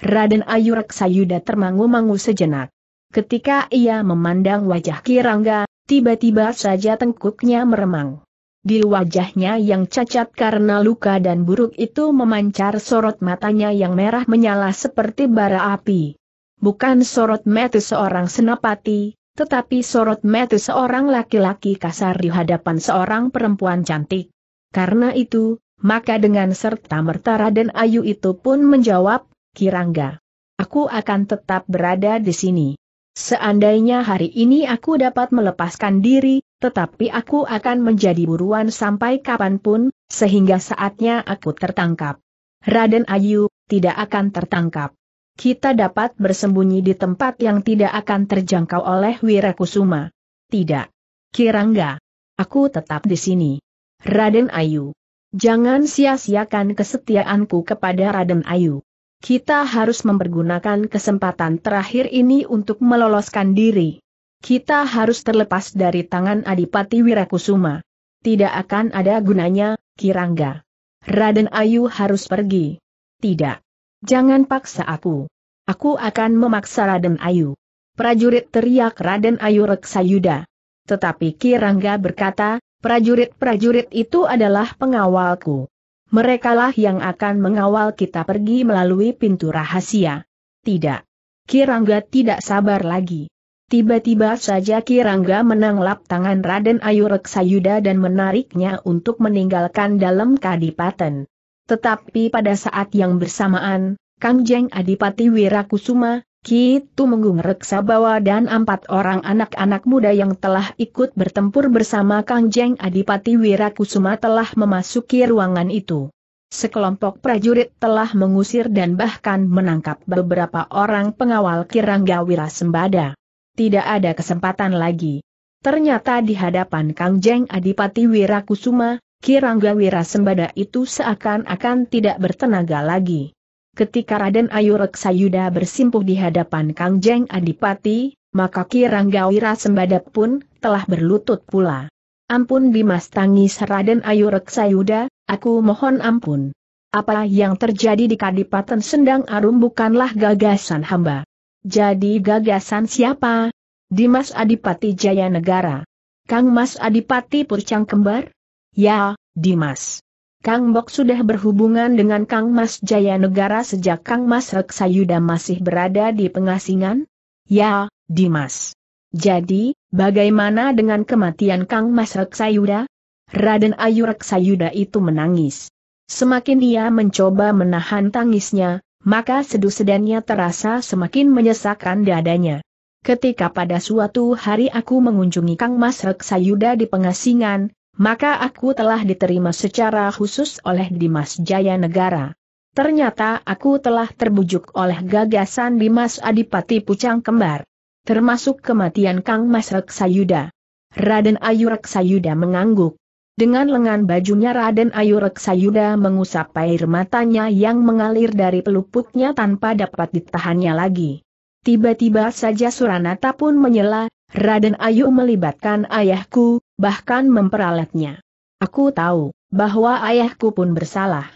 Speaker 1: Raden Ayu Reksayuda termangu-mangu sejenak. Ketika ia memandang wajah Kirangga, tiba-tiba saja tengkuknya meremang. Di wajahnya yang cacat karena luka dan buruk itu memancar sorot matanya yang merah menyala seperti bara api. Bukan sorot mata seorang senapati, tetapi sorot mata seorang laki-laki kasar di hadapan seorang perempuan cantik. Karena itu, maka dengan serta merta Raden Ayu itu pun menjawab, Kirangga. Aku akan tetap berada di sini. Seandainya hari ini aku dapat melepaskan diri, tetapi aku akan menjadi buruan sampai kapanpun, sehingga saatnya aku tertangkap. Raden Ayu, tidak akan tertangkap. Kita dapat bersembunyi di tempat yang tidak akan terjangkau oleh Wirakusuma. Tidak. Kirangga. Aku tetap di sini. Raden Ayu. Jangan sia-siakan kesetiaanku kepada Raden Ayu. Kita harus mempergunakan kesempatan terakhir ini untuk meloloskan diri kita harus terlepas dari tangan Adipati Wirakusuma. Tidak akan ada gunanya, Kirangga. Raden Ayu harus pergi. Tidak. Jangan paksa aku. Aku akan memaksa Raden Ayu. Prajurit teriak Raden Ayu Reksayuda. Tetapi Kirangga berkata, prajurit-prajurit itu adalah pengawalku. Merekalah yang akan mengawal kita pergi melalui pintu rahasia. Tidak. Kirangga tidak sabar lagi. Tiba-tiba saja Kirangga menanglap tangan Raden Ayu Reksayuda dan menariknya untuk meninggalkan dalam kadipaten. Tetapi pada saat yang bersamaan, Kangjeng Adipati Wirakusuma, Kitu Menggung Reksabawa dan empat orang anak-anak muda yang telah ikut bertempur bersama Kangjeng Adipati Wirakusuma telah memasuki ruangan itu. Sekelompok prajurit telah mengusir dan bahkan menangkap beberapa orang pengawal Kirangga Wirasembada tidak ada kesempatan lagi. Ternyata di hadapan Kang Jeng Adipati Wirakusuma, Kirangga Wirasembada itu seakan-akan tidak bertenaga lagi. Ketika Raden Ayu Reksayuda bersimpuh di hadapan Kang Jeng Adipati, maka Kirangga Wirasembada pun telah berlutut pula. Ampun Bimas tangis Raden Ayu Reksayuda, aku mohon ampun. Apa yang terjadi di Kadipaten Sendang Arum bukanlah gagasan hamba. Jadi gagasan siapa? Dimas Adipati Jaya Negara. Kang Mas Adipati Purcang Kembar? Ya, Dimas. Kang Bok sudah berhubungan dengan Kang Mas Jaya Negara sejak Kang Mas Reksayuda masih berada di pengasingan? Ya, Dimas. Jadi, bagaimana dengan kematian Kang Mas Reksayuda? Raden Ayu Reksayuda itu menangis. Semakin dia mencoba menahan tangisnya, maka sedu sedannya terasa semakin menyesakkan dadanya. Ketika pada suatu hari aku mengunjungi Kang Mas Reksayuda di pengasingan, maka aku telah diterima secara khusus oleh Dimas Jaya Negara. Ternyata aku telah terbujuk oleh gagasan Dimas Adipati Pucang Kembar. Termasuk kematian Kang Mas Reksayuda. Raden Ayu Reksayuda mengangguk. Dengan lengan bajunya Raden Ayu Reksayuda mengusap air matanya yang mengalir dari peluputnya tanpa dapat ditahannya lagi. Tiba-tiba saja Suranata pun menyela, Raden Ayu melibatkan ayahku, bahkan memperalatnya. Aku tahu, bahwa ayahku pun bersalah.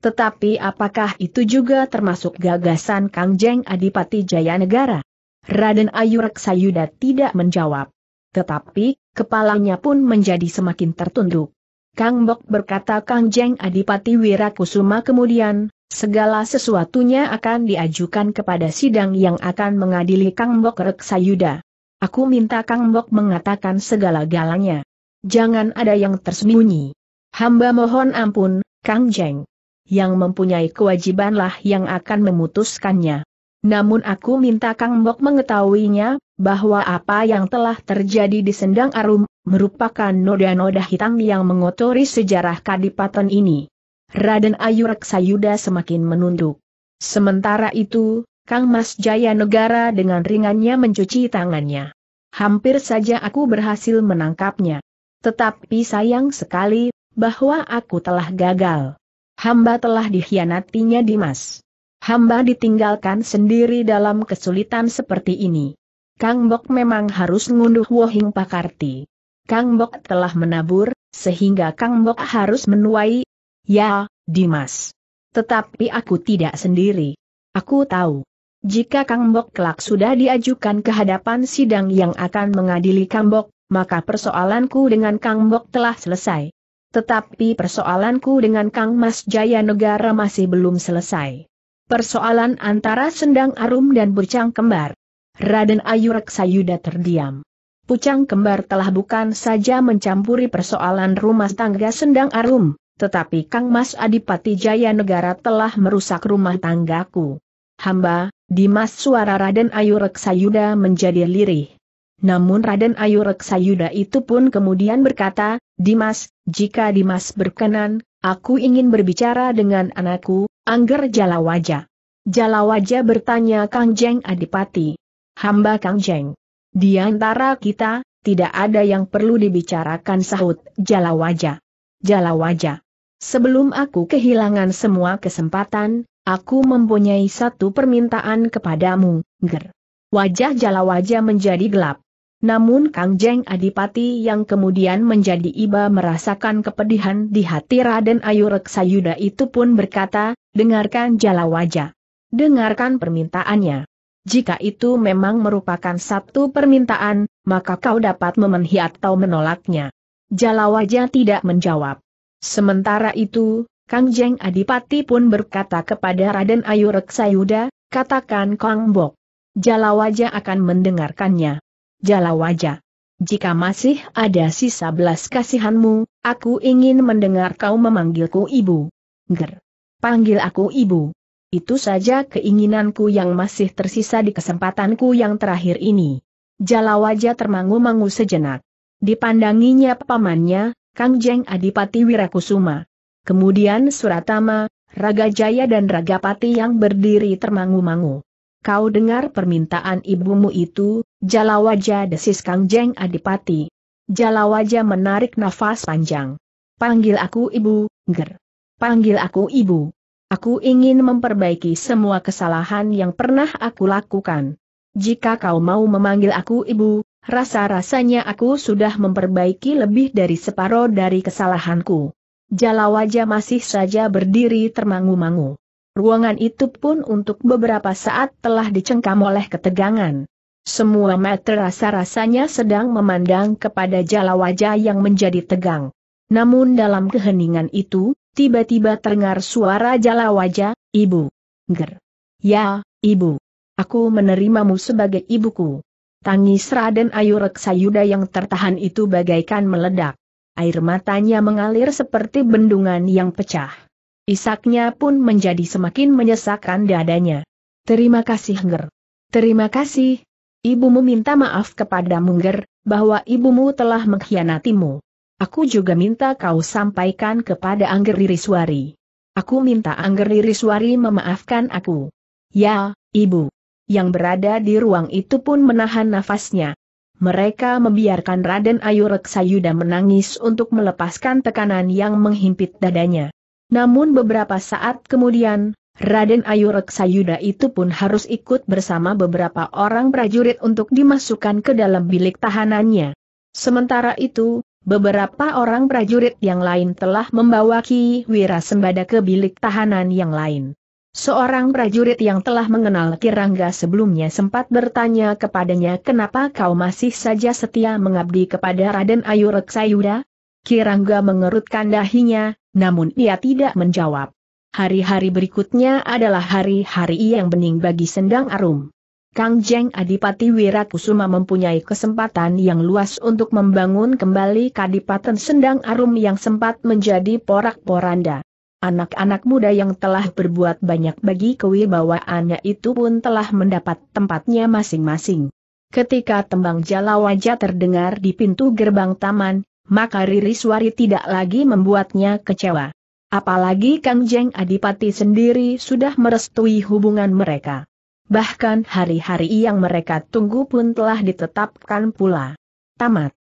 Speaker 1: Tetapi apakah itu juga termasuk gagasan Kang Jeng Adipati Jayanegara? Raden Ayu Reksayuda tidak menjawab. Tetapi, Kepalanya pun menjadi semakin tertunduk. Kang Bok berkata Kang Jeng Adipati Wirakusuma kemudian, segala sesuatunya akan diajukan kepada sidang yang akan mengadili Kang Bok Reksayuda. Aku minta Kang Bok mengatakan segala galanya. Jangan ada yang tersembunyi. Hamba mohon ampun, Kang Jeng. Yang mempunyai kewajibanlah yang akan memutuskannya. Namun aku minta Kang Bok mengetahuinya, bahwa apa yang telah terjadi di Sendang Arum, merupakan noda-noda hitam yang mengotori sejarah kadipaten ini. Raden Ayu Raksayuda semakin menunduk. Sementara itu, Kang Mas Jaya Negara dengan ringannya mencuci tangannya. Hampir saja aku berhasil menangkapnya. Tetapi sayang sekali, bahwa aku telah gagal. Hamba telah dikhianatinya Dimas. Hamba ditinggalkan sendiri dalam kesulitan seperti ini. Kang Bok memang harus ngunduh Wohing Pakarti. Kang Bok telah menabur, sehingga Kang Bok harus menuai. Ya, Dimas. Tetapi aku tidak sendiri. Aku tahu. Jika Kang Bok kelak sudah diajukan ke hadapan sidang yang akan mengadili Kang Bok, maka persoalanku dengan Kang Bok telah selesai. Tetapi persoalanku dengan Kang Mas Jaya Negara masih belum selesai. Persoalan antara Sendang Arum dan Bercang Kembar. Raden Ayu Raksayuda terdiam. Pucang kembar telah bukan saja mencampuri persoalan rumah tangga Sendang Arum, tetapi Kang Mas Adipati Jaya Negara telah merusak rumah tanggaku. Hamba, Dimas suara Raden Ayu Reksayuda menjadi lirih. Namun Raden Ayu Reksayuda itu pun kemudian berkata, Dimas, jika Dimas berkenan, aku ingin berbicara dengan anakku, Angger Jalawaja. Jalawaja bertanya Kang Jeng Adipati, hamba Kang Jeng. Di antara kita, tidak ada yang perlu dibicarakan sahut Jala wajah. Sebelum aku kehilangan semua kesempatan, aku mempunyai satu permintaan kepadamu, Ger. Wajah Jalawaja menjadi gelap. Namun Kang Jeng Adipati yang kemudian menjadi iba merasakan kepedihan di hati Raden Ayu Reksayuda itu pun berkata, dengarkan jala wajah. Dengarkan permintaannya. Jika itu memang merupakan satu permintaan, maka kau dapat memenuhi atau menolaknya. Jalawaja tidak menjawab. Sementara itu, Kang Jeng Adipati pun berkata kepada Raden Ayu Reksayuda, katakan Kang Bok. Jalawaja akan mendengarkannya. Jalawaja. Jika masih ada sisa belas kasihanmu, aku ingin mendengar kau memanggilku ibu. Ger. Panggil aku ibu. Itu saja keinginanku yang masih tersisa di kesempatanku yang terakhir ini. Jalawaja termangu-mangu sejenak. Dipandanginya pamannya, Kang Jeng Adipati Wirakusuma. Kemudian Suratama, Raga Jaya dan Raga Pati yang berdiri termangu-mangu. Kau dengar permintaan ibumu itu, Jalawaja desis Kang Jeng Adipati. Jalawaja menarik nafas panjang. Panggil aku ibu, ger. Panggil aku ibu. Aku ingin memperbaiki semua kesalahan yang pernah aku lakukan. Jika kau mau memanggil aku ibu, rasa-rasanya aku sudah memperbaiki lebih dari separuh dari kesalahanku. Jalawaja masih saja berdiri termangu-mangu. Ruangan itu pun untuk beberapa saat telah dicengkam oleh ketegangan. Semua mata rasa-rasanya sedang memandang kepada Jalawaja yang menjadi tegang. Namun dalam keheningan itu, Tiba-tiba terdengar suara jala wajah, Ibu. Ger. Ya, Ibu. Aku menerimamu sebagai ibuku. Tangis Raden Ayu Reksayuda yang tertahan itu bagaikan meledak. Air matanya mengalir seperti bendungan yang pecah. Isaknya pun menjadi semakin menyesakkan dadanya. Terima kasih Ger. Terima kasih. Ibumu minta maaf kepadamu Ger, bahwa ibumu telah mengkhianatimu. Aku juga minta kau sampaikan kepada Anggeri Riswari. Aku minta Anggeri Riswari memaafkan aku. Ya, Ibu. Yang berada di ruang itu pun menahan nafasnya. Mereka membiarkan Raden Ayu Reksayuda menangis untuk melepaskan tekanan yang menghimpit dadanya. Namun beberapa saat kemudian, Raden Ayu Reksayuda itu pun harus ikut bersama beberapa orang prajurit untuk dimasukkan ke dalam bilik tahanannya. Sementara itu, Beberapa orang prajurit yang lain telah membawa Ki Wira Sembada ke bilik tahanan yang lain. Seorang prajurit yang telah mengenal Kirangga sebelumnya sempat bertanya kepadanya kenapa kau masih saja setia mengabdi kepada Raden Ayu Reksayuda? Kirangga mengerutkan dahinya, namun ia tidak menjawab. Hari-hari berikutnya adalah hari-hari yang bening bagi Sendang Arum. Kang Jeng Adipati Wirakusuma mempunyai kesempatan yang luas untuk membangun kembali Kadipaten Sendang Arum yang sempat menjadi porak-poranda. Anak-anak muda yang telah berbuat banyak bagi kewibawaannya itu pun telah mendapat tempatnya masing-masing. Ketika tembang Jalawaja terdengar di pintu gerbang taman, maka Ririswari tidak lagi membuatnya kecewa. Apalagi Kang Jeng Adipati sendiri sudah merestui hubungan mereka bahkan hari-hari yang mereka tunggu pun telah ditetapkan pula. Tamat.